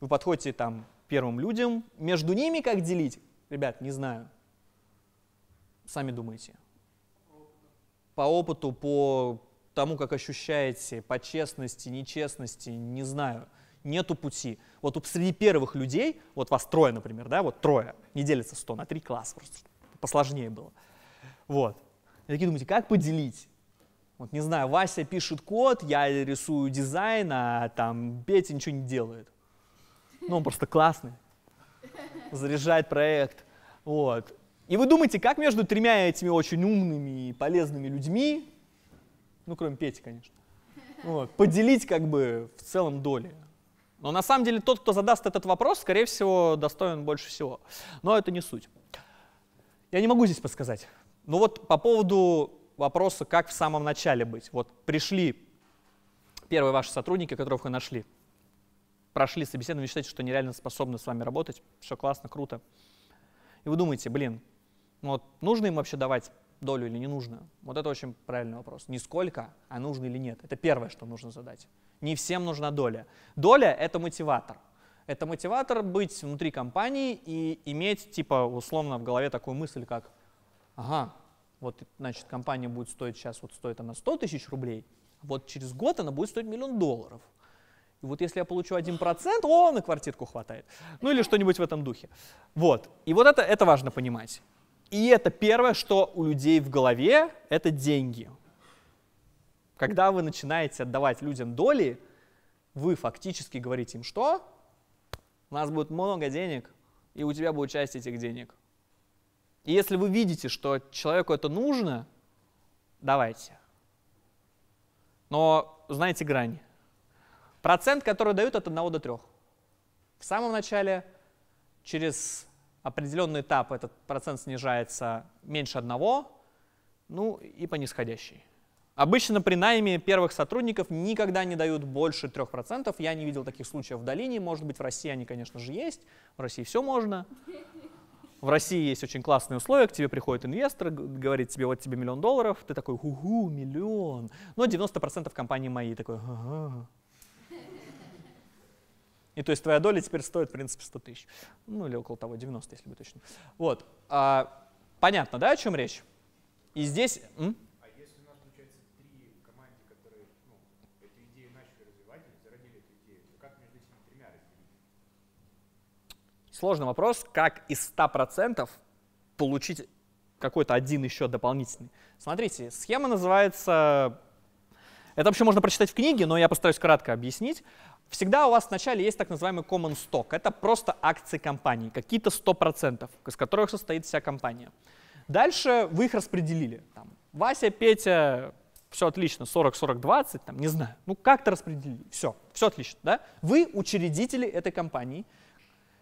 Вы подходите там первым людям, между ними как делить? Ребят, не знаю. Сами думайте. По опыту, по тому, как ощущаете, по честности, нечестности, не знаю. Нету пути. Вот у среди первых людей, вот вас трое, например, да, вот трое, не делится 100 на три класса, просто посложнее было. Вот. И такие думаете, как поделить? Вот не знаю, Вася пишет код, я рисую дизайн, а там Петя ничего не делает. Ну, он просто классный, заряжает проект. Вот. И вы думаете, как между тремя этими очень умными и полезными людьми, ну, кроме Пети, конечно, вот, поделить как бы в целом доли? Но на самом деле тот, кто задаст этот вопрос, скорее всего, достоин больше всего. Но это не суть. Я не могу здесь подсказать. Но вот по поводу вопросу, как в самом начале быть. Вот пришли первые ваши сотрудники, которых вы нашли, прошли собеседование, вы считаете, что они реально способны с вами работать, все классно, круто. И вы думаете, блин, ну вот нужно им вообще давать долю или не нужно? Вот это очень правильный вопрос. Не сколько, а нужно или нет. Это первое, что нужно задать. Не всем нужна доля. Доля — это мотиватор. Это мотиватор быть внутри компании и иметь, типа, условно в голове такую мысль, как «Ага, вот, значит, компания будет стоить сейчас, вот стоит она 100 тысяч рублей, вот через год она будет стоить миллион долларов. И вот если я получу 1%, о, на квартирку хватает. Ну или что-нибудь в этом духе. Вот. И вот это, это важно понимать. И это первое, что у людей в голове, это деньги. Когда вы начинаете отдавать людям доли, вы фактически говорите им, что у нас будет много денег, и у тебя будет часть этих денег. И если вы видите, что человеку это нужно, давайте. Но знаете грани. Процент, который дают, от 1 до 3. В самом начале, через определенный этап этот процент снижается меньше 1, ну и по нисходящей. Обычно при найме первых сотрудников никогда не дают больше 3%. Я не видел таких случаев в долине, может быть, в России они, конечно же, есть. В России все можно в России есть очень классные условия, к тебе приходит инвестор, говорит тебе, вот тебе миллион долларов, ты такой, угу, миллион. Но 90% компании мои такой, ага. И то есть твоя доля теперь стоит, в принципе, 100 тысяч. Ну или около того, 90, если быть точным. Вот. А, понятно, да, о чем речь? И здесь... М? сложный вопрос, как из 100% получить какой-то один еще дополнительный. Смотрите, схема называется... Это вообще можно прочитать в книге, но я постараюсь кратко объяснить. Всегда у вас вначале есть так называемый common stock. Это просто акции компании, какие-то 100%, из которых состоит вся компания. Дальше вы их распределили. Там, Вася, Петя, все отлично, 40, 40, 20, там, не знаю. Ну, как-то распределили, все, все отлично, да? Вы учредители этой компании,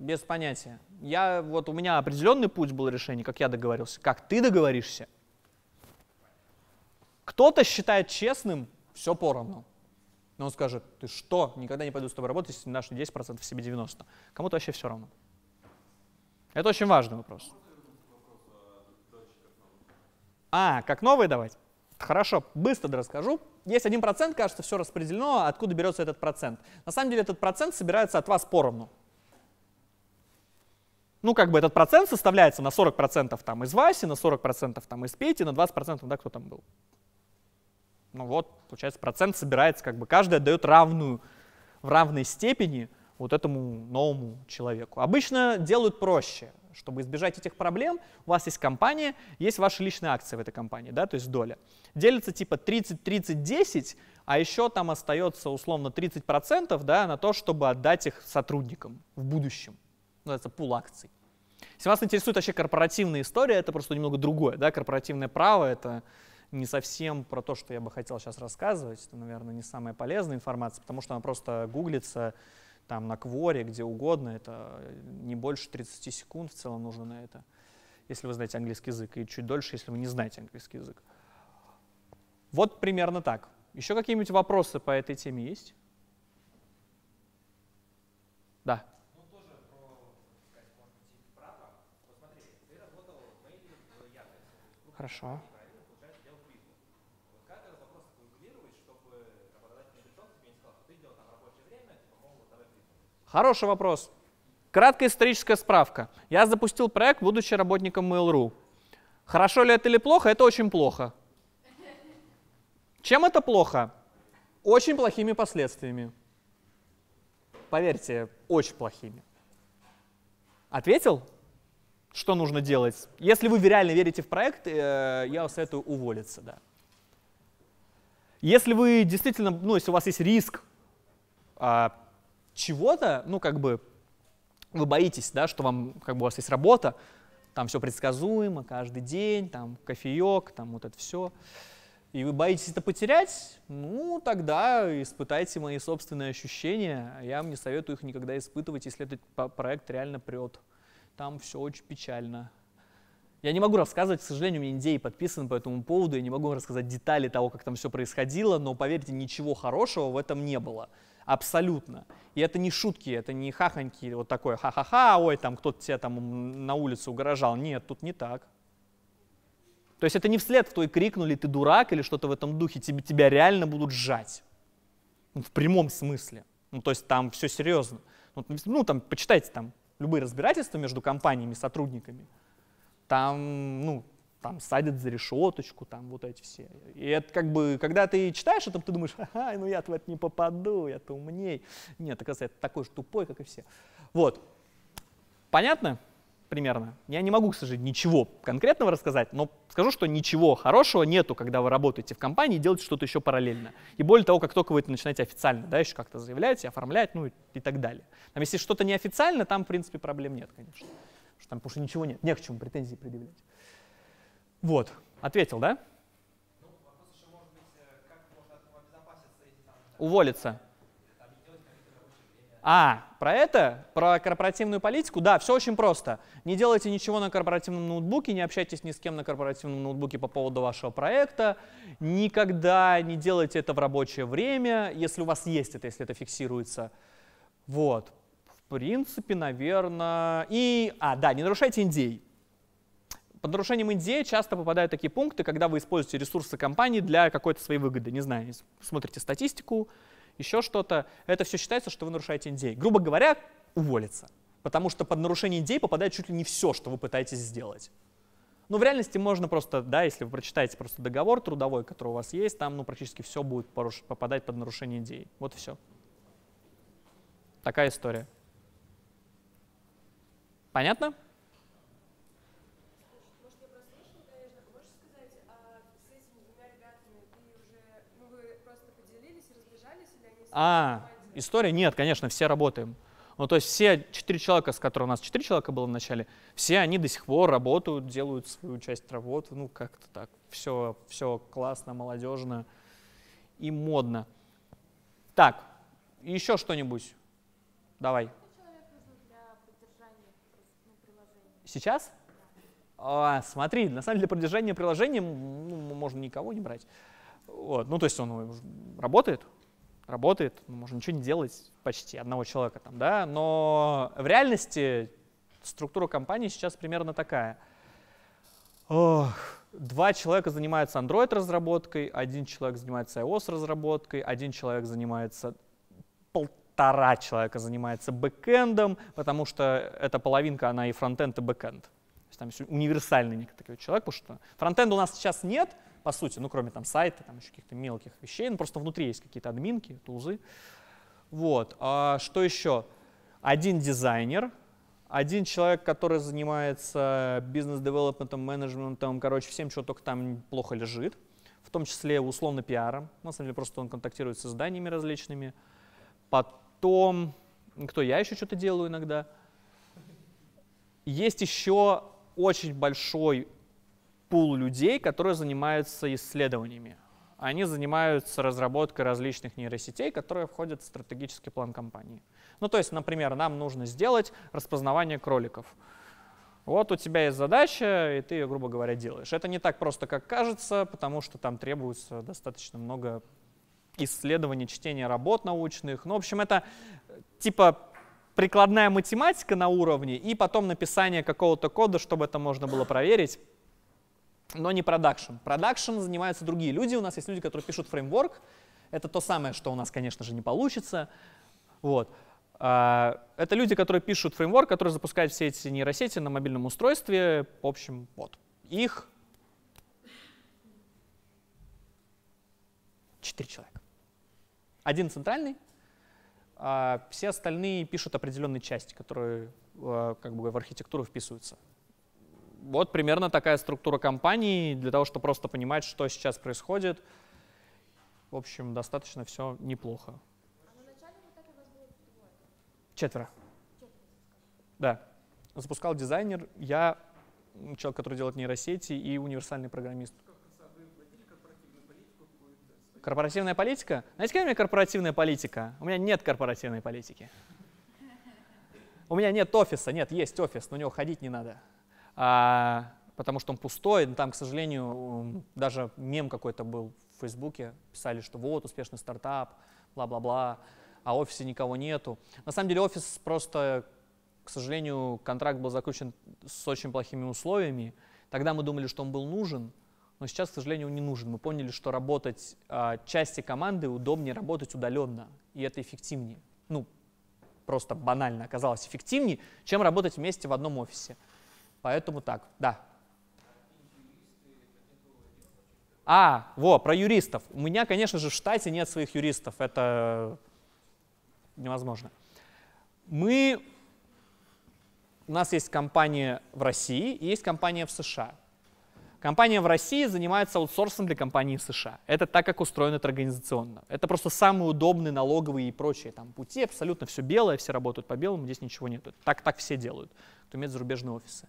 без понятия. Я, вот у меня определенный путь был решения, как я договорился. Как ты договоришься? Кто-то считает честным все поровну. Но он скажет, ты что, никогда не пойду с тобой работать, если наши 10% в себе 90%. Кому-то вообще все равно. Это очень важный вопрос. А, как новые давать? Хорошо, быстро расскажу. Есть один процент, кажется, все распределено, откуда берется этот процент. На самом деле этот процент собирается от вас поровну ну, как бы этот процент составляется на 40% там из Васи, на 40% там из Пети, на 20% да, кто там был. Ну вот, получается, процент собирается, как бы каждый отдает равную, в равной степени вот этому новому человеку. Обычно делают проще. Чтобы избежать этих проблем, у вас есть компания, есть ваши личные акции в этой компании, да, то есть доля. Делится типа 30, 30, 10, а еще там остается условно 30% да, на то, чтобы отдать их сотрудникам в будущем называется пул акций. Если вас интересует вообще корпоративная история, это просто немного другое. Да? Корпоративное право — это не совсем про то, что я бы хотел сейчас рассказывать. Это, наверное, не самая полезная информация, потому что она просто гуглится там на кворе, где угодно. Это э, не больше 30 секунд в целом нужно на это, если вы знаете английский язык, и чуть дольше, если вы не знаете английский язык. Вот примерно так. Еще какие-нибудь вопросы по этой теме есть? Хорошо. Хороший вопрос. Краткая историческая справка. Я запустил проект, будучи работником Mail.ru. Хорошо ли это или плохо? Это очень плохо. Чем это плохо? Очень плохими последствиями. Поверьте, очень плохими. Ответил? что нужно делать? Если вы реально верите в проект, э, я вас советую уволиться, да. Если вы действительно, ну, если у вас есть риск а, чего-то, ну, как бы, вы боитесь, да, что вам, как бы, у вас есть работа, там все предсказуемо, каждый день, там кофеек, там вот это все, и вы боитесь это потерять, ну, тогда испытайте мои собственные ощущения, я вам не советую их никогда испытывать, если этот проект реально прет. Там все очень печально. Я не могу рассказывать, к сожалению, у меня индей подписан по этому поводу, я не могу рассказать детали того, как там все происходило, но поверьте, ничего хорошего в этом не было. Абсолютно. И это не шутки, это не хаханьки, вот такое ха-ха-ха, ой, там кто-то тебя там на улице угрожал. Нет, тут не так. То есть это не вслед в той крикнули «ты дурак» или что-то в этом духе, тебе, тебя реально будут сжать. Ну, в прямом смысле. Ну, то есть там все серьезно. Ну, ну, там, почитайте там любые разбирательства между компаниями, сотрудниками, там, ну, там садят за решеточку, там вот эти все. И это как бы, когда ты читаешь это, ты думаешь, ага, ну я-то в это не попаду, я-то умней. Нет, оказывается, это такой же тупой, как и все. Вот. Понятно? примерно. Я не могу, к сожалению, ничего конкретного рассказать, но скажу, что ничего хорошего нету, когда вы работаете в компании и делаете что-то еще параллельно. И более того, как только вы это начинаете официально, да, еще как-то заявляете, оформлять, ну и, и так далее. Там, если что-то неофициально, там, в принципе, проблем нет, конечно. Потому что, там, потому что ничего нет, не к чему претензии предъявлять. Вот, ответил, да? Ну, вопрос еще может быть, э, как можно от этого обезопаситься? Уволиться. А, про это, про корпоративную политику, да, все очень просто. Не делайте ничего на корпоративном ноутбуке, не общайтесь ни с кем на корпоративном ноутбуке по поводу вашего проекта, никогда не делайте это в рабочее время, если у вас есть это, если это фиксируется. Вот, в принципе, наверное, и, а, да, не нарушайте индей. Под нарушением идеи часто попадают такие пункты, когда вы используете ресурсы компании для какой-то своей выгоды. Не знаю, смотрите статистику, еще что-то, это все считается, что вы нарушаете NDA. Грубо говоря, уволиться. Потому что под нарушение NDA попадает чуть ли не все, что вы пытаетесь сделать. Но ну, в реальности можно просто, да, если вы прочитаете просто договор трудовой, который у вас есть, там ну, практически все будет попадать под нарушение NDA. Вот и все. Такая история. Понятно? А, история? Нет, конечно, все работаем. Ну, то есть все четыре человека, с которых у нас четыре человека было в начале, все они до сих пор работают, делают свою часть работы, ну, как-то так. Все, все классно, молодежно и модно. Так, еще что-нибудь? Давай. Ну, Сейчас? А, смотри, на самом деле для продвижения приложения ну, можно никого не брать. Вот. Ну, то есть он работает, работает, ну, можно ничего не делать почти одного человека там, да, но в реальности структура компании сейчас примерно такая. Ох, два человека занимаются Android-разработкой, один человек занимается iOS-разработкой, один человек занимается полтора человека занимается бэкэндом, потому что эта половинка, она и фронтенд, и бэкэнд. То есть там есть универсальный некоторый человек, потому что фронтенда у нас сейчас нет — по сути, ну, кроме там сайта, там еще каких-то мелких вещей, ну, просто внутри есть какие-то админки, тузы, Вот, а что еще? Один дизайнер, один человек, который занимается бизнес-девелопментом, менеджментом, короче, всем, что только там плохо лежит, в том числе условно пиаром, на самом деле просто он контактирует с изданиями различными. Потом, кто я еще что-то делаю иногда. Есть еще очень большой пул людей, которые занимаются исследованиями. Они занимаются разработкой различных нейросетей, которые входят в стратегический план компании. Ну, то есть, например, нам нужно сделать распознавание кроликов. Вот у тебя есть задача, и ты ее, грубо говоря, делаешь. Это не так просто, как кажется, потому что там требуется достаточно много исследований, чтения работ научных. Ну, в общем, это типа прикладная математика на уровне и потом написание какого-то кода, чтобы это можно было проверить но не продакшн. Продакшн занимаются другие люди. У нас есть люди, которые пишут фреймворк. Это то самое, что у нас, конечно же, не получится. Вот. А, это люди, которые пишут фреймворк, которые запускают все эти нейросети на мобильном устройстве. В общем, вот. Их четыре человека. Один центральный, а все остальные пишут определенные части, которые а, как бы в архитектуру вписываются вот примерно такая структура компании, для того, чтобы просто понимать, что сейчас происходит. В общем, достаточно все неплохо. Четверо. Да. Запускал дизайнер, я человек, который делает нейросети, и универсальный программист. Корпоративная политика? Знаете, какая у меня корпоративная политика? У меня нет корпоративной политики. У меня нет офиса, нет, есть офис, но него ходить не надо а, потому что он пустой. Ну, там, к сожалению, даже мем какой-то был в Фейсбуке, писали, что вот, успешный стартап, бла-бла-бла, а офисе никого нету. На самом деле офис просто, к сожалению, контракт был заключен с очень плохими условиями. Тогда мы думали, что он был нужен, но сейчас, к сожалению, он не нужен. Мы поняли, что работать э, части команды удобнее работать удаленно, и это эффективнее. Ну, просто банально оказалось эффективнее, чем работать вместе в одном офисе. Поэтому так, да. А, во, про юристов. У меня, конечно же, в штате нет своих юристов. Это невозможно. Мы... У нас есть компания в России и есть компания в США. Компания в России занимается аутсорсом для компании в США. Это так, как устроено это организационно. Это просто самые удобные налоговые и прочие там пути. Абсолютно все белое, все работают по белому, здесь ничего нет. Так, так все делают, кто имеет зарубежные офисы.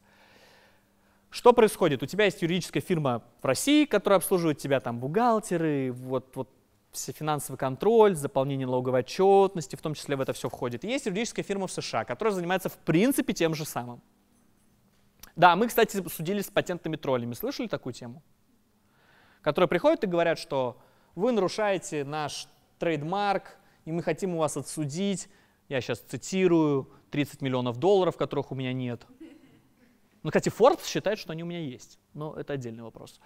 Что происходит? У тебя есть юридическая фирма в России, которая обслуживает тебя, там, бухгалтеры, вот, вот все финансовый контроль, заполнение налоговой отчетности, в том числе в это все входит. есть юридическая фирма в США, которая занимается в принципе тем же самым. Да, мы, кстати, судились с патентными троллями. Слышали такую тему? Которые приходят и говорят, что вы нарушаете наш трейдмарк, и мы хотим у вас отсудить, я сейчас цитирую, 30 миллионов долларов, которых у меня нет – ну, кстати, Форд считает, что они у меня есть, но это отдельный вопрос.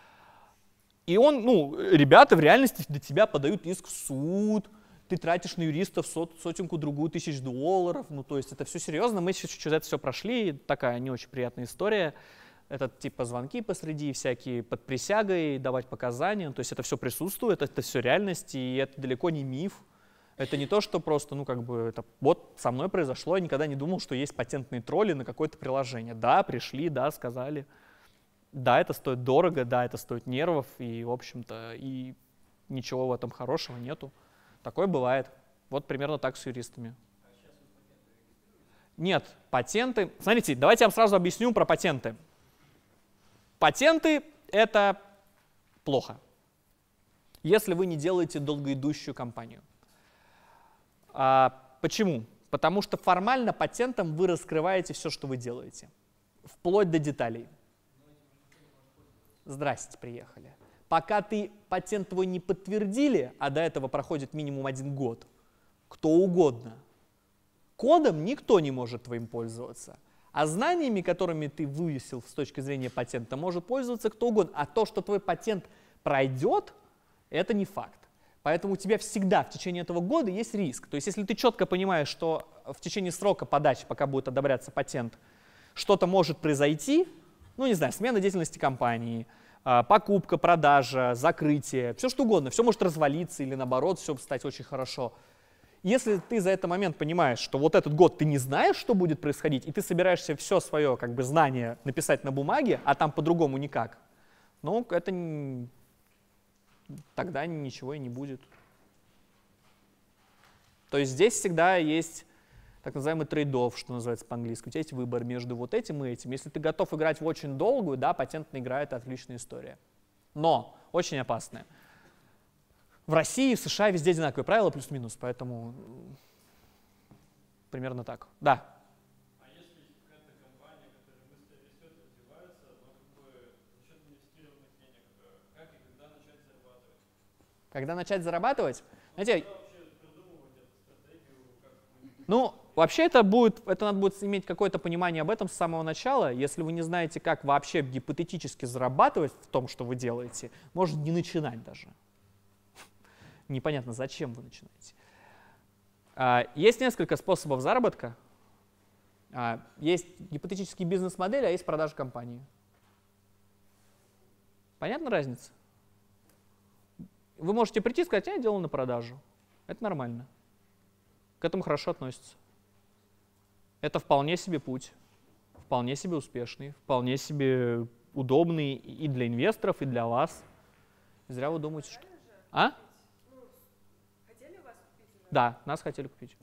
И он, ну, ребята в реальности для тебя подают иск в суд, ты тратишь на юристов сот, сотенку другую тысяч долларов, ну, то есть это все серьезно, мы сейчас через это все прошли, такая не очень приятная история. Этот типа звонки посреди, всякие под присягой, давать показания, ну, то есть это все присутствует, это, это все реальность, и это далеко не миф. Это не то, что просто, ну, как бы, это вот со мной произошло, я никогда не думал, что есть патентные тролли на какое-то приложение. Да, пришли, да, сказали. Да, это стоит дорого, да, это стоит нервов, и, в общем-то, и ничего в этом хорошего нету. Такое бывает. Вот примерно так с юристами. Нет, патенты. Смотрите, давайте я вам сразу объясню про патенты. Патенты — это плохо, если вы не делаете долгоидущую компанию — а, почему? Потому что формально патентом вы раскрываете все, что вы делаете, вплоть до деталей. Здрасте, приехали. Пока ты патент твой не подтвердили, а до этого проходит минимум один год, кто угодно. Кодом никто не может твоим пользоваться. А знаниями, которыми ты вывесил с точки зрения патента, может пользоваться кто угодно. А то, что твой патент пройдет, это не факт. Поэтому у тебя всегда в течение этого года есть риск. То есть если ты четко понимаешь, что э, в течение срока подачи, пока будет одобряться патент, что-то может произойти, ну, не знаю, смена деятельности компании, э, покупка, продажа, закрытие, все что угодно, все может развалиться или наоборот, все стать очень хорошо. Если ты за этот момент понимаешь, что вот этот год ты не знаешь, что будет происходить, и ты собираешься все свое как бы знание написать на бумаге, а там по-другому никак, ну, это тогда ничего и не будет. То есть здесь всегда есть так называемый трейдов, что называется по-английски. У тебя есть выбор между вот этим и этим. Если ты готов играть в очень долгую, да, патентная игра — это отличная история. Но очень опасная. В России, в США везде одинаковые правила, плюс-минус, поэтому примерно так. Да. Когда начать зарабатывать? Знаете, ну, вообще это будет, это надо будет иметь какое-то понимание об этом с самого начала. Если вы не знаете, как вообще гипотетически зарабатывать в том, что вы делаете, может не начинать даже. Непонятно, зачем вы начинаете. А, есть несколько способов заработка. А, есть гипотетический бизнес модель а есть продажа компании. Понятна разница? Вы можете прийти и сказать, я делал на продажу. Это нормально. К этому хорошо относится. Это вполне себе путь, вполне себе успешный, вполне себе удобный и для инвесторов, и для вас. Зря вы думаете, что... А? Ну, да, нас хотели купить.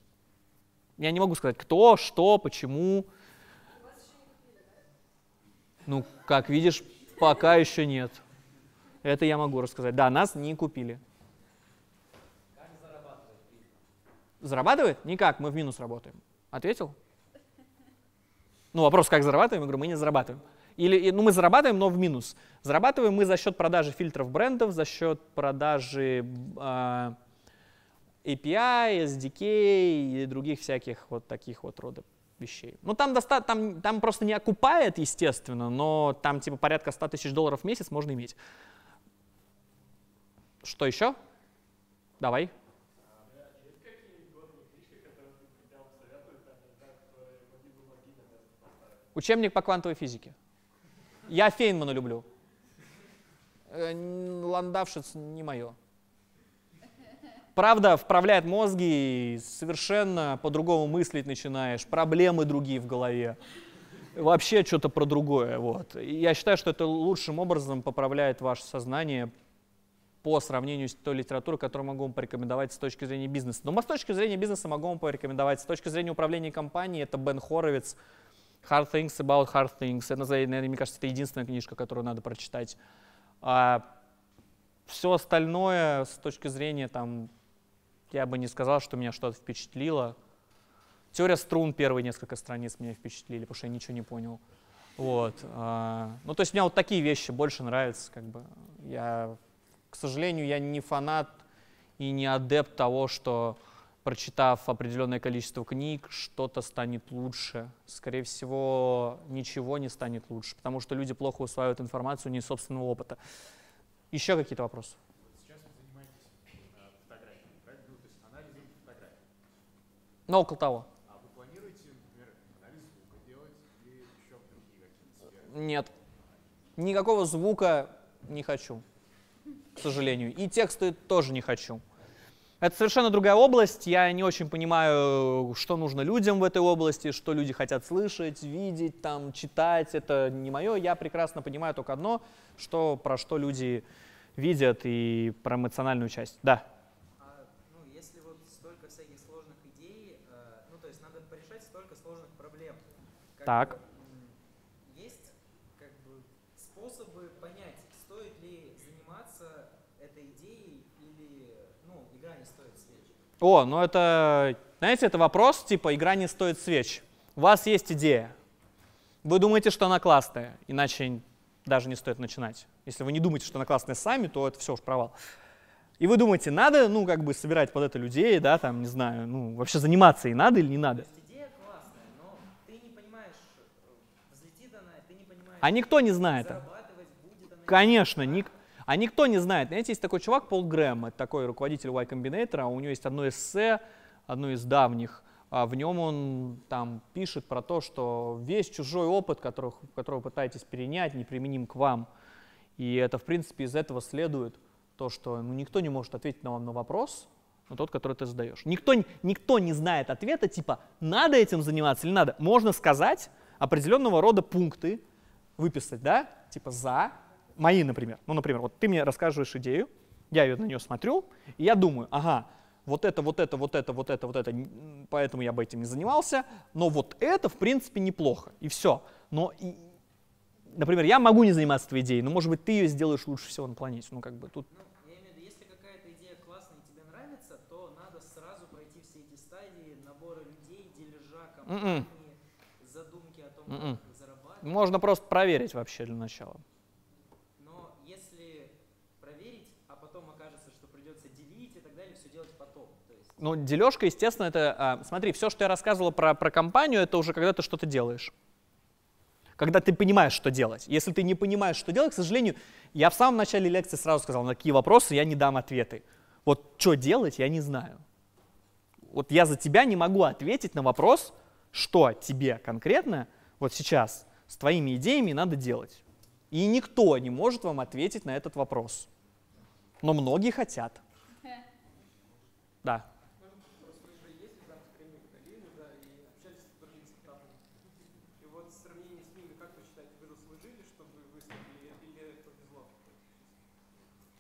Я не могу сказать, кто, что, почему. Ну, ну как видишь, пока еще нет. Это я могу рассказать. Да, нас не купили. Как зарабатывает? Зарабатывает? Никак, мы в минус работаем. Ответил? Ну, вопрос, как зарабатываем? Я говорю, мы не зарабатываем. Или, ну, мы зарабатываем, но в минус. Зарабатываем мы за счет продажи фильтров брендов, за счет продажи э, а, API, SDK и других всяких вот таких вот родов вещей. Ну, там, доста там, там просто не окупает, естественно, но там типа порядка 100 тысяч долларов в месяц можно иметь. Что еще? Давай. Учебник по квантовой физике. Я Фейнмана люблю. Э, Ландавшиц не мое. Правда, вправляет мозги, и совершенно по-другому мыслить начинаешь, проблемы другие в голове. Вообще что-то про другое. Вот. я считаю, что это лучшим образом поправляет ваше сознание, по сравнению с той литературой, которую могу вам порекомендовать с точки зрения бизнеса. Но ну, с точки зрения бизнеса могу вам порекомендовать. С точки зрения управления компанией это Бен Хоровиц «Hard Things About Hard Things». Это, наверное, мне кажется, это единственная книжка, которую надо прочитать. А все остальное с точки зрения, там, я бы не сказал, что меня что-то впечатлило. Теория струн первые несколько страниц меня впечатлили, потому что я ничего не понял. Вот. А, ну, то есть у меня вот такие вещи больше нравятся, как бы. Я к сожалению, я не фанат и не адепт того, что прочитав определенное количество книг, что-то станет лучше. Скорее всего, ничего не станет лучше, потому что люди плохо усваивают информацию не из собственного опыта. Еще какие-то вопросы? Э, ну, около того. А вы планируете, например, анализ звука делать или еще другие какие-то сферы? Нет. Никакого звука не хочу к сожалению. И тексты тоже не хочу. Это совершенно другая область, я не очень понимаю, что нужно людям в этой области, что люди хотят слышать, видеть, там, читать, это не мое. Я прекрасно понимаю только одно, что, про что люди видят и про эмоциональную часть. Да. А, ну, э, ну, Как так. О, ну это, знаете, это вопрос типа «игра не стоит свеч». У вас есть идея. Вы думаете, что она классная, иначе даже не стоит начинать. Если вы не думаете, что она классная сами, то это все уж провал. И вы думаете, надо, ну, как бы собирать под это людей, да, там, не знаю, ну, вообще заниматься и надо или не надо? А никто не знает. Конечно, никто. А никто не знает. Знаете, есть такой чувак, Пол Грэм, это такой руководитель Y Combinator, а у него есть одно эссе, одно из давних, а в нем он там пишет про то, что весь чужой опыт, который вы пытаетесь перенять, неприменим к вам. И это, в принципе, из этого следует то, что ну, никто не может ответить на вам на вопрос, на тот, который ты задаешь. Никто, никто не знает ответа, типа, надо этим заниматься или надо. Можно сказать определенного рода пункты, выписать, да, типа за, мои, например. Ну, например, вот ты мне рассказываешь идею, я ее на нее смотрю, и я думаю, ага, вот это, вот это, вот это, вот это, вот это, поэтому я бы этим не занимался, но вот это, в принципе, неплохо, и все. Но, и, например, я могу не заниматься твоей идеей, но, может быть, ты ее сделаешь лучше всего на планете. Ну, как бы тут... mm -mm. задумки о том, Mm-mm. М-м. как зарабатывать. Можно просто проверить вообще для начала. Ну, дележка, естественно, это... А, смотри, все, что я рассказывала про, про компанию, это уже когда ты что-то делаешь. Когда ты понимаешь, что делать. Если ты не понимаешь, что делать, к сожалению, я в самом начале лекции сразу сказал, на какие вопросы я не дам ответы. Вот что делать, я не знаю. Вот я за тебя не могу ответить на вопрос, что тебе конкретно вот сейчас с твоими идеями надо делать. И никто не может вам ответить на этот вопрос. Но многие хотят. Да.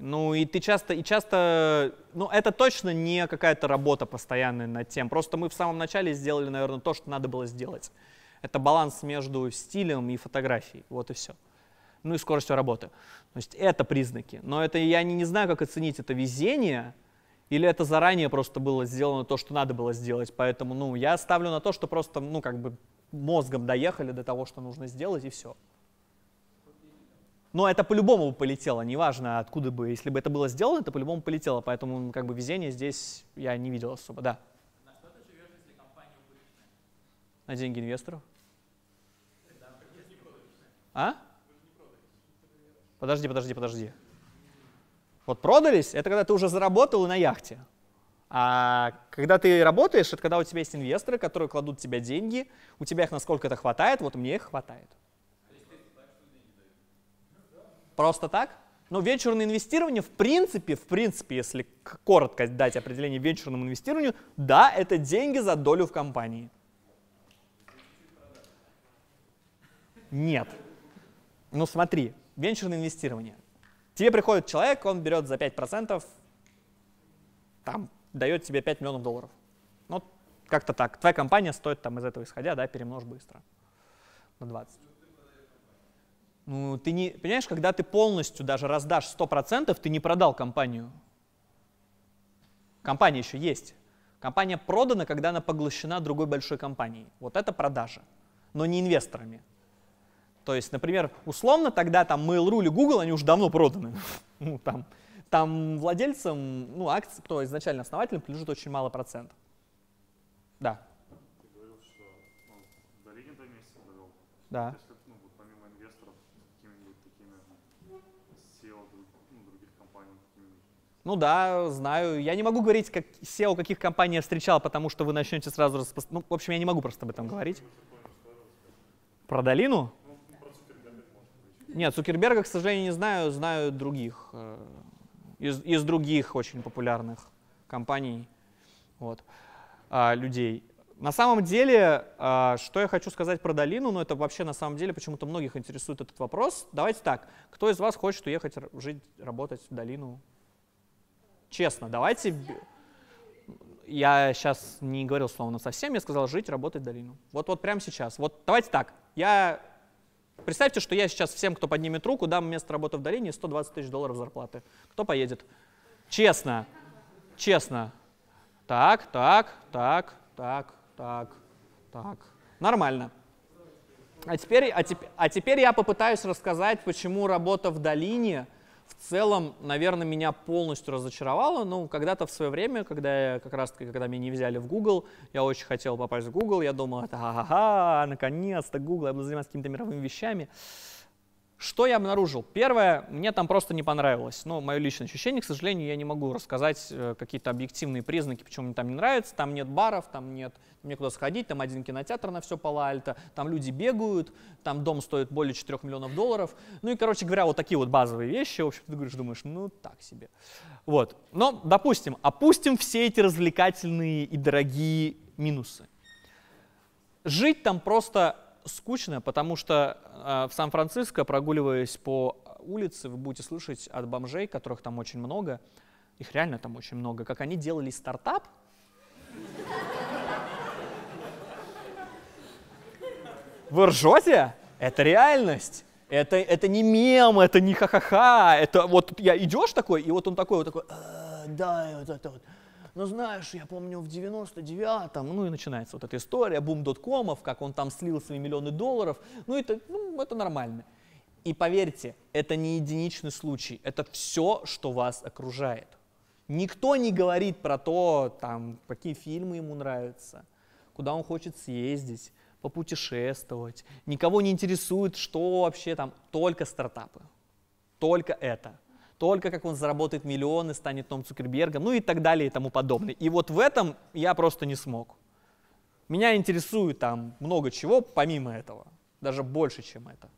Ну и ты часто, и часто, ну это точно не какая-то работа постоянная над тем. Просто мы в самом начале сделали, наверное, то, что надо было сделать. Это баланс между стилем и фотографией, вот и все. Ну и скоростью работы. То есть это признаки. Но это я не, не знаю, как оценить это везение, или это заранее просто было сделано то, что надо было сделать. Поэтому, ну, я ставлю на то, что просто, ну, как бы мозгом доехали до того, что нужно сделать, и все. Но это по-любому полетело, неважно откуда бы. Если бы это было сделано, это по-любому полетело. Поэтому как бы везение здесь я не видел особо, да. На что ты живешь, если компания убыточная? На деньги инвесторов. А? Подожди, подожди, подожди. Вот продались, это когда ты уже заработал и на яхте. А когда ты работаешь, это когда у тебя есть инвесторы, которые кладут тебе деньги, у тебя их насколько это хватает, вот мне их хватает. Просто так? Но ну, венчурное инвестирование, в принципе, в принципе, если коротко дать определение венчурному инвестированию, да, это деньги за долю в компании. Нет. Ну смотри, венчурное инвестирование. Тебе приходит человек, он берет за 5%, там, дает тебе 5 миллионов долларов. Ну, как-то так. Твоя компания стоит там из этого исходя, да, перемножь быстро на 20. Ну, ты не, понимаешь, когда ты полностью даже раздашь 100%, ты не продал компанию. Компания еще есть. Компания продана, когда она поглощена другой большой компанией. Вот это продажа, но не инвесторами. То есть, например, условно тогда там Mail.ru или Google, они уже давно проданы. Ну, там, там владельцам, ну, акций, кто изначально основателем, принадлежит очень мало процентов. Да. Ты говорил, что ну, до месяца довел. Да. То есть Ну да, знаю. Я не могу говорить, как SEO каких компаний я встречал, потому что вы начнете сразу распространять. Ну, в общем, я не могу просто об этом говорить. Про долину? Нет, Цукерберга, к сожалению, не знаю. Знаю других. Э, из, из других очень популярных компаний. Вот. А, людей. На самом деле, а, что я хочу сказать про долину, но это вообще на самом деле почему-то многих интересует этот вопрос. Давайте так, кто из вас хочет уехать жить, работать в долину, Честно, давайте... Я сейчас не говорил словно совсем, я сказал жить, работать долину. Вот, вот прямо сейчас. Вот давайте так. Я Представьте, что я сейчас всем, кто поднимет руку, дам место работы в долине 120 тысяч долларов зарплаты. Кто поедет? Честно. Честно. Так, так, так, так, так, так. Нормально. А теперь, а, теп а теперь я попытаюсь рассказать, почему работа в долине — в целом, наверное, меня полностью разочаровало. Ну, когда-то в свое время, когда я как раз-таки, когда меня не взяли в Google, я очень хотел попасть в Google, я думал, ага, наконец-то Google, я буду заниматься какими-то мировыми вещами. Что я обнаружил? Первое, мне там просто не понравилось. Ну, мое личное ощущение, к сожалению, я не могу рассказать э, какие-то объективные признаки, почему мне там не нравится. Там нет баров, там нет некуда сходить, там один кинотеатр на все Пала-Альто, там люди бегают, там дом стоит более 4 миллионов долларов. Ну и, короче говоря, вот такие вот базовые вещи. В общем, ты говоришь, думаешь, ну так себе. Вот. Но, допустим, опустим все эти развлекательные и дорогие минусы. Жить там просто скучно, потому что э, в Сан-Франциско, прогуливаясь по улице, вы будете слышать от бомжей, которых там очень много, их реально там очень много, как они делали стартап. Вы ржете? Это реальность. Это, это не мем, это не ха-ха-ха. Это вот я идешь такой, и вот он такой, вот такой, «Э, да, вот это вот но знаешь, я помню в 99-м, ну и начинается вот эта история, бум доткомов, как он там слил свои миллионы долларов, ну это, ну, это нормально. И поверьте, это не единичный случай, это все, что вас окружает. Никто не говорит про то, там, какие фильмы ему нравятся, куда он хочет съездить, попутешествовать. Никого не интересует, что вообще там, только стартапы, только это – только как он заработает миллионы, станет Том Цукербергом, ну и так далее и тому подобное. И вот в этом я просто не смог. Меня интересует там много чего помимо этого, даже больше, чем это.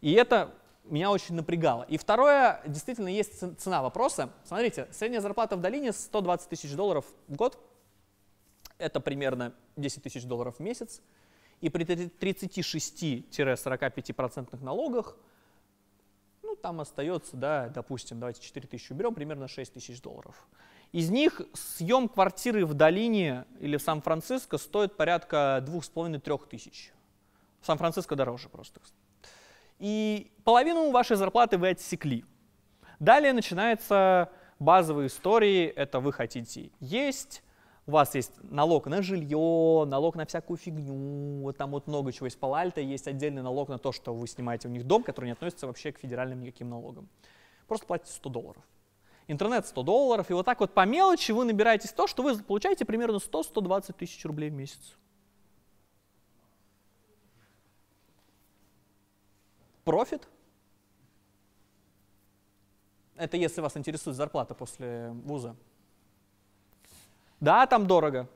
И это меня очень напрягало. И второе, действительно, есть цена вопроса. Смотрите, средняя зарплата в долине 120 тысяч долларов в год. Это примерно 10 тысяч долларов в месяц. И при 36-45% налогах – там остается, да, допустим, давайте 4 тысячи уберем, примерно 6 тысяч долларов. Из них съем квартиры в долине или в Сан-Франциско стоит порядка 2,5-3 тысяч. Сан-Франциско дороже просто. И половину вашей зарплаты вы отсекли. Далее начинается базовые истории. Это вы хотите есть, у вас есть налог на жилье, налог на всякую фигню, вот там вот много чего есть. Палальто есть отдельный налог на то, что вы снимаете у них дом, который не относится вообще к федеральным никаким налогам. Просто платите 100 долларов. Интернет 100 долларов, и вот так вот по мелочи вы набираетесь то, что вы получаете примерно 100-120 тысяч рублей в месяц. Профит. Это если вас интересует зарплата после вуза. Да, там дорого,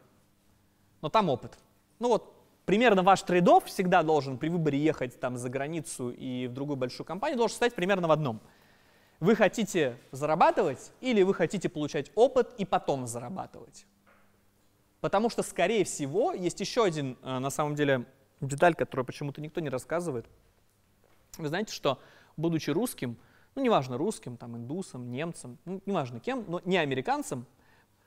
но там опыт. Ну вот примерно ваш трейдов всегда должен при выборе ехать там за границу и в другую большую компанию должен стоять примерно в одном. Вы хотите зарабатывать или вы хотите получать опыт и потом зарабатывать? Потому что, скорее всего, есть еще один, э, на самом деле, деталь, которую почему-то никто не рассказывает. Вы знаете, что, будучи русским, ну, неважно, русским, там, индусом, немцем, ну, неважно кем, но не американцем –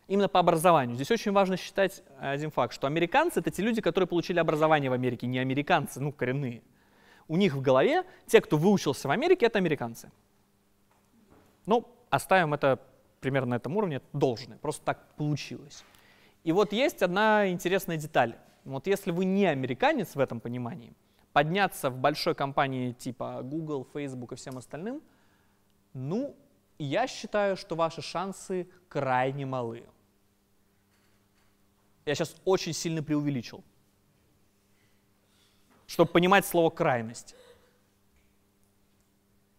именно по образованию. Здесь очень важно считать э, один факт, что американцы — это те люди, которые получили образование в Америке, не американцы, ну, коренные. У них в голове те, кто выучился в Америке, это американцы. Ну, оставим это примерно на этом уровне, должное, просто так получилось. И вот есть одна интересная деталь. Вот если вы не американец в этом понимании, подняться в большой компании типа Google, Facebook и всем остальным, ну, я считаю, что ваши шансы крайне малы. Я сейчас очень сильно преувеличил, чтобы понимать слово крайность.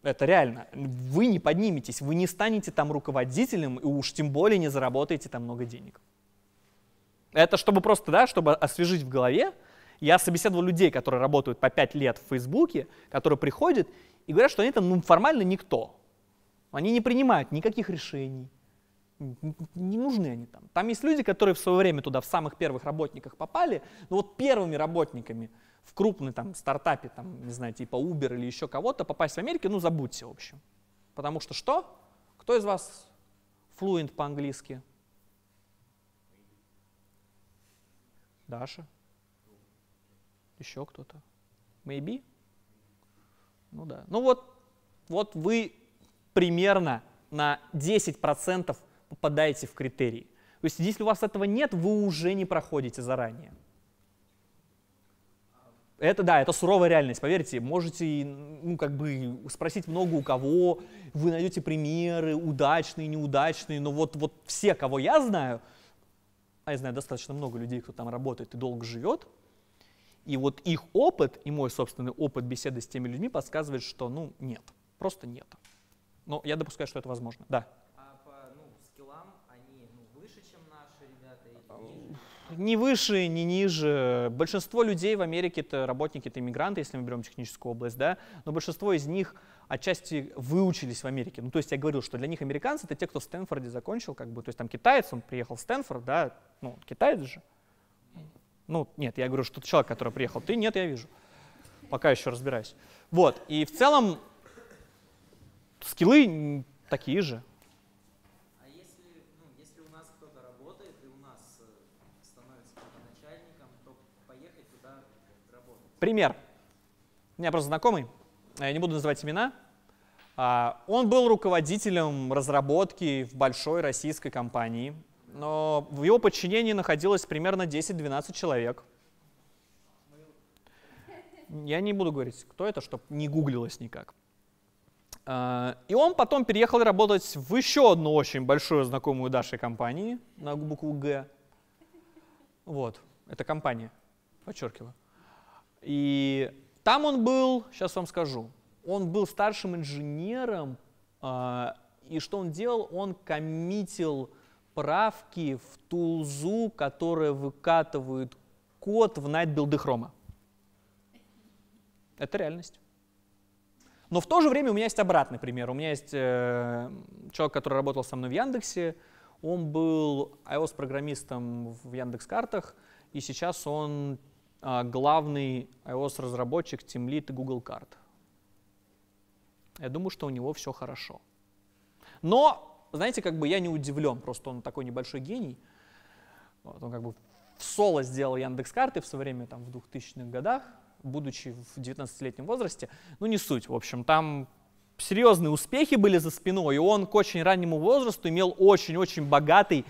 Это реально. Вы не подниметесь, вы не станете там руководителем и уж тем более не заработаете там много денег. Это чтобы просто, да, чтобы освежить в голове, я собеседовал людей, которые работают по 5 лет в Фейсбуке, которые приходят и говорят, что они там ну, формально никто. Они не принимают никаких решений, не нужны они там. Там есть люди, которые в свое время туда в самых первых работниках попали, но вот первыми работниками в крупный там стартапе, там, не знаю, типа Uber или еще кого-то попасть в Америке, ну забудьте, в общем. Потому что что? Кто из вас fluent по-английски? Даша? Еще кто-то? Maybe? Ну да. Ну вот, вот вы примерно на 10% попадаете в критерии. То есть если у вас этого нет, вы уже не проходите заранее. Это да, это суровая реальность, поверьте. Можете, ну, как бы, спросить много у кого, вы найдете примеры, удачные, неудачные, но вот, вот все, кого я знаю, а я знаю достаточно много людей, кто там работает и долго живет, и вот их опыт и мой собственный опыт беседы с теми людьми подсказывает, что, ну, нет, просто нет. Но я допускаю, что это возможно, да. ни выше, ни ниже. Большинство людей в Америке это работники, это иммигранты, если мы берем техническую область, да, но большинство из них отчасти выучились в Америке. Ну, то есть я говорил, что для них американцы это те, кто в Стэнфорде закончил, как бы, то есть там китаец, он приехал в Стэнфорд, да, ну, китаец же. Ну, нет, я говорю, что тот человек, который приехал, ты нет, я вижу. Пока еще разбираюсь. Вот, и в целом скиллы такие же, Пример. У меня просто знакомый, я не буду называть имена, а, он был руководителем разработки в большой российской компании, но в его подчинении находилось примерно 10-12 человек. Я не буду говорить, кто это, чтобы не гуглилось никак. А, и он потом переехал работать в еще одну очень большую знакомую Дашей компании на букву «Г». Вот, это компания, подчеркиваю. И там он был, сейчас вам скажу, он был старшим инженером, а, и что он делал? Он коммитил правки в тулзу, которая выкатывает код в Night билды хрома. Это реальность. Но в то же время у меня есть обратный пример. У меня есть э, человек, который работал со мной в Яндексе. Он был iOS-программистом в Яндекс-картах, и сейчас он а, главный iOS-разработчик Тимлит Google карт. Я думаю, что у него все хорошо. Но, знаете, как бы я не удивлен, просто он такой небольшой гений. Вот, он как бы в соло сделал Яндекс карты в свое время, там, в 2000-х годах, будучи в 19-летнем возрасте. Ну, не суть, в общем, там серьезные успехи были за спиной, и он к очень раннему возрасту имел очень-очень богатый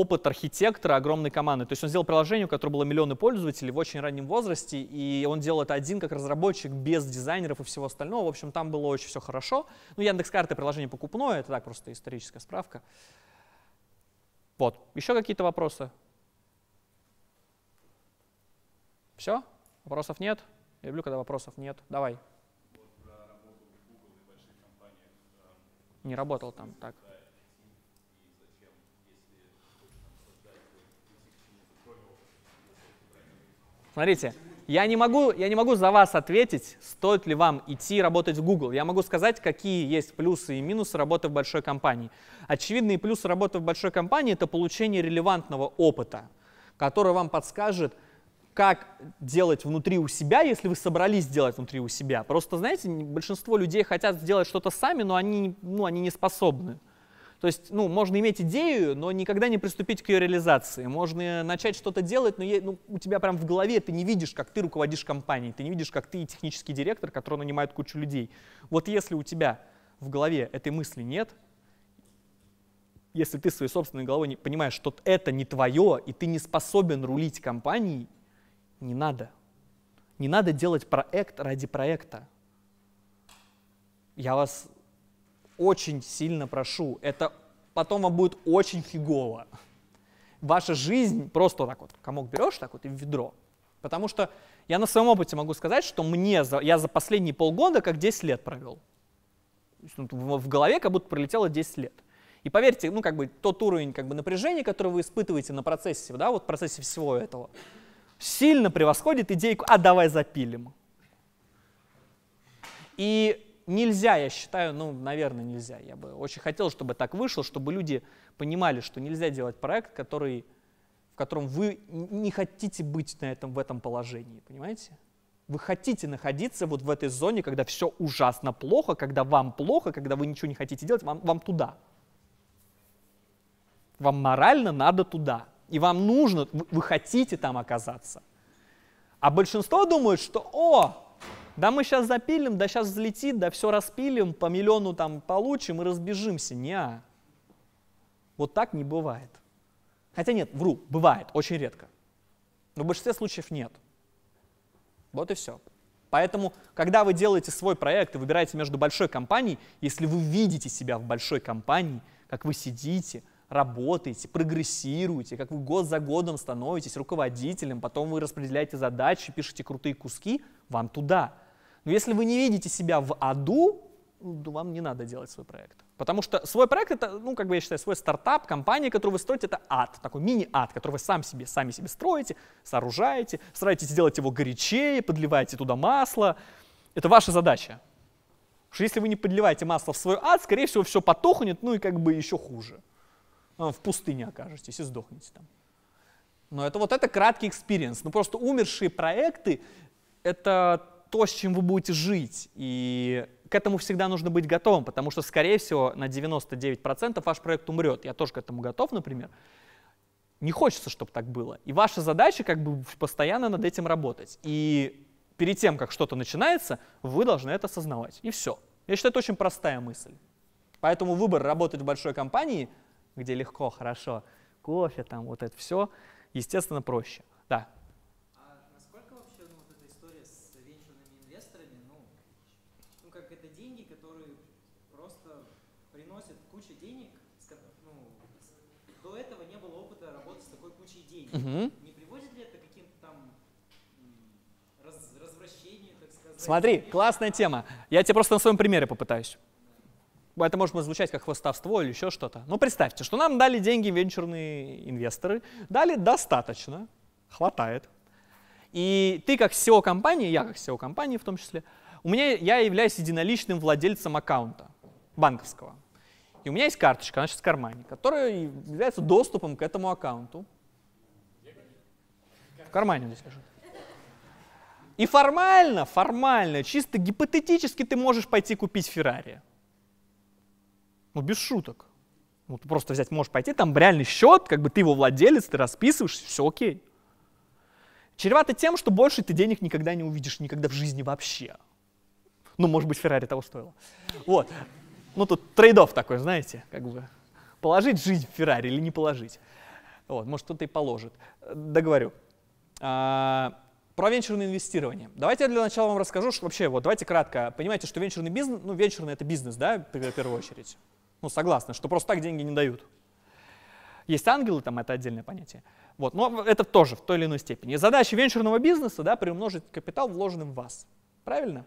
опыт архитектора огромной команды. То есть он сделал приложение, у которого было миллионы пользователей в очень раннем возрасте, и он делал это один как разработчик, без дизайнеров и всего остального. В общем, там было очень все хорошо. Ну, Яндекс Яндекс.Карты приложение покупное, это так просто историческая справка. Вот. Еще какие-то вопросы? Все? Вопросов нет? Я люблю, когда вопросов нет. Давай. Не работал там, так. Смотрите, я не, могу, я не могу за вас ответить, стоит ли вам идти работать в Google. Я могу сказать, какие есть плюсы и минусы работы в большой компании. Очевидные плюсы работы в большой компании – это получение релевантного опыта, который вам подскажет, как делать внутри у себя, если вы собрались делать внутри у себя. Просто, знаете, большинство людей хотят сделать что-то сами, но они, ну, они не способны. То есть, ну, можно иметь идею, но никогда не приступить к ее реализации. Можно начать что-то делать, но е- ну, у тебя прям в голове ты не видишь, как ты руководишь компанией, ты не видишь, как ты технический директор, который нанимает кучу людей. Вот если у тебя в голове этой мысли нет, если ты своей собственной головой не понимаешь, что это не твое, и ты не способен рулить компанией, не надо. Не надо делать проект ради проекта. Я вас очень сильно прошу, это потом вам будет очень фигово. Ваша жизнь просто так вот, комок берешь так вот и в ведро. Потому что я на своем опыте могу сказать, что мне за, я за последние полгода как 10 лет провел. Ну, в голове как будто пролетело 10 лет. И поверьте, ну как бы тот уровень как бы напряжения, который вы испытываете на процессе, да, вот в процессе всего этого, сильно превосходит идейку, а давай запилим. И нельзя, я считаю, ну, наверное, нельзя. Я бы очень хотел, чтобы так вышло, чтобы люди понимали, что нельзя делать проект, который, в котором вы не хотите быть на этом, в этом положении, понимаете? Вы хотите находиться вот в этой зоне, когда все ужасно плохо, когда вам плохо, когда вы ничего не хотите делать, вам, вам туда. Вам морально надо туда. И вам нужно, вы, вы хотите там оказаться. А большинство думают, что, о, да мы сейчас запилим, да сейчас взлетит, да все распилим, по миллиону там получим и разбежимся. Не. Вот так не бывает. Хотя нет, вру, бывает, очень редко. Но в большинстве случаев нет. Вот и все. Поэтому, когда вы делаете свой проект и выбираете между большой компанией, если вы видите себя в большой компании, как вы сидите, работаете, прогрессируете, как вы год за годом становитесь руководителем, потом вы распределяете задачи, пишете крутые куски, вам туда – но если вы не видите себя в аду, ну, вам не надо делать свой проект. Потому что свой проект это, ну, как бы я считаю, свой стартап, компания, которую вы строите, это ад, такой мини-ад, который вы сам себе, сами себе строите, сооружаете, стараетесь сделать его горячее, подливаете туда масло. Это ваша задача. Потому что если вы не подливаете масло в свой ад, скорее всего, все потухнет, ну и как бы еще хуже. А, в пустыне окажетесь и сдохнете там. Но это вот это краткий экспириенс. Ну просто умершие проекты, это то, с чем вы будете жить. И к этому всегда нужно быть готовым, потому что, скорее всего, на 99% ваш проект умрет. Я тоже к этому готов, например. Не хочется, чтобы так было. И ваша задача как бы постоянно над этим работать. И перед тем, как что-то начинается, вы должны это осознавать. И все. Я считаю, это очень простая мысль. Поэтому выбор работать в большой компании, где легко, хорошо, кофе, там вот это все, естественно, проще. Да. Угу. Не приводит ли это к каким-то там раз, развращениям, так сказать? Смотри, классная тема. Я тебе просто на своем примере попытаюсь. Это может звучать как хвостовство или еще что-то. Но представьте, что нам дали деньги венчурные инвесторы, дали достаточно, хватает. И ты как SEO компании, я как SEO компании в том числе, у меня, я являюсь единоличным владельцем аккаунта банковского. И у меня есть карточка, она сейчас в кармане, которая является доступом к этому аккаунту кармане он здесь лежит. И формально, формально, чисто гипотетически ты можешь пойти купить Феррари. Ну, без шуток. Ну, ты просто взять можешь пойти, там реальный счет, как бы ты его владелец, ты расписываешься, все окей. Чревато тем, что больше ты денег никогда не увидишь, никогда в жизни вообще. Ну, может быть, Феррари того стоило. Вот. Ну, тут трейдов такой, знаете, как бы. Положить жизнь в Феррари или не положить. Вот, может, кто-то и положит. Договорю. А, про венчурное инвестирование. Давайте я для начала вам расскажу, что вообще, вот давайте кратко. Понимаете, что венчурный бизнес, ну, венчурный это бизнес, да, в первую очередь. Ну, согласны, что просто так деньги не дают. Есть ангелы, там это отдельное понятие. Вот, но это тоже в той или иной степени. задача венчурного бизнеса, да, приумножить капитал, вложенным в вас. Правильно?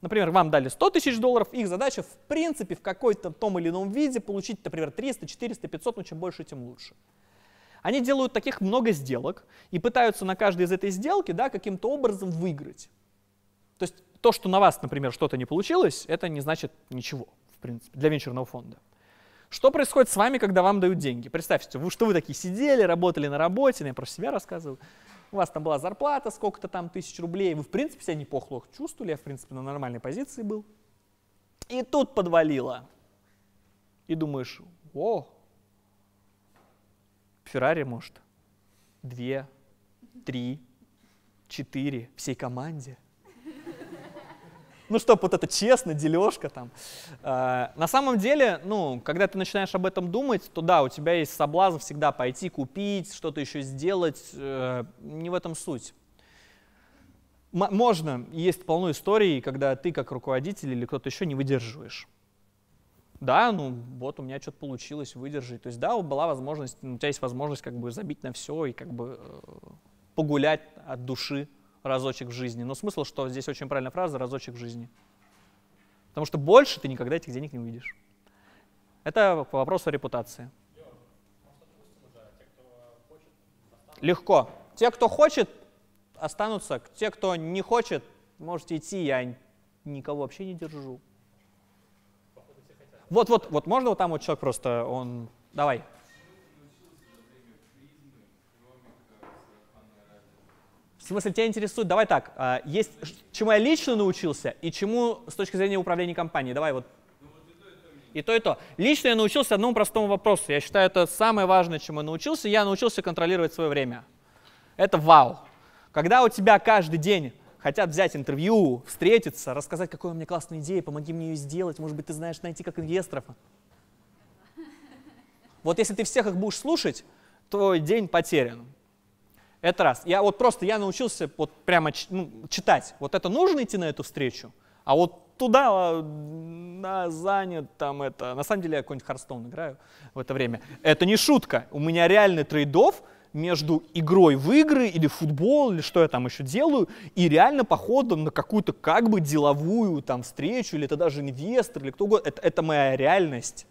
Например, вам дали 100 тысяч долларов, их задача, в принципе, в какой-то том или ином виде получить, например, 300, 400, 500, но чем больше, тем лучше. Они делают таких много сделок и пытаются на каждой из этой сделки да, каким-то образом выиграть. То есть то, что на вас, например, что-то не получилось, это не значит ничего, в принципе, для венчурного фонда. Что происходит с вами, когда вам дают деньги? Представьте, что вы такие сидели, работали на работе, ну, я про себя рассказываю. У вас там была зарплата сколько-то там тысяч рублей, вы, в принципе, себя неплохо чувствовали, я, в принципе, на нормальной позиции был. И тут подвалило. И думаешь, о, Феррари, может, две, три, четыре всей команде. Ну, чтоб вот это честно, дележка там. Э, на самом деле, ну, когда ты начинаешь об этом думать, то да, у тебя есть соблазн всегда пойти купить, что-то еще сделать. Э, не в этом суть. М можно, есть полно историй, когда ты как руководитель или кто-то еще не выдерживаешь да, ну вот у меня что-то получилось выдержать. То есть, да, была возможность, ну, у тебя есть возможность как бы забить на все и как бы э, погулять от души разочек в жизни. Но смысл, что здесь очень правильная фраза «разочек в жизни». Потому что больше ты никогда этих денег не увидишь. Это по вопросу репутации. Легко. Те, кто хочет, останутся. Те, кто не хочет, можете идти, я никого вообще не держу. Вот, вот, вот, можно вот там вот человек просто, он, давай. В смысле, тебя интересует, давай так, а, есть, чему я лично научился и чему с точки зрения управления компанией, давай вот. И то, и то. Лично я научился одному простому вопросу. Я считаю, это самое важное, чему я научился. Я научился контролировать свое время. Это вау. Когда у тебя каждый день хотят взять интервью, встретиться, рассказать, какая у меня классная идея, помоги мне ее сделать, может быть, ты знаешь, найти как инвесторов. Вот если ты всех их будешь слушать, твой день потерян. Это раз. Я вот просто, я научился вот прямо ну, читать. Вот это нужно идти на эту встречу, а вот туда на, занят там это. На самом деле я какой-нибудь Харстон играю в это время. Это не шутка. У меня реальный трейдов, между игрой в игры или футбол, или что я там еще делаю, и реально походом на какую-то как бы деловую там встречу, или это даже инвестор, или кто угодно. Это, это моя реальность.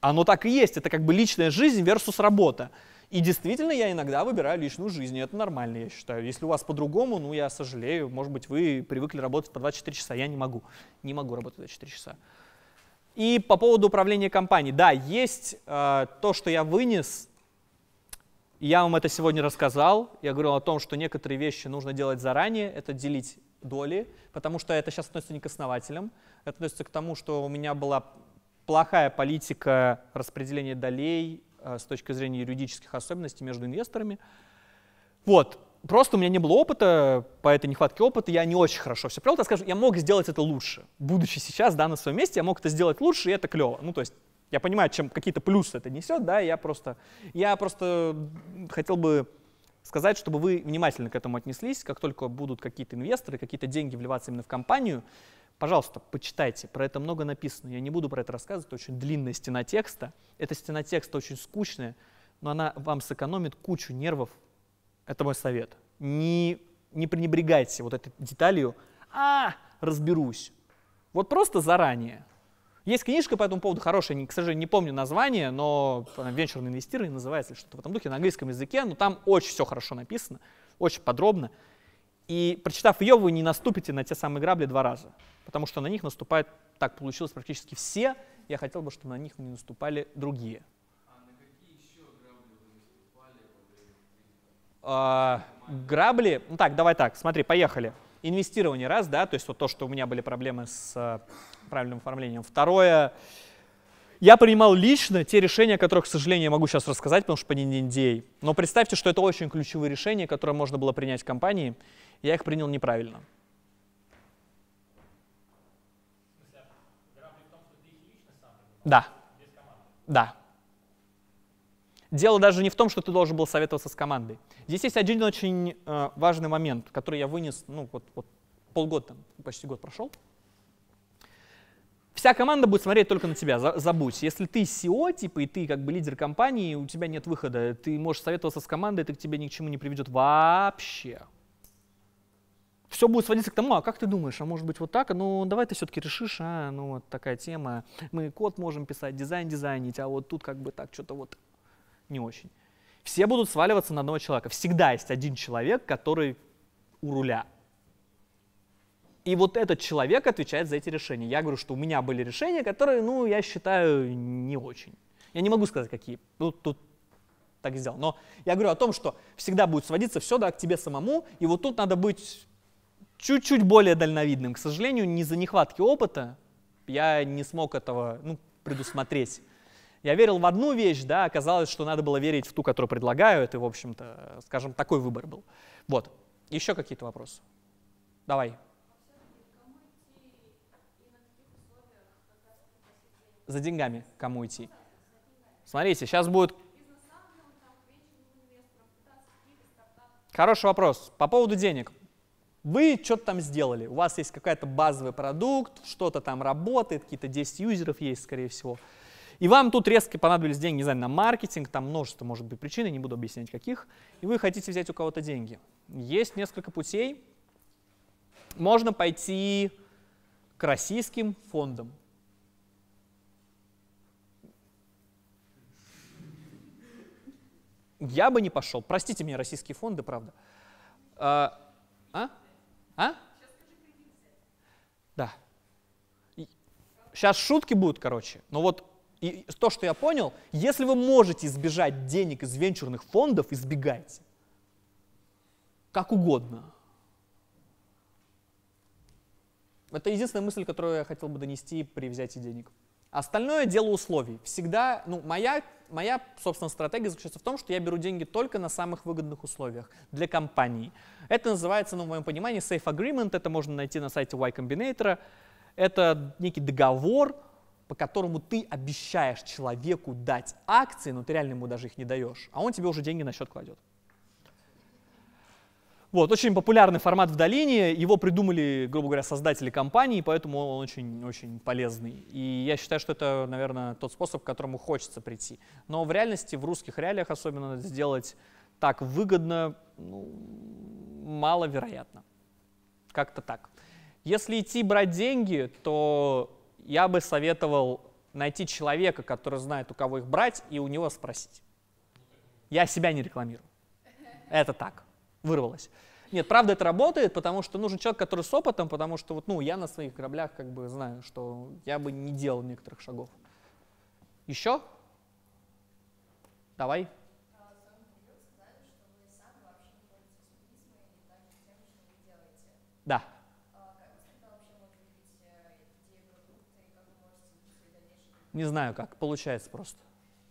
Оно так и есть. Это как бы личная жизнь versus работа. И действительно, я иногда выбираю личную жизнь, и это нормально, я считаю. Если у вас по-другому, ну, я сожалею, может быть, вы привыкли работать по 24 часа, я не могу. Не могу работать 24 часа. И по поводу управления компанией. Да, есть э, то, что я вынес, и я вам это сегодня рассказал. Я говорил о том, что некоторые вещи нужно делать заранее, это делить доли, потому что это сейчас относится не к основателям, это относится к тому, что у меня была плохая политика распределения долей э, с точки зрения юридических особенностей между инвесторами. Вот, просто у меня не было опыта, по этой нехватке опыта я не очень хорошо все провел. Я скажу, я мог сделать это лучше. Будучи сейчас, да, на своем месте, я мог это сделать лучше, и это клево. Ну, то есть я понимаю, чем какие-то плюсы это несет, да, я просто, я просто хотел бы сказать, чтобы вы внимательно к этому отнеслись, как только будут какие-то инвесторы, какие-то деньги вливаться именно в компанию, пожалуйста, почитайте, про это много написано, я не буду про это рассказывать, это очень длинная стена текста, эта стена текста очень скучная, но она вам сэкономит кучу нервов, это мой совет. Не, не пренебрегайте вот этой деталью, а, разберусь. Вот просто заранее есть книжка по этому поводу хорошая, не, к сожалению, не помню название, но «Венчурное инвестирование» называется, что-то в этом духе, на английском языке, но там очень все хорошо написано, очень подробно. И прочитав ее, вы не наступите на те самые грабли два раза, потому что на них наступают, так получилось, практически все. Я хотел бы, чтобы на них не наступали другие. А, грабли? Ну так, давай так, смотри, поехали инвестирование, раз, да, то есть вот то, что у меня были проблемы с э, правильным оформлением. Второе, я принимал лично те решения, о которых, к сожалению, я могу сейчас рассказать, потому что по NDA. Но представьте, что это очень ключевые решения, которые можно было принять в компании. Я их принял неправильно. Да. Да дело даже не в том, что ты должен был советоваться с командой. Здесь есть один очень э, важный момент, который я вынес, ну вот, вот полгода, там, почти год прошел. Вся команда будет смотреть только на тебя, забудь. Если ты SEO, типа, и ты как бы лидер компании, у тебя нет выхода, ты можешь советоваться с командой, это к тебе ни к чему не приведет вообще. Все будет сводиться к тому, а как ты думаешь, а может быть вот так? Ну, давай ты все-таки решишь, а, ну, вот такая тема. Мы код можем писать, дизайн дизайнить, а вот тут как бы так что-то вот не очень. Все будут сваливаться на одного человека. Всегда есть один человек, который у руля. И вот этот человек отвечает за эти решения. Я говорю, что у меня были решения, которые, ну, я считаю, не очень. Я не могу сказать, какие. Ну, тут так сделал. Но я говорю о том, что всегда будет сводиться все да, к тебе самому, и вот тут надо быть чуть-чуть более дальновидным. К сожалению, не за нехватки опыта я не смог этого ну, предусмотреть. Я верил в одну вещь, да, оказалось, что надо было верить в ту, которую предлагают, и, в общем-то, скажем, такой выбор был. Вот. Еще какие-то вопросы? Давай. За деньгами кому идти? Смотрите, сейчас будет... Хороший вопрос. По поводу денег. Вы что-то там сделали, у вас есть какой-то базовый продукт, что-то там работает, какие-то 10 юзеров есть, скорее всего. И вам тут резко понадобились деньги, не знаю, на маркетинг, там множество может быть причин, я не буду объяснять каких, и вы хотите взять у кого-то деньги. Есть несколько путей. Можно пойти к российским фондам. Я бы не пошел. Простите меня, российские фонды, правда. А? А? а? Да. Сейчас шутки будут, короче. Но вот и то, что я понял, если вы можете избежать денег из венчурных фондов, избегайте. Как угодно. Это единственная мысль, которую я хотел бы донести при взятии денег. Остальное дело условий. Всегда, ну, моя, моя, собственно, стратегия заключается в том, что я беру деньги только на самых выгодных условиях для компании. Это называется, ну, в моем понимании, safe agreement. Это можно найти на сайте Y Combinator. Это некий договор, по которому ты обещаешь человеку дать акции, но ты реально ему даже их не даешь, а он тебе уже деньги на счет кладет. Вот, очень популярный формат в долине, его придумали, грубо говоря, создатели компании, поэтому он очень-очень полезный. И я считаю, что это, наверное, тот способ, к которому хочется прийти. Но в реальности, в русских реалиях особенно, сделать так выгодно ну, маловероятно. Как-то так. Если идти брать деньги, то я бы советовал найти человека, который знает, у кого их брать, и у него спросить. Я себя не рекламирую. Это так, вырвалось. Нет, правда это работает, потому что нужен человек, который с опытом, потому что вот, ну, я на своих кораблях как бы знаю, что я бы не делал некоторых шагов. Еще? Давай. Да. Не знаю как, получается просто.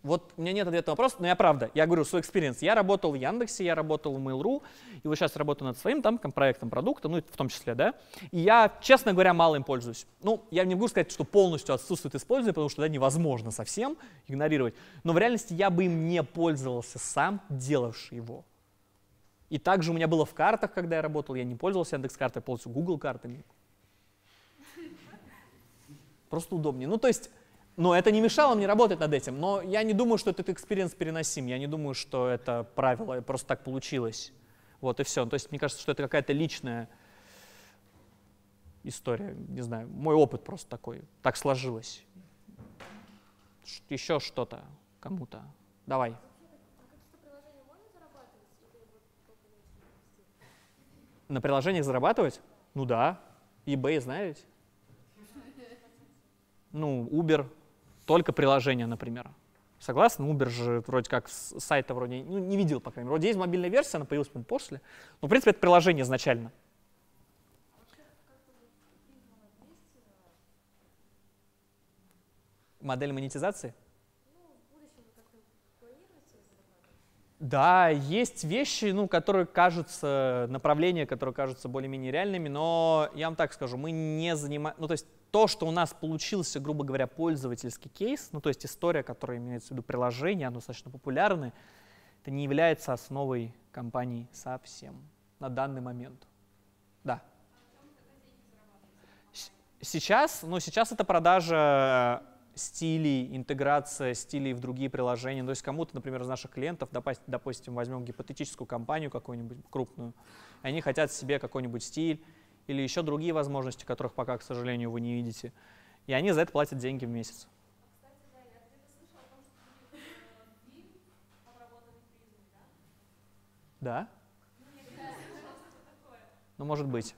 Вот у меня нет ответа на вопрос, но я правда, я говорю свой экспириенс. Я работал в Яндексе, я работал в Mail.ru, и вот сейчас работаю над своим там проектом, продуктом, ну в том числе, да. И я, честно говоря, мало им пользуюсь. Ну, я не могу сказать, что полностью отсутствует использование, потому что да, невозможно совсем игнорировать. Но в реальности я бы им не пользовался сам, делавший его. И также у меня было в картах, когда я работал, я не пользовался Яндекс картой, я пользовался Google картами. Просто удобнее. Ну, то есть но это не мешало мне работать над этим. Но я не думаю, что этот экспириенс переносим. Я не думаю, что это правило просто так получилось. Вот и все. То есть мне кажется, что это какая-то личная история. Не знаю, мой опыт просто такой. Так сложилось. Еще что-то кому-то. Давай. На приложениях зарабатывать? Ну да. eBay, знаете? Ну, Uber, только приложение, например. Согласны? Uber же вроде как с сайта вроде ну, не видел, по крайней мере. Вроде есть мобильная версия, она появилась по после. Но, в принципе, это приложение изначально. Модель монетизации? Да, есть вещи, ну, которые кажутся, направления, которые кажутся более-менее реальными, но я вам так скажу, мы не занимаем, ну, то есть то, что у нас получился, грубо говоря, пользовательский кейс, ну то есть история, которая имеется в виду приложение, оно достаточно популярное, это не является основой компании совсем на данный момент. Да. Сейчас, ну, сейчас это продажа стилей, интеграция стилей в другие приложения. То есть кому-то, например, из наших клиентов, допустим, возьмем гипотетическую компанию какую-нибудь крупную, они хотят себе какой-нибудь стиль, или еще другие возможности, которых пока, к сожалению, вы не видите. И они за это платят деньги в месяц. Да? Э, ну, ну, может быть.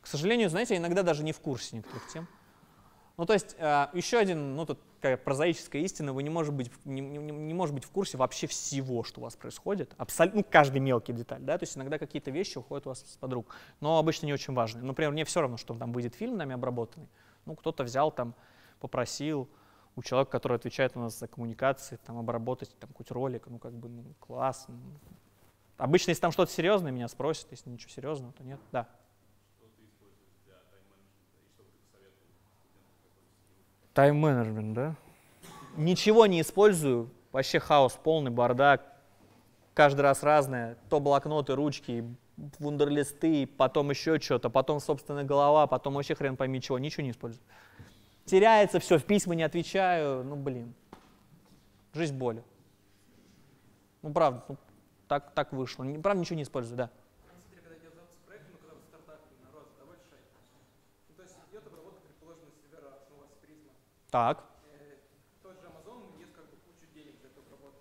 К сожалению, знаете, я иногда даже не в курсе некоторых тем. Ну, то есть э, еще один, ну, тут такая прозаическая истина, вы не можете быть, не, не, не может быть в курсе вообще всего, что у вас происходит, абсолютно, ну, каждый мелкий деталь, да, то есть иногда какие-то вещи уходят у вас под рук, но обычно не очень важные. Например, мне все равно, что там выйдет фильм нами обработанный, ну, кто-то взял там, попросил у человека, который отвечает у нас за коммуникации, там, обработать там какой-нибудь ролик, ну, как бы, ну, класс. Ну. Обычно, если там что-то серьезное, меня спросят, если ничего серьезного, то нет, да. Тайм-менеджмент, да? Ничего не использую, вообще хаос полный, бардак, каждый раз разное, то блокноты, ручки, вундерлисты, потом еще что-то, потом собственно голова, потом вообще хрен пойми чего, ничего не использую. Теряется все, в письма не отвечаю, ну блин, жизнь боль. Ну правда, ну, так, так вышло, правда ничего не использую, да. Так. Тот же Amazon ест как бы кучу денег за эту обработку.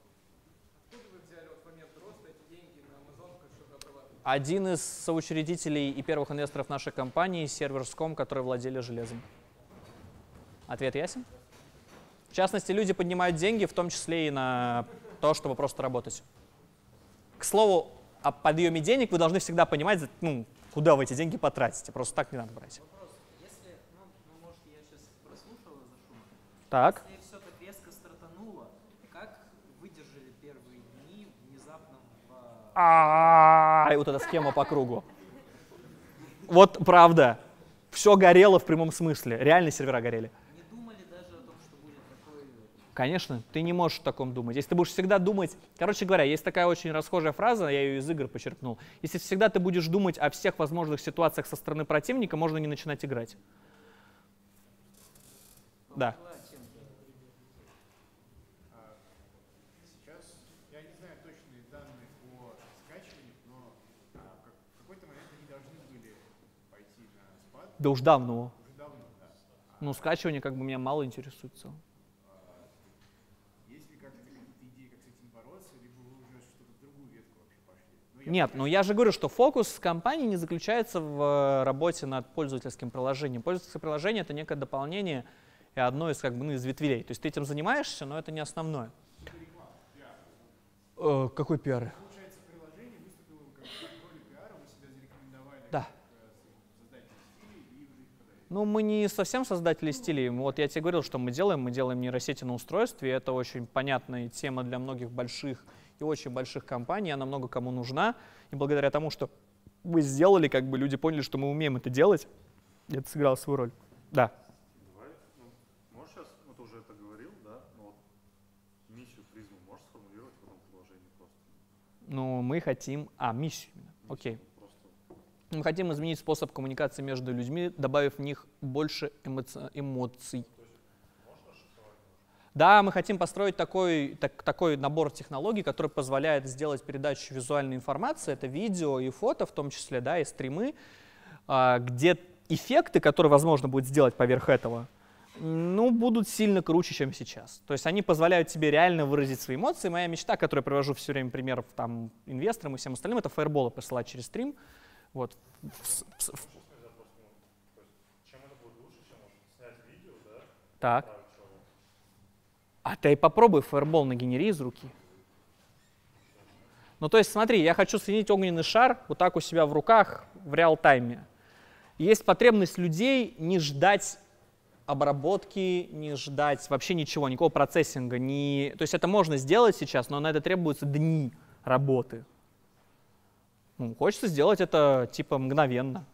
Откуда вы взяли вот в момент роста эти деньги на Amazon, чтобы обрабатывать? Один из соучредителей и первых инвесторов нашей компании, серверском, который владели железом. Ответ ясен? В частности, люди поднимают деньги, в том числе и на то, чтобы просто работать. К слову, о подъеме денег вы должны всегда понимать, ну, куда вы эти деньги потратите. Просто так не надо брать. Так. Если все так резко стартануло, как выдержали первые дни внезапно? Ай, вот эта схема по кругу. Вот правда. Все горело в прямом смысле. реальные сервера горели. Конечно, ты не можешь в таком думать. Если ты будешь всегда думать... Короче говоря, есть такая очень расхожая фраза, я ее из игр почерпнул. Если всегда ты будешь думать о всех возможных ситуациях со стороны противника, можно не начинать играть. Да. Да уж давно. Но ну, скачивание как бы меня мало интересует в целом. Нет, но ну я же говорю, что фокус компании не заключается в э, работе над пользовательским приложением. Пользовательское приложение — это некое дополнение и одно из, как бы, ну, из ветвей. То есть ты этим занимаешься, но это не основное. Э, какой пиар? Ну, мы не совсем создатели стилей. Вот я тебе говорил, что мы делаем. Мы делаем нейросети на устройстве. Это очень понятная тема для многих больших и очень больших компаний. Она много кому нужна. И благодаря тому, что мы сделали, как бы люди поняли, что мы умеем это делать, это сыграло свою роль. Да. Давай, ну, можешь сейчас, ну, ты уже это говорил, да, но ну, вот миссию призму можешь сформулировать в этом предложении просто? Ну, мы хотим, а, миссию миссию. окей. Мы хотим изменить способ коммуникации между людьми, добавив в них больше эмоци... эмоций. Да, мы хотим построить такой, так, такой набор технологий, который позволяет сделать передачу визуальной информации, это видео и фото в том числе, да, и стримы, а, где эффекты, которые возможно будет сделать поверх этого, ну, будут сильно круче, чем сейчас. То есть они позволяют тебе реально выразить свои эмоции. Моя мечта, которую я привожу все время примеров там, инвесторам и всем остальным, это фаерболы посылать через стрим, вот. Так. А ты попробуй фаербол нагенери из руки. Ну, то есть, смотри, я хочу соединить огненный шар вот так у себя в руках в реал-тайме. Есть потребность людей не ждать обработки, не ждать вообще ничего, никакого процессинга. Не... То есть это можно сделать сейчас, но на это требуются дни работы. Ну, хочется сделать это типа мгновенно.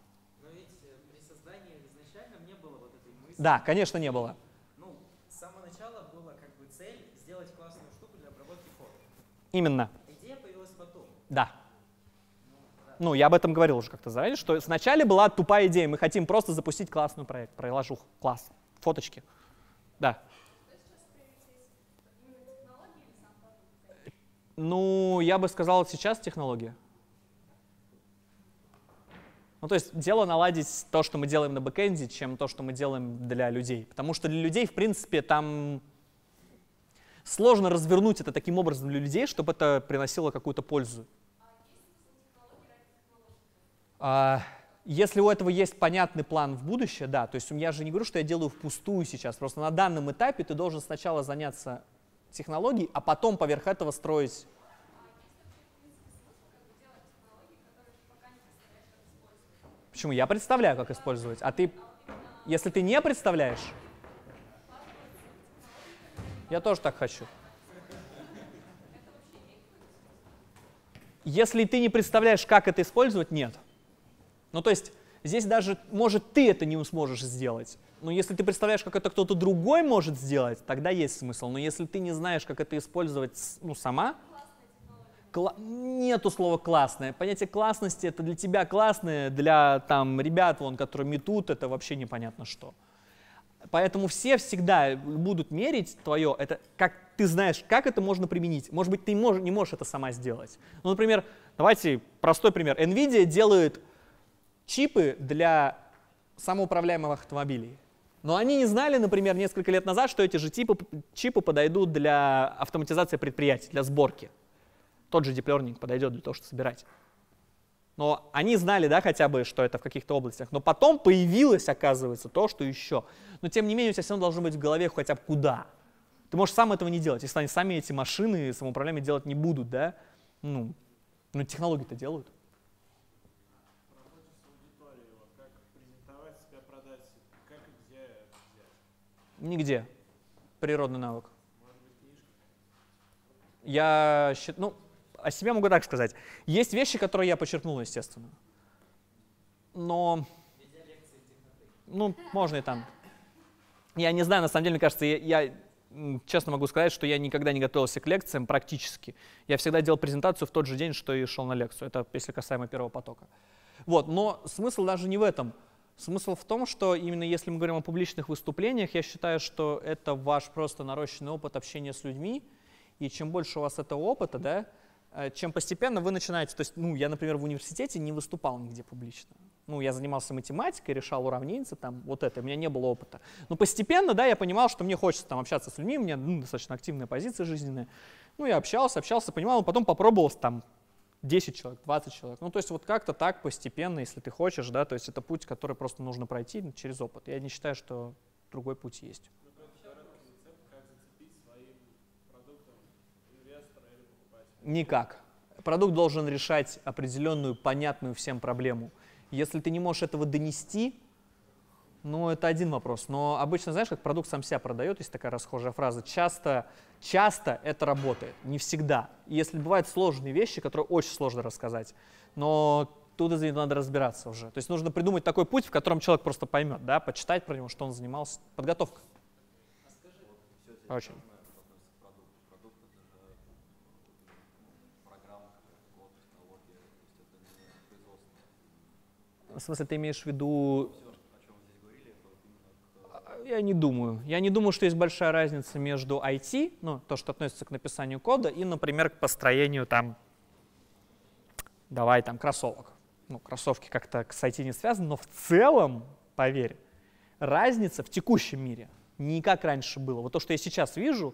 Но ведь при создании изначально не было вот этой мысли. Да, конечно, не было. Ну, с самого начала была как бы цель сделать классную штуку для обработки кода. Именно. Идея появилась потом. Ну, да. Ну, я об этом говорил уже как-то заранее, что сначала была тупая идея, мы хотим просто запустить классный проект, приложу класс, фоточки. Да. Ну, я бы сказал, сейчас технология. Ну, то есть дело наладить то, что мы делаем на бэкэнде, чем то, что мы делаем для людей. Потому что для людей, в принципе, там сложно развернуть это таким образом для людей, чтобы это приносило какую-то пользу. А, если у этого есть понятный план в будущее, да, то есть я же не говорю, что я делаю впустую сейчас, просто на данном этапе ты должен сначала заняться технологией, а потом поверх этого строить Почему? Я представляю, как использовать. А ты, если ты не представляешь, я тоже так хочу. Если ты не представляешь, как это использовать, нет. Ну, то есть здесь даже, может, ты это не сможешь сделать. Но если ты представляешь, как это кто-то другой может сделать, тогда есть смысл. Но если ты не знаешь, как это использовать ну, сама, Кла... Нету слова классное. Понятие классности это для тебя классное, для там ребят, вон, которые метут, это вообще непонятно что. Поэтому все всегда будут мерить твое, это как ты знаешь, как это можно применить. Может быть, ты мож, не можешь это сама сделать. Ну, например, давайте простой пример. NVIDIA делает чипы для самоуправляемых автомобилей. Но они не знали, например, несколько лет назад, что эти же типы, чипы подойдут для автоматизации предприятий, для сборки. Тот же deep learning подойдет для того, чтобы собирать. Но они знали, да, хотя бы, что это в каких-то областях. Но потом появилось, оказывается, то, что еще. Но тем не менее, у тебя все равно должно быть в голове хотя бы куда. Ты можешь сам этого не делать, если они сами эти машины самоуправляемые делать не будут, да? Ну, но ну, технологии-то делают. Нигде. Природный навык. Может быть, Я считаю, ну, о себе могу так сказать. Есть вещи, которые я почерпнул, естественно. Но... Ну, можно и там. Я не знаю, на самом деле, мне кажется, я, я честно могу сказать, что я никогда не готовился к лекциям практически. Я всегда делал презентацию в тот же день, что и шел на лекцию. Это если касаемо первого потока. Вот, но смысл даже не в этом. Смысл в том, что именно если мы говорим о публичных выступлениях, я считаю, что это ваш просто нарощенный опыт общения с людьми, и чем больше у вас этого опыта, да, Э, чем постепенно вы начинаете. То есть, ну, я, например, в университете не выступал нигде публично. Ну, я занимался математикой, решал уравнинцы, там, вот это, у меня не было опыта. Но постепенно, да, я понимал, что мне хочется там общаться с людьми, у меня ну, достаточно активная позиция жизненная. Ну, я общался, общался, понимал, потом попробовал там 10 человек, 20 человек. Ну, то есть вот как-то так постепенно, если ты хочешь, да, то есть это путь, который просто нужно пройти ну, через опыт. Я не считаю, что другой путь есть. Никак. Продукт должен решать определенную, понятную всем проблему. Если ты не можешь этого донести, ну, это один вопрос. Но обычно, знаешь, как продукт сам себя продает, есть такая расхожая фраза. Часто, часто это работает, не всегда. если бывают сложные вещи, которые очень сложно рассказать, но тут, извини, надо разбираться уже. То есть нужно придумать такой путь, в котором человек просто поймет, да, почитать про него, что он занимался, подготовка. А скажи, очень. В смысле, ты имеешь в виду... Э, я не думаю. Я не думаю, что есть большая разница между IT, ну, то, что относится к написанию кода, и, например, к построению там, давай, там, кроссовок. Ну, кроссовки как-то с IT не связаны, но в целом, поверь, разница в текущем мире не как раньше было. Вот то, что я сейчас вижу,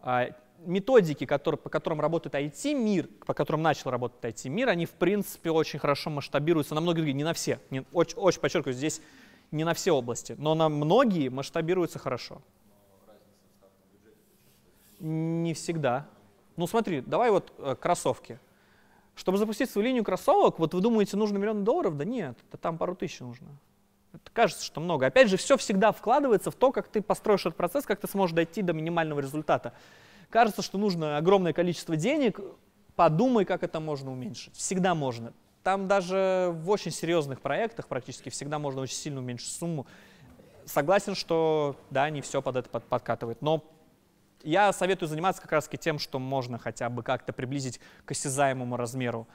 а, методики, которые, по которым работает IT-мир, по которым начал работать IT-мир, они, в принципе, очень хорошо масштабируются на многие другие, не на все. Не, очень, очень подчеркиваю, здесь не на все области, но на многие масштабируются хорошо. Не всегда. Ну смотри, давай вот э, кроссовки. Чтобы запустить свою линию кроссовок, вот вы думаете, нужно миллион долларов? Да нет, да там пару тысяч нужно. Это кажется, что много. Опять же, все всегда вкладывается в то, как ты построишь этот процесс, как ты сможешь дойти до минимального результата. Кажется, что нужно огромное количество денег, подумай, как это можно уменьшить. Всегда можно. Там даже в очень серьезных проектах практически всегда можно очень сильно уменьшить сумму. Согласен, что да, не все под это под, подкатывает, но я советую заниматься как раз тем, что можно хотя бы как-то приблизить к осязаемому размеру.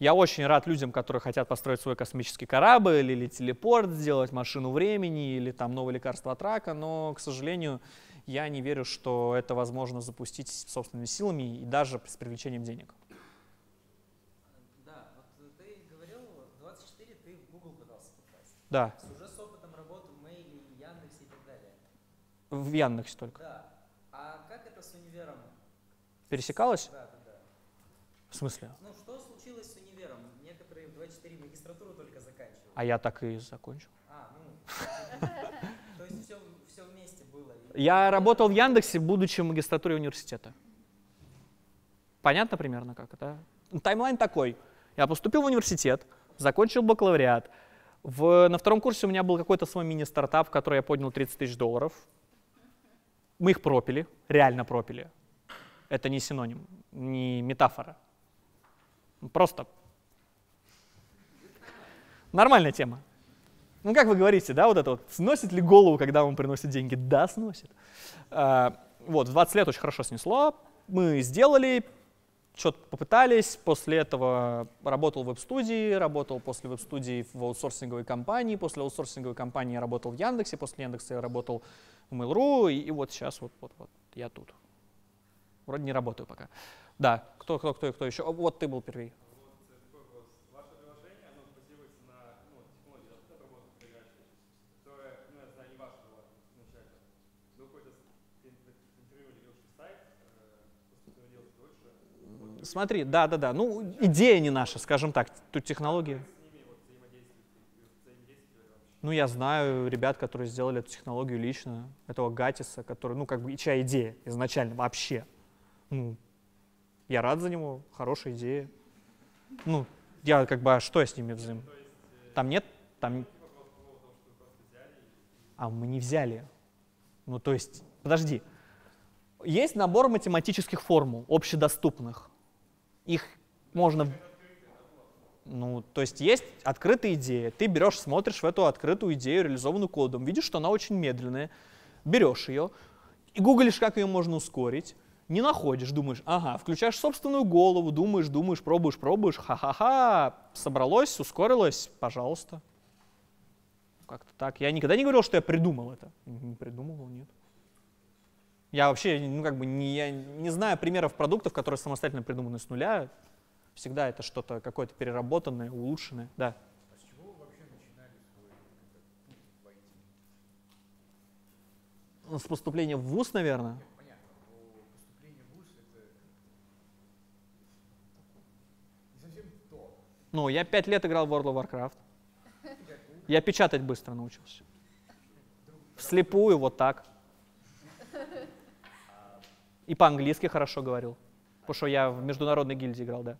Я очень рад людям, которые хотят построить свой космический корабль или телепорт сделать, машину времени или там новое лекарство от рака, но, к сожалению, я не верю, что это возможно запустить собственными силами и даже с привлечением денег. Да, вот ты говорил, 24 ты в Google пытался попасть. Да. С уже с опытом работы в Mail, Яндексе и так далее. В Яндексе только. Да. А как это с универом? Пересекалось? Да, да, да. В смысле? Ну, что случилось с универом? Некоторые в 24 магистратуру только заканчивали. А я так и закончил. А, ну. Я работал в Яндексе, будучи в магистратуре университета. Понятно примерно как, это. Таймлайн такой. Я поступил в университет, закончил бакалавриат. В, на втором курсе у меня был какой-то свой мини-стартап, в который я поднял 30 тысяч долларов. Мы их пропили, реально пропили. Это не синоним, не метафора. Просто нормальная тема. Ну, как вы говорите, да, вот это вот, сносит ли голову, когда он приносит деньги? Да, сносит. А, вот, в 20 лет очень хорошо снесло, мы сделали, что-то попытались, после этого работал в веб-студии, работал после веб-студии в аутсорсинговой компании, после аутсорсинговой компании я работал в Яндексе, после Яндекса я работал в Mail.ru, и, и вот сейчас вот, вот, вот я тут. Вроде не работаю пока. Да, кто, кто, кто, кто еще? Вот ты был первый. смотри, да-да-да, ну идея не наша, скажем так, тут технологии. Ну, я знаю ребят, которые сделали эту технологию лично, этого Гатиса, который, ну, как бы, чья идея изначально вообще. Ну, я рад за него, хорошая идея. Ну, я как бы, а что я с ними взаим? Там нет, там... А мы не взяли. Ну, то есть, подожди. Есть набор математических формул, общедоступных их можно... Ну, то есть есть открытая идея. Ты берешь, смотришь в эту открытую идею, реализованную кодом, видишь, что она очень медленная, берешь ее и гуглишь, как ее можно ускорить, не находишь, думаешь, ага, включаешь собственную голову, думаешь, думаешь, пробуешь, пробуешь, ха-ха-ха, собралось, ускорилось, пожалуйста. Ну, как-то так. Я никогда не говорил, что я придумал это. Не придумывал, нет. Я вообще, ну, как бы не, я не знаю примеров продуктов, которые самостоятельно придуманы с нуля. Всегда это что-то какое-то переработанное, улучшенное, да. А с чего вы вообще начинали свой ну, С поступления в ВУЗ, наверное. Ну, я пять лет играл в World of Warcraft. Я печатать быстро научился. Вслепую, вот так. И по-английски хорошо говорил. Потому что я в международной гильдии играл, да.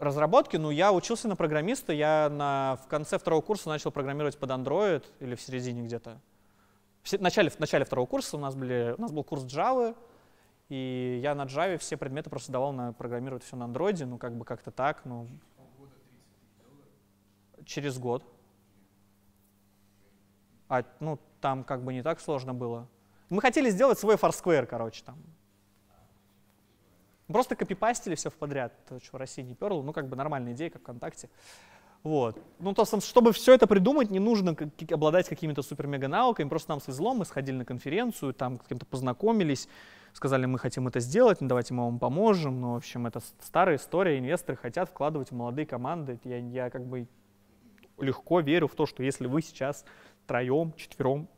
Разработки, ну, я учился на программиста, я на, в конце второго курса начал программировать под Android или в середине где-то. В начале, в начале второго курса у нас, были, у нас был курс Java, и я на Java все предметы просто давал на программировать все на Android, ну как бы как-то так, ну. Через год. А, ну, там как бы не так сложно было. Мы хотели сделать свой Foursquare, короче, там. Просто копипастили все в подряд, что в России не перло. Ну, как бы нормальная идея, как ВКонтакте. Вот. Ну, то, есть чтобы все это придумать, не нужно обладать какими-то супер-мега навыками. Просто нам свезло, мы сходили на конференцию, там с кем-то познакомились, сказали, мы хотим это сделать, ну, давайте мы вам поможем. Ну, в общем, это старая история, инвесторы хотят вкладывать в молодые команды. Я, я как бы легко верю в то, что если вы сейчас троем, четвером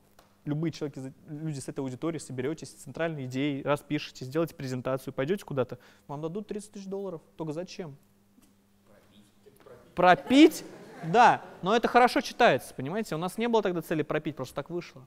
любые человеки, люди с этой аудитории соберетесь, с центральной идеей, распишите, сделайте презентацию, пойдете куда-то, вам дадут 30 тысяч долларов. Только зачем? Типа, пропить? пропить? Да, но это хорошо читается, понимаете? У нас не было тогда цели пропить, просто так вышло.